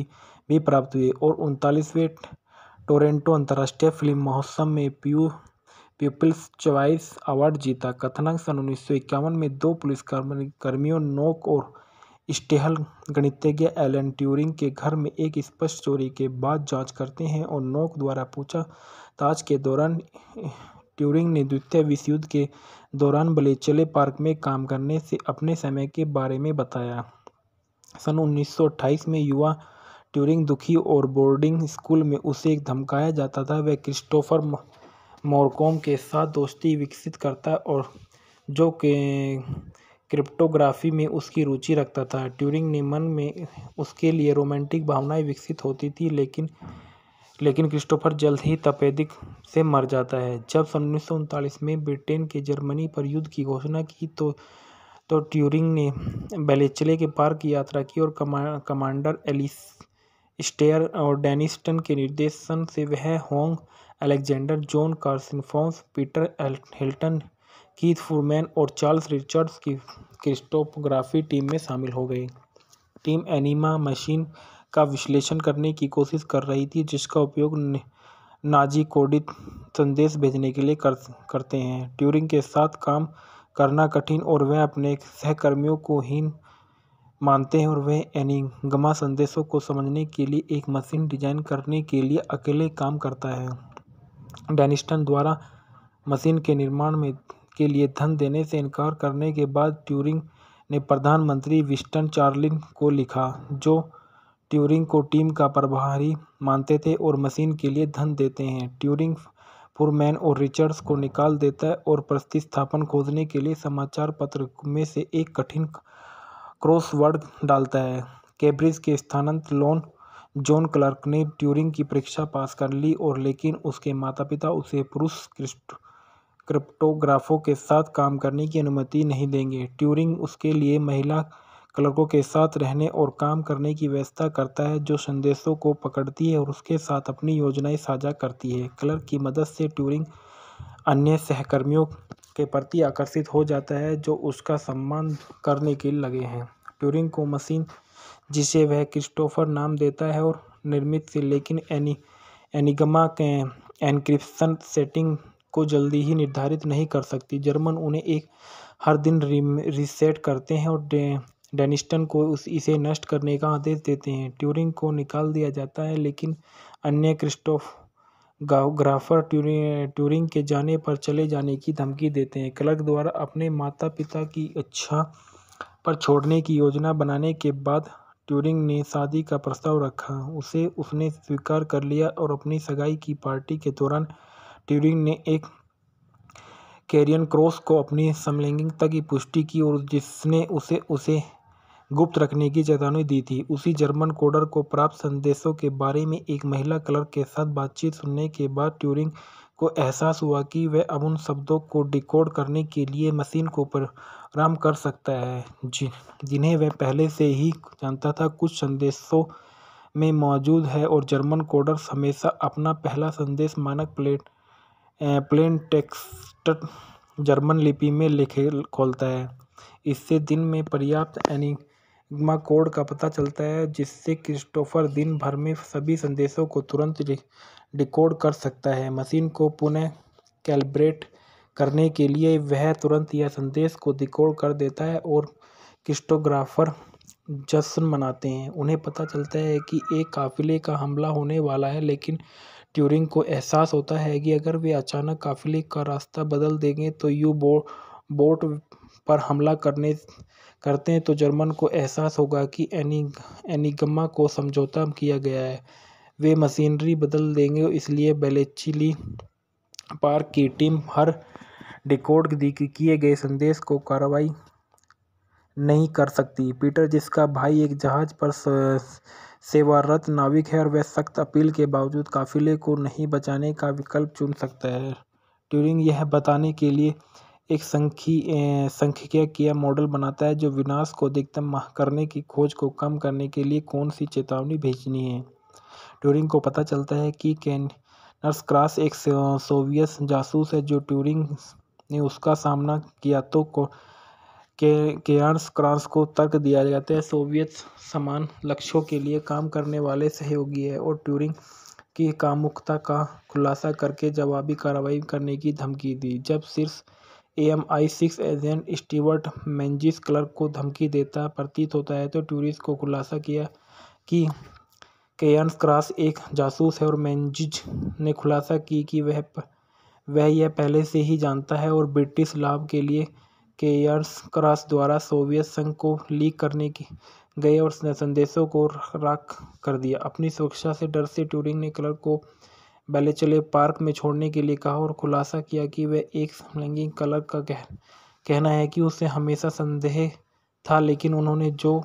भी प्राप्त हुए और उनतालीसवें टोरेंटो अंतर्राष्ट्रीय फिल्म महोत्सव में प्यू पीपल्स चॉइस अवार्ड जीता कथनांक सन उन्नीस में दो पुलिस कर्मियों नोक और स्टेहल गणितज्ञ एलन ट्यूरिंग के घर में एक स्पष्ट चोरी के बाद जांच करते हैं और नोक द्वारा पूछाताछ के दौरान ट्यूरिंग ने द्वितीय विश्व युद्ध के दौरान बलेचले पार्क में काम करने से अपने समय के बारे में बताया सन 1928 में युवा ट्यूरिंग दुखी और बोर्डिंग स्कूल में उसे एक धमकाया जाता था वह क्रिस्टोफर मोरकोम के साथ दोस्ती विकसित करता और जो के क्रिप्टोग्राफी में उसकी रुचि रखता था ट्यूरिंग ने मन में उसके लिए रोमांटिक भावनाएं विकसित होती थी लेकिन लेकिन क्रिस्टोफर जल्द ही तपेदिक से मर जाता है जब सन उन्नीस में ब्रिटेन के जर्मनी पर युद्ध की घोषणा की तो तो ट्यूरिंग ने बेलेचले के पार की यात्रा की और कमा कमांडर एलिस स्टेयर और डेनिस्टन के निर्देशन से वह होंग Alexander John कार्सिनफॉन्स Peter Hilton Keith Furman और चार्ल्स रिचर्ड्स की क्रिस्टोपोग्राफी टीम में शामिल हो गई टीम एनिमा मशीन का विश्लेषण करने की कोशिश कर रही थी जिसका उपयोग नाजी कोडित संदेश भेजने के लिए कर, करते हैं ट्यूरिंग के साथ काम करना कठिन और वह अपने सहकर्मियों को हीन मानते हैं और वह एनिगमा संदेशों को समझने के लिए एक मशीन डिजाइन करने के लिए अकेले काम करता है डेनिस्टन द्वारा मशीन के निर्माण में के लिए धन देने से इनकार करने के बाद ट्यूरिंग ने प्रधानमंत्री विस्टन चार्लिन को लिखा जो ट्यूरिंग को टीम का प्रभारी मानते थे और मशीन के लिए धन देते हैं ट्यूरिंग पुरमैन और रिचर्ड्स को निकाल देता है और प्रतिस्थापन खोजने के लिए समाचार पत्र में से एक कठिन क्रॉसवर्ड डालता है कैब्रिज के स्थानांत लोन जॉन क्लर्क ने ट्यूरिंग की परीक्षा पास कर ली और लेकिन उसके माता पिता उसे पुरुष क्रिप्टोग्राफों के साथ काम करने की अनुमति नहीं देंगे ट्यूरिंग उसके लिए महिला क्लर्कों के साथ रहने और काम करने की व्यवस्था करता है जो संदेशों को पकड़ती है और उसके साथ अपनी योजनाएं साझा करती है क्लर्क की मदद से ट्यूरिंग अन्य सहकर्मियों के प्रति आकर्षित हो जाता है जो उसका सम्मान करने के लगे हैं ट्यूरिंग को मशीन जिसे वह क्रिस्टोफर नाम देता है और निर्मित से लेकिन एनी एनिगमा के एनक्रिप्शन सेटिंग को जल्दी ही निर्धारित नहीं कर सकती जर्मन उन्हें एक हर दिन रिसेट करते हैं और डेनिस्टन को उस इसे नष्ट करने का आदेश देते हैं ट्यूरिंग को निकाल दिया जाता है लेकिन अन्य क्रिस्टोफ ग्राफर ट्यूरिंग के जाने पर चले जाने की धमकी देते हैं क्लर्क द्वारा अपने माता पिता की इच्छा पर छोड़ने की योजना बनाने के बाद ट्यूरिंग ने शादी का प्रस्ताव रखा उसे उसने स्वीकार कर लिया और अपनी सगाई की पार्टी के दौरान ट्यूरिंग ने एक कैरियन क्रॉस को अपनी समलैंगिकता की पुष्टि की और जिसने उसे उसे गुप्त रखने की चेतावनी दी थी उसी जर्मन कोडर को प्राप्त संदेशों के बारे में एक महिला क्लर्क के साथ बातचीत सुनने के बाद ट्यूरिंग को एहसास हुआ कि वह अब उन शब्दों को डिकोड करने के लिए मशीन को प्रोग्राम कर सकता है जि, जिन्हें वह पहले से ही जानता था कुछ संदेशों में मौजूद है और जर्मन कोडर हमेशा अपना पहला संदेश मानक प्लेट प्लेन टेक्स्ट जर्मन लिपि में लिखे खोलता है इससे दिन में पर्याप्त एनी मा कोड का पता चलता है जिससे क्रिस्टोफर दिन भर में सभी संदेशों को तुरंत डिकोड कर सकता है मशीन को पुनः कैलिब्रेट करने के लिए वह तुरंत यह संदेश को डिकोड कर देता है और क्रिस्टोग्राफर जश्न मनाते हैं उन्हें पता चलता है कि एक काफ़िले का हमला होने वाला है लेकिन ट्यूरिंग को एहसास होता है कि अगर वे अचानक काफ़िले का रास्ता बदल देंगे तो यू बो बोट पर हमला करने करते हैं तो जर्मन को एहसास होगा कि एनी एनिगमा को समझौता किया गया है वे मशीनरी बदल देंगे इसलिए बेलेचिली पार्क की टीम हर डिकोड किए गए संदेश को कार्रवाई नहीं कर सकती पीटर जिसका भाई एक जहाज पर सेवारत नाविक है और वह सख्त अपील के बावजूद काफिले को नहीं बचाने का विकल्प चुन सकता है ट्यूरिंग यह बताने के लिए एक संख्या किया मॉडल बनाता है जो विनाश को अधिकतम करने की खोज को कम करने के लिए कौन सी चेतावनी भेजनी है ट्यूरिंग को पता चलता है कि नर्स क्रास एक सोवियत जासूस है जो ट्यूरिंग ने उसका सामना किया तो को के केयर्स क्रांस को तर्क दिया जाता है सोवियत समान लक्ष्यों के लिए काम करने वाले सहयोगी है और ट्यूरिंग की कामुकता का खुलासा करके जवाबी कार्रवाई करने की धमकी दी जब शीर्ष M I six agent Stewart Menzies Clarke को धमकी देता प्रतीत होता है तो टूरिस्ट को खुलासा किया कि केयर्स क्रॉस एक जासूस है और मैंजिज ने खुलासा की कि वह वह यह पहले से ही जानता है और ब्रिटिश लाभ के लिए केयर्स क्रॉस द्वारा सोवियत संघ को लीक करने की गए और संदेशों को राख कर दिया अपनी सुरक्षा से डर से ट्यूरिंग ने क्लर्क को बैले चले पार्क में छोड़ने के लिए कहा और खुलासा किया कि वह एक समलैंगिक कलर का कह कहना है कि उसे हमेशा संदेह था लेकिन उन्होंने जो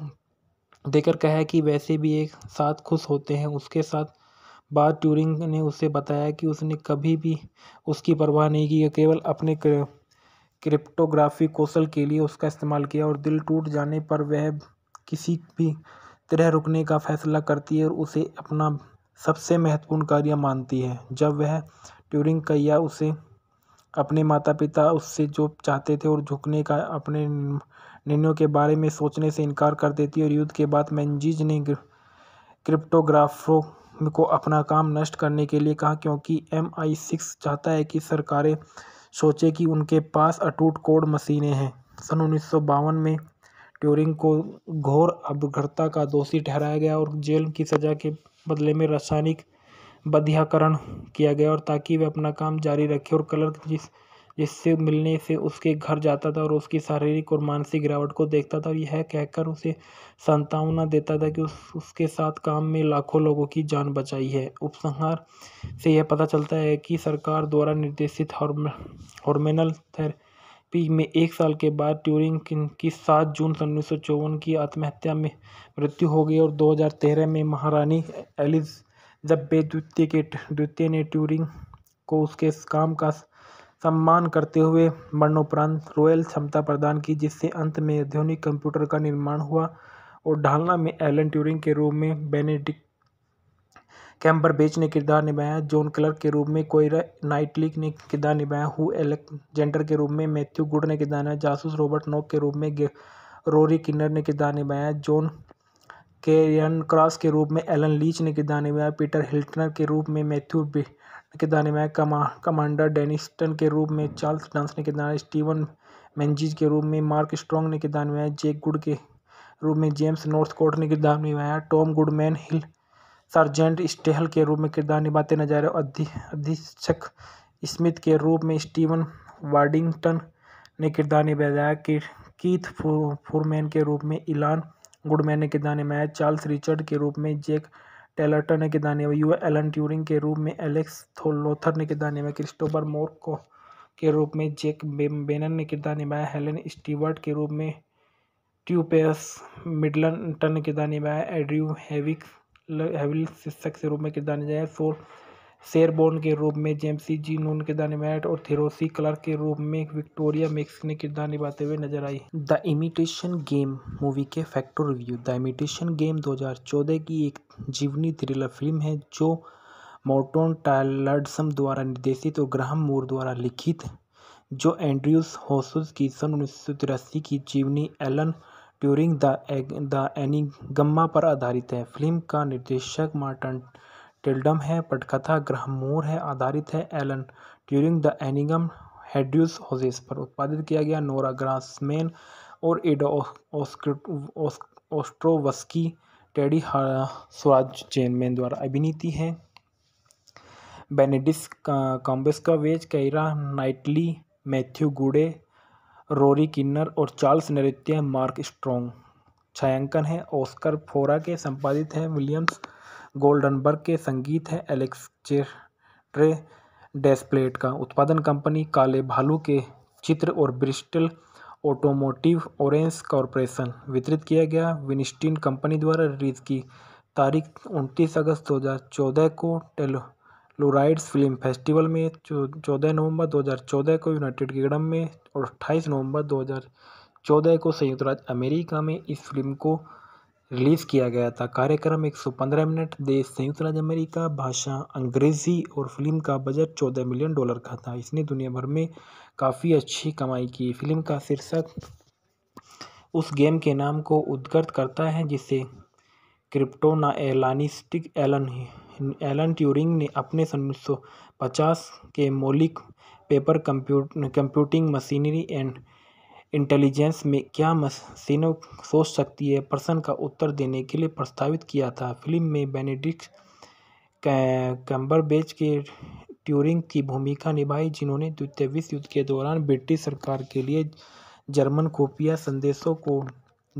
देकर कहा कि वैसे भी एक साथ खुश होते हैं उसके साथ बाद ट्यूरिंग ने उसे बताया कि उसने कभी भी उसकी परवाह नहीं की केवल अपने क्रिप्टोग्राफी कौशल के लिए उसका इस्तेमाल किया और दिल टूट जाने पर वह किसी भी तरह रुकने का फैसला करती है और उसे अपना सबसे महत्वपूर्ण कार्य मानती है जब वह ट्यूरिंग कैया उसे अपने माता पिता उससे जो चाहते थे और झुकने का अपने निर्णयों के बारे में सोचने से इनकार कर देती और युद्ध के बाद मैंजीज ने क्रिप्टोग्राफरों को अपना काम नष्ट करने के लिए कहा क्योंकि एम आई सिक्स चाहता है कि सरकारें सोचें कि उनके पास अटूट कोड मशीनें हैं सन उन्नीस में ट्यूरिंग को घोर अभद्रता का दोषी ठहराया गया और जेल की सज़ा के बदले में रासायनिक बधियाकरण किया गया और ताकि वह अपना काम जारी रखे और कलर जिस जिससे मिलने से उसके घर जाता था और उसकी शारीरिक और मानसिक गिरावट को देखता था और यह कहकर उसे सांत्वना देता था कि उस उसके साथ काम में लाखों लोगों की जान बचाई है उपसंहार से यह पता चलता है कि सरकार द्वारा निर्देशित हॉर्म हॉर्मोनल थेरे पी में एक साल के बाद ट्यूरिंग की सात जून सन उन्नीस सौ चौवन की आत्महत्या में मृत्यु हो गई और दो हज़ार तेरह में महारानी एलिज बे द्वितीय के द्वितीय ने ट्यूरिंग को उसके काम का सम्मान करते हुए मरणोपरांत रॉयल क्षमता प्रदान की जिससे अंत में आधुनिक कंप्यूटर का निर्माण हुआ और ढालना में एलन ट्यूरिंग के रूप में बेनेडिक कैम्बर बेच ने किरदार निभाया जॉन क्लर्क के रूप में कोयरा नाइटलिक ने किरदार निभाया हु एलेक्जेंडर के रूप में मैथ्यू गुड ने किरदार निभाया जासूस रॉबर्ट नॉक के रूप में रोरी किन्नर ने किरदार निभाया जॉन केरियन क्रॉस के रूप में एलन लीच ने किरदार निभाया पीटर हिल्टनर के रूप में मैथ्यू ने किरदार निभाया कमांडर डेनिस्टन के रूप में चार्ल्स डांस ने किरदार स्टीवन मैंजीज के रूप में मार्क स्ट्रॉन्ग ने किरदार निभाया जेक गुड के रूप में जेम्स नॉर्थकोट ने किरदार निभाया Tom Goodman Hill sergeant Staehl के रूप में किरदार निभाते नजर आए अधीक्षक स्मिथ के रूप में स्टीवन वार्डिंगटन ने किरदार निभाया कि कीथ फुरमैन के रूप में इलान गुडमैन ने किरदार निभाया चार्ल्स रिचर्ड के रूप में जैक टेलर्टन ने किरदार निभाया यू एलन ट्यूरिंग के रूप में एलेक्स थोलोथर ने किरदार निभाया क्रिस्टोफर मोर के रूप में जैक बेनन ने किरदार निभाया हेलन स्टीवर्ट के रूप में ट्यूपेस मिडलटन ने किरदार निभाया एड्रयू हेविक हैविल शिक्षक के रूप में किरदार निभाया फोर शेरबोर्न के रूप में जेम्सी जी नून किरदार निभाया और थेरोसी क्लार्क के रूप में विक्टोरिया मिक्स ने किरदार निभाते हुए नजर आई द इमिटेशन गेम मूवी के factor review the imitation game 2014 की एक जीवनी थ्रिलर फिल्म है जो मोर्टोन टायलर्डसम द्वारा निर्देशित और ग्राहम मूर द्वारा लिखित जो एंड्रयूस होसुस की सन उन्नीस की जीवनी Alan Turing the egg the एनिगम्मा पर आधारित है फिल्म का निर्देशक मार्टन टिल्डम है पटकथा ग्रह मोर है आधारित है एलन ट्यूरिंग द एनिगम हेड्यूस होजेस पर उत्पादित किया गया नोरा ग्रासमैन और एडो ओस्ट्रोवस्की टेडी स्वराज चेनमैन द्वारा अभिनीति है बेनेडिस कॉम्बेस का veg Keira Knightley Matthew Goode Rory Kinnear और चार्ल्स नृत्य मार्क स्ट्रॉन्ग छायांकन है ऑस्कर फोरा के संपादित हैं विलियम्स गोल्डनबर्ग के संगीत है एलेक्स चेट्रे डेस्प्लेट का उत्पादन कंपनी काले भालू के चित्र और ब्रिस्टल ऑटोमोटिव ऑरेंज कॉरपोरेशन वितरित किया गया विनिस्टिन कंपनी द्वारा रिलीज की तारीख उनतीस अगस्त 2014 को टेलो फ्लोराइड्स फिल्म फेस्टिवल में चौदह नवंबर 2014 को यूनाइटेड किंगडम में और अट्ठाईस नवंबर 2014 को संयुक्त राज्य अमेरिका में इस फिल्म को रिलीज़ किया गया था कार्यक्रम 115 मिनट देश संयुक्त राज्य अमेरिका भाषा अंग्रेज़ी और फिल्म का बजट 14 मिलियन डॉलर का था इसने दुनिया भर में काफ़ी अच्छी कमाई की फिल्म का शीर्षक उस गेम के नाम को उद्गत करता है जिसे क्रिप्टोना एलानिस्टिक एलन एलन ट्यूरिंग ने अपने सन उन्नीस सौ पचास के मौलिक paper compute computing machinery and intelligence में क्या मशीनों सोच सकती है प्रश्न का उत्तर देने के लिए प्रस्तावित किया था फिल्म में बेनेडिक्ट कैम्बरबेच के ट्यूरिंग की भूमिका निभाई जिन्होंने द्वितीय विश्व युद्ध के दौरान ब्रिटिश सरकार के लिए जर्मन खुफिया संदेशों को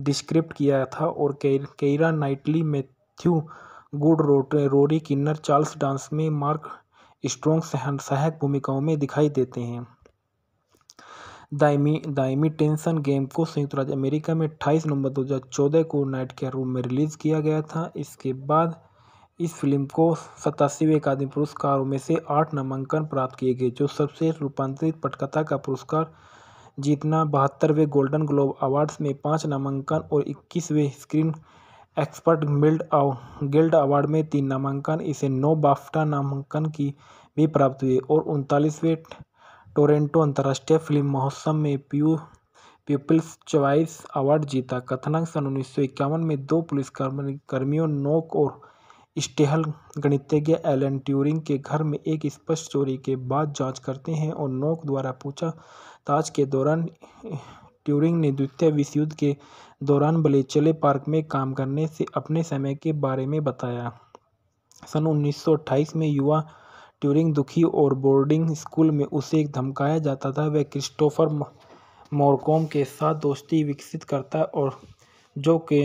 डिस्क्रिप्ट किया था और Keira Knightley Matthew Goode Rory Kinnear Charles Dance में मार्क स्ट्रोंग सहायक भूमिकाओं में दिखाई देते हैं दाइमी दाइमी टेंशन गेम को संयुक्त राज्य अमेरिका में 28 नवंबर 2014 को नाइट के रूम में रिलीज़ किया गया था इसके बाद इस फिल्म को सतासीवें अकादमी पुरस्कारों में से आठ नामांकन प्राप्त किए गए जो सबसे रूपांतरित पटकथा का पुरस्कार जीतना बहत्तरवें गोल्डन ग्लोब अवार्ड्स में पाँच नामांकन और इक्कीसवें screen expert guild guild award में तीन नामांकन इसे नौ बाफ्टा नामांकन की भी प्राप्त हुए और उनतालीसवें टोरेंटो अंतर्राष्ट्रीय फिल्म महोत्सव में प्यू पीपल्स चॉइस अवार्ड जीता कथनांक सन उन्नीस में दो पुलिस कर्मियों नोक और स्टेहल गणितज्ञ एलन ट्यूरिंग के घर में एक स्पष्ट चोरी के बाद जांच करते हैं और नोक द्वारा पूछाताछ के दौरान ट्यूरिंग ने द्वितीय विश्व युद्ध के दौरान बलेचले पार्क में काम करने से अपने समय के बारे में बताया सन 1928 में युवा ट्यूरिंग दुखी और बोर्डिंग स्कूल में उसे एक धमकाया जाता था वह क्रिस्टोफर मोरकोम के साथ दोस्ती विकसित करता और जो के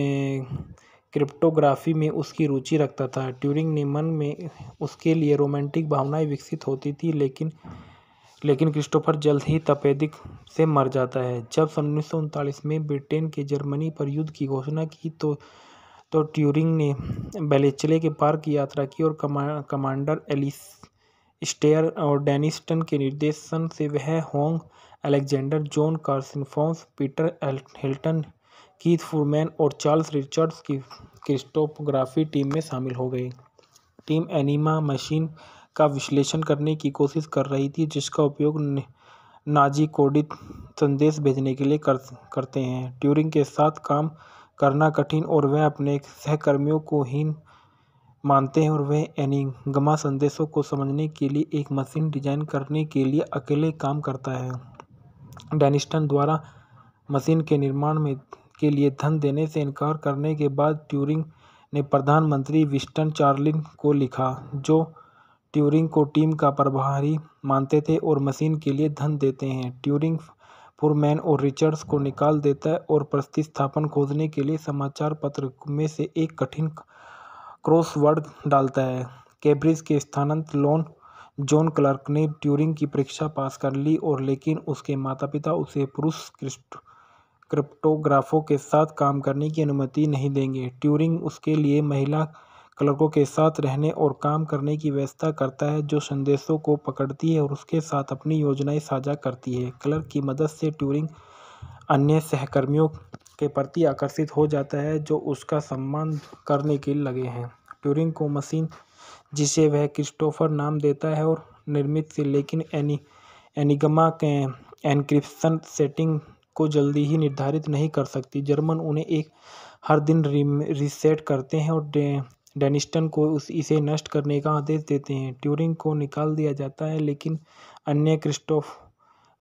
क्रिप्टोग्राफी में उसकी रुचि रखता था ट्यूरिंग ने मन में उसके लिए रोमांटिक भावनाएं विकसित होती थी लेकिन लेकिन क्रिस्टोफर जल्द ही तपेदिक से मर जाता है जब सन उन्नीस में ब्रिटेन के जर्मनी पर युद्ध की घोषणा की तो तो ट्यूरिंग ने बेलेचले के पार की यात्रा की और कमा कमांडर एलिस स्टेयर और डेनिस्टन के निर्देशन से वह होंग Alexander John कार्सिनफॉन्स Peter Hilton Keith Furman और चार्ल्स रिचर्ड्स की क्रिस्टोपोग्राफी टीम में शामिल हो गई टीम एनिमा मशीन का विश्लेषण करने की कोशिश कर रही थी जिसका उपयोग नाजी कोडित संदेश भेजने के लिए कर करते हैं ट्यूरिंग के साथ काम करना कठिन और वह अपने सहकर्मियों को हीन मानते हैं और वह एनिगमा संदेशों को समझने के लिए एक मशीन डिजाइन करने के लिए अकेले काम करता है डेनिस्टन द्वारा मशीन के निर्माण में के लिए धन देने से इनकार करने के बाद ट्यूरिंग ने प्रधानमंत्री विस्टन चार्लिन को लिखा जो ट्यूरिंग को टीम का प्रभारी मानते थे और मशीन के लिए धन देते हैं ट्यूरिंग फुरमैन और रिचर्ड्स को निकाल देता है और प्रतिस्थापन खोजने के लिए समाचार पत्र में से एक कठिन क्रॉसवर्ड डालता है कैब्रिज के स्थानांत लोन जॉन क्लार्क ने ट्यूरिंग की परीक्षा पास कर ली और लेकिन उसके माता पिता उसे पुरुष क्रिप्टोग्राफों के साथ काम करने की अनुमति नहीं देंगे ट्यूरिंग उसके लिए महिला क्लर्कों के साथ रहने और काम करने की व्यवस्था करता है जो संदेशों को पकड़ती है और उसके साथ अपनी योजनाएं साझा करती है क्लर्क की मदद से ट्यूरिंग अन्य सहकर्मियों के प्रति आकर्षित हो जाता है जो उसका सम्मान करने के लगे हैं ट्यूरिंग को मशीन जिसे वह क्रिस्टोफर नाम देता है और निर्मित से लेकिन एनी एनिगमा के एनक्रिप्शन सेटिंग को जल्दी ही निर्धारित नहीं कर सकती जर्मन उन्हें एक हर दिन रिसेट करते हैं और डेनिस्टन को उस इसे नष्ट करने का आदेश देते हैं ट्यूरिंग को निकाल दिया जाता है लेकिन अन्य क्रिस्टोफ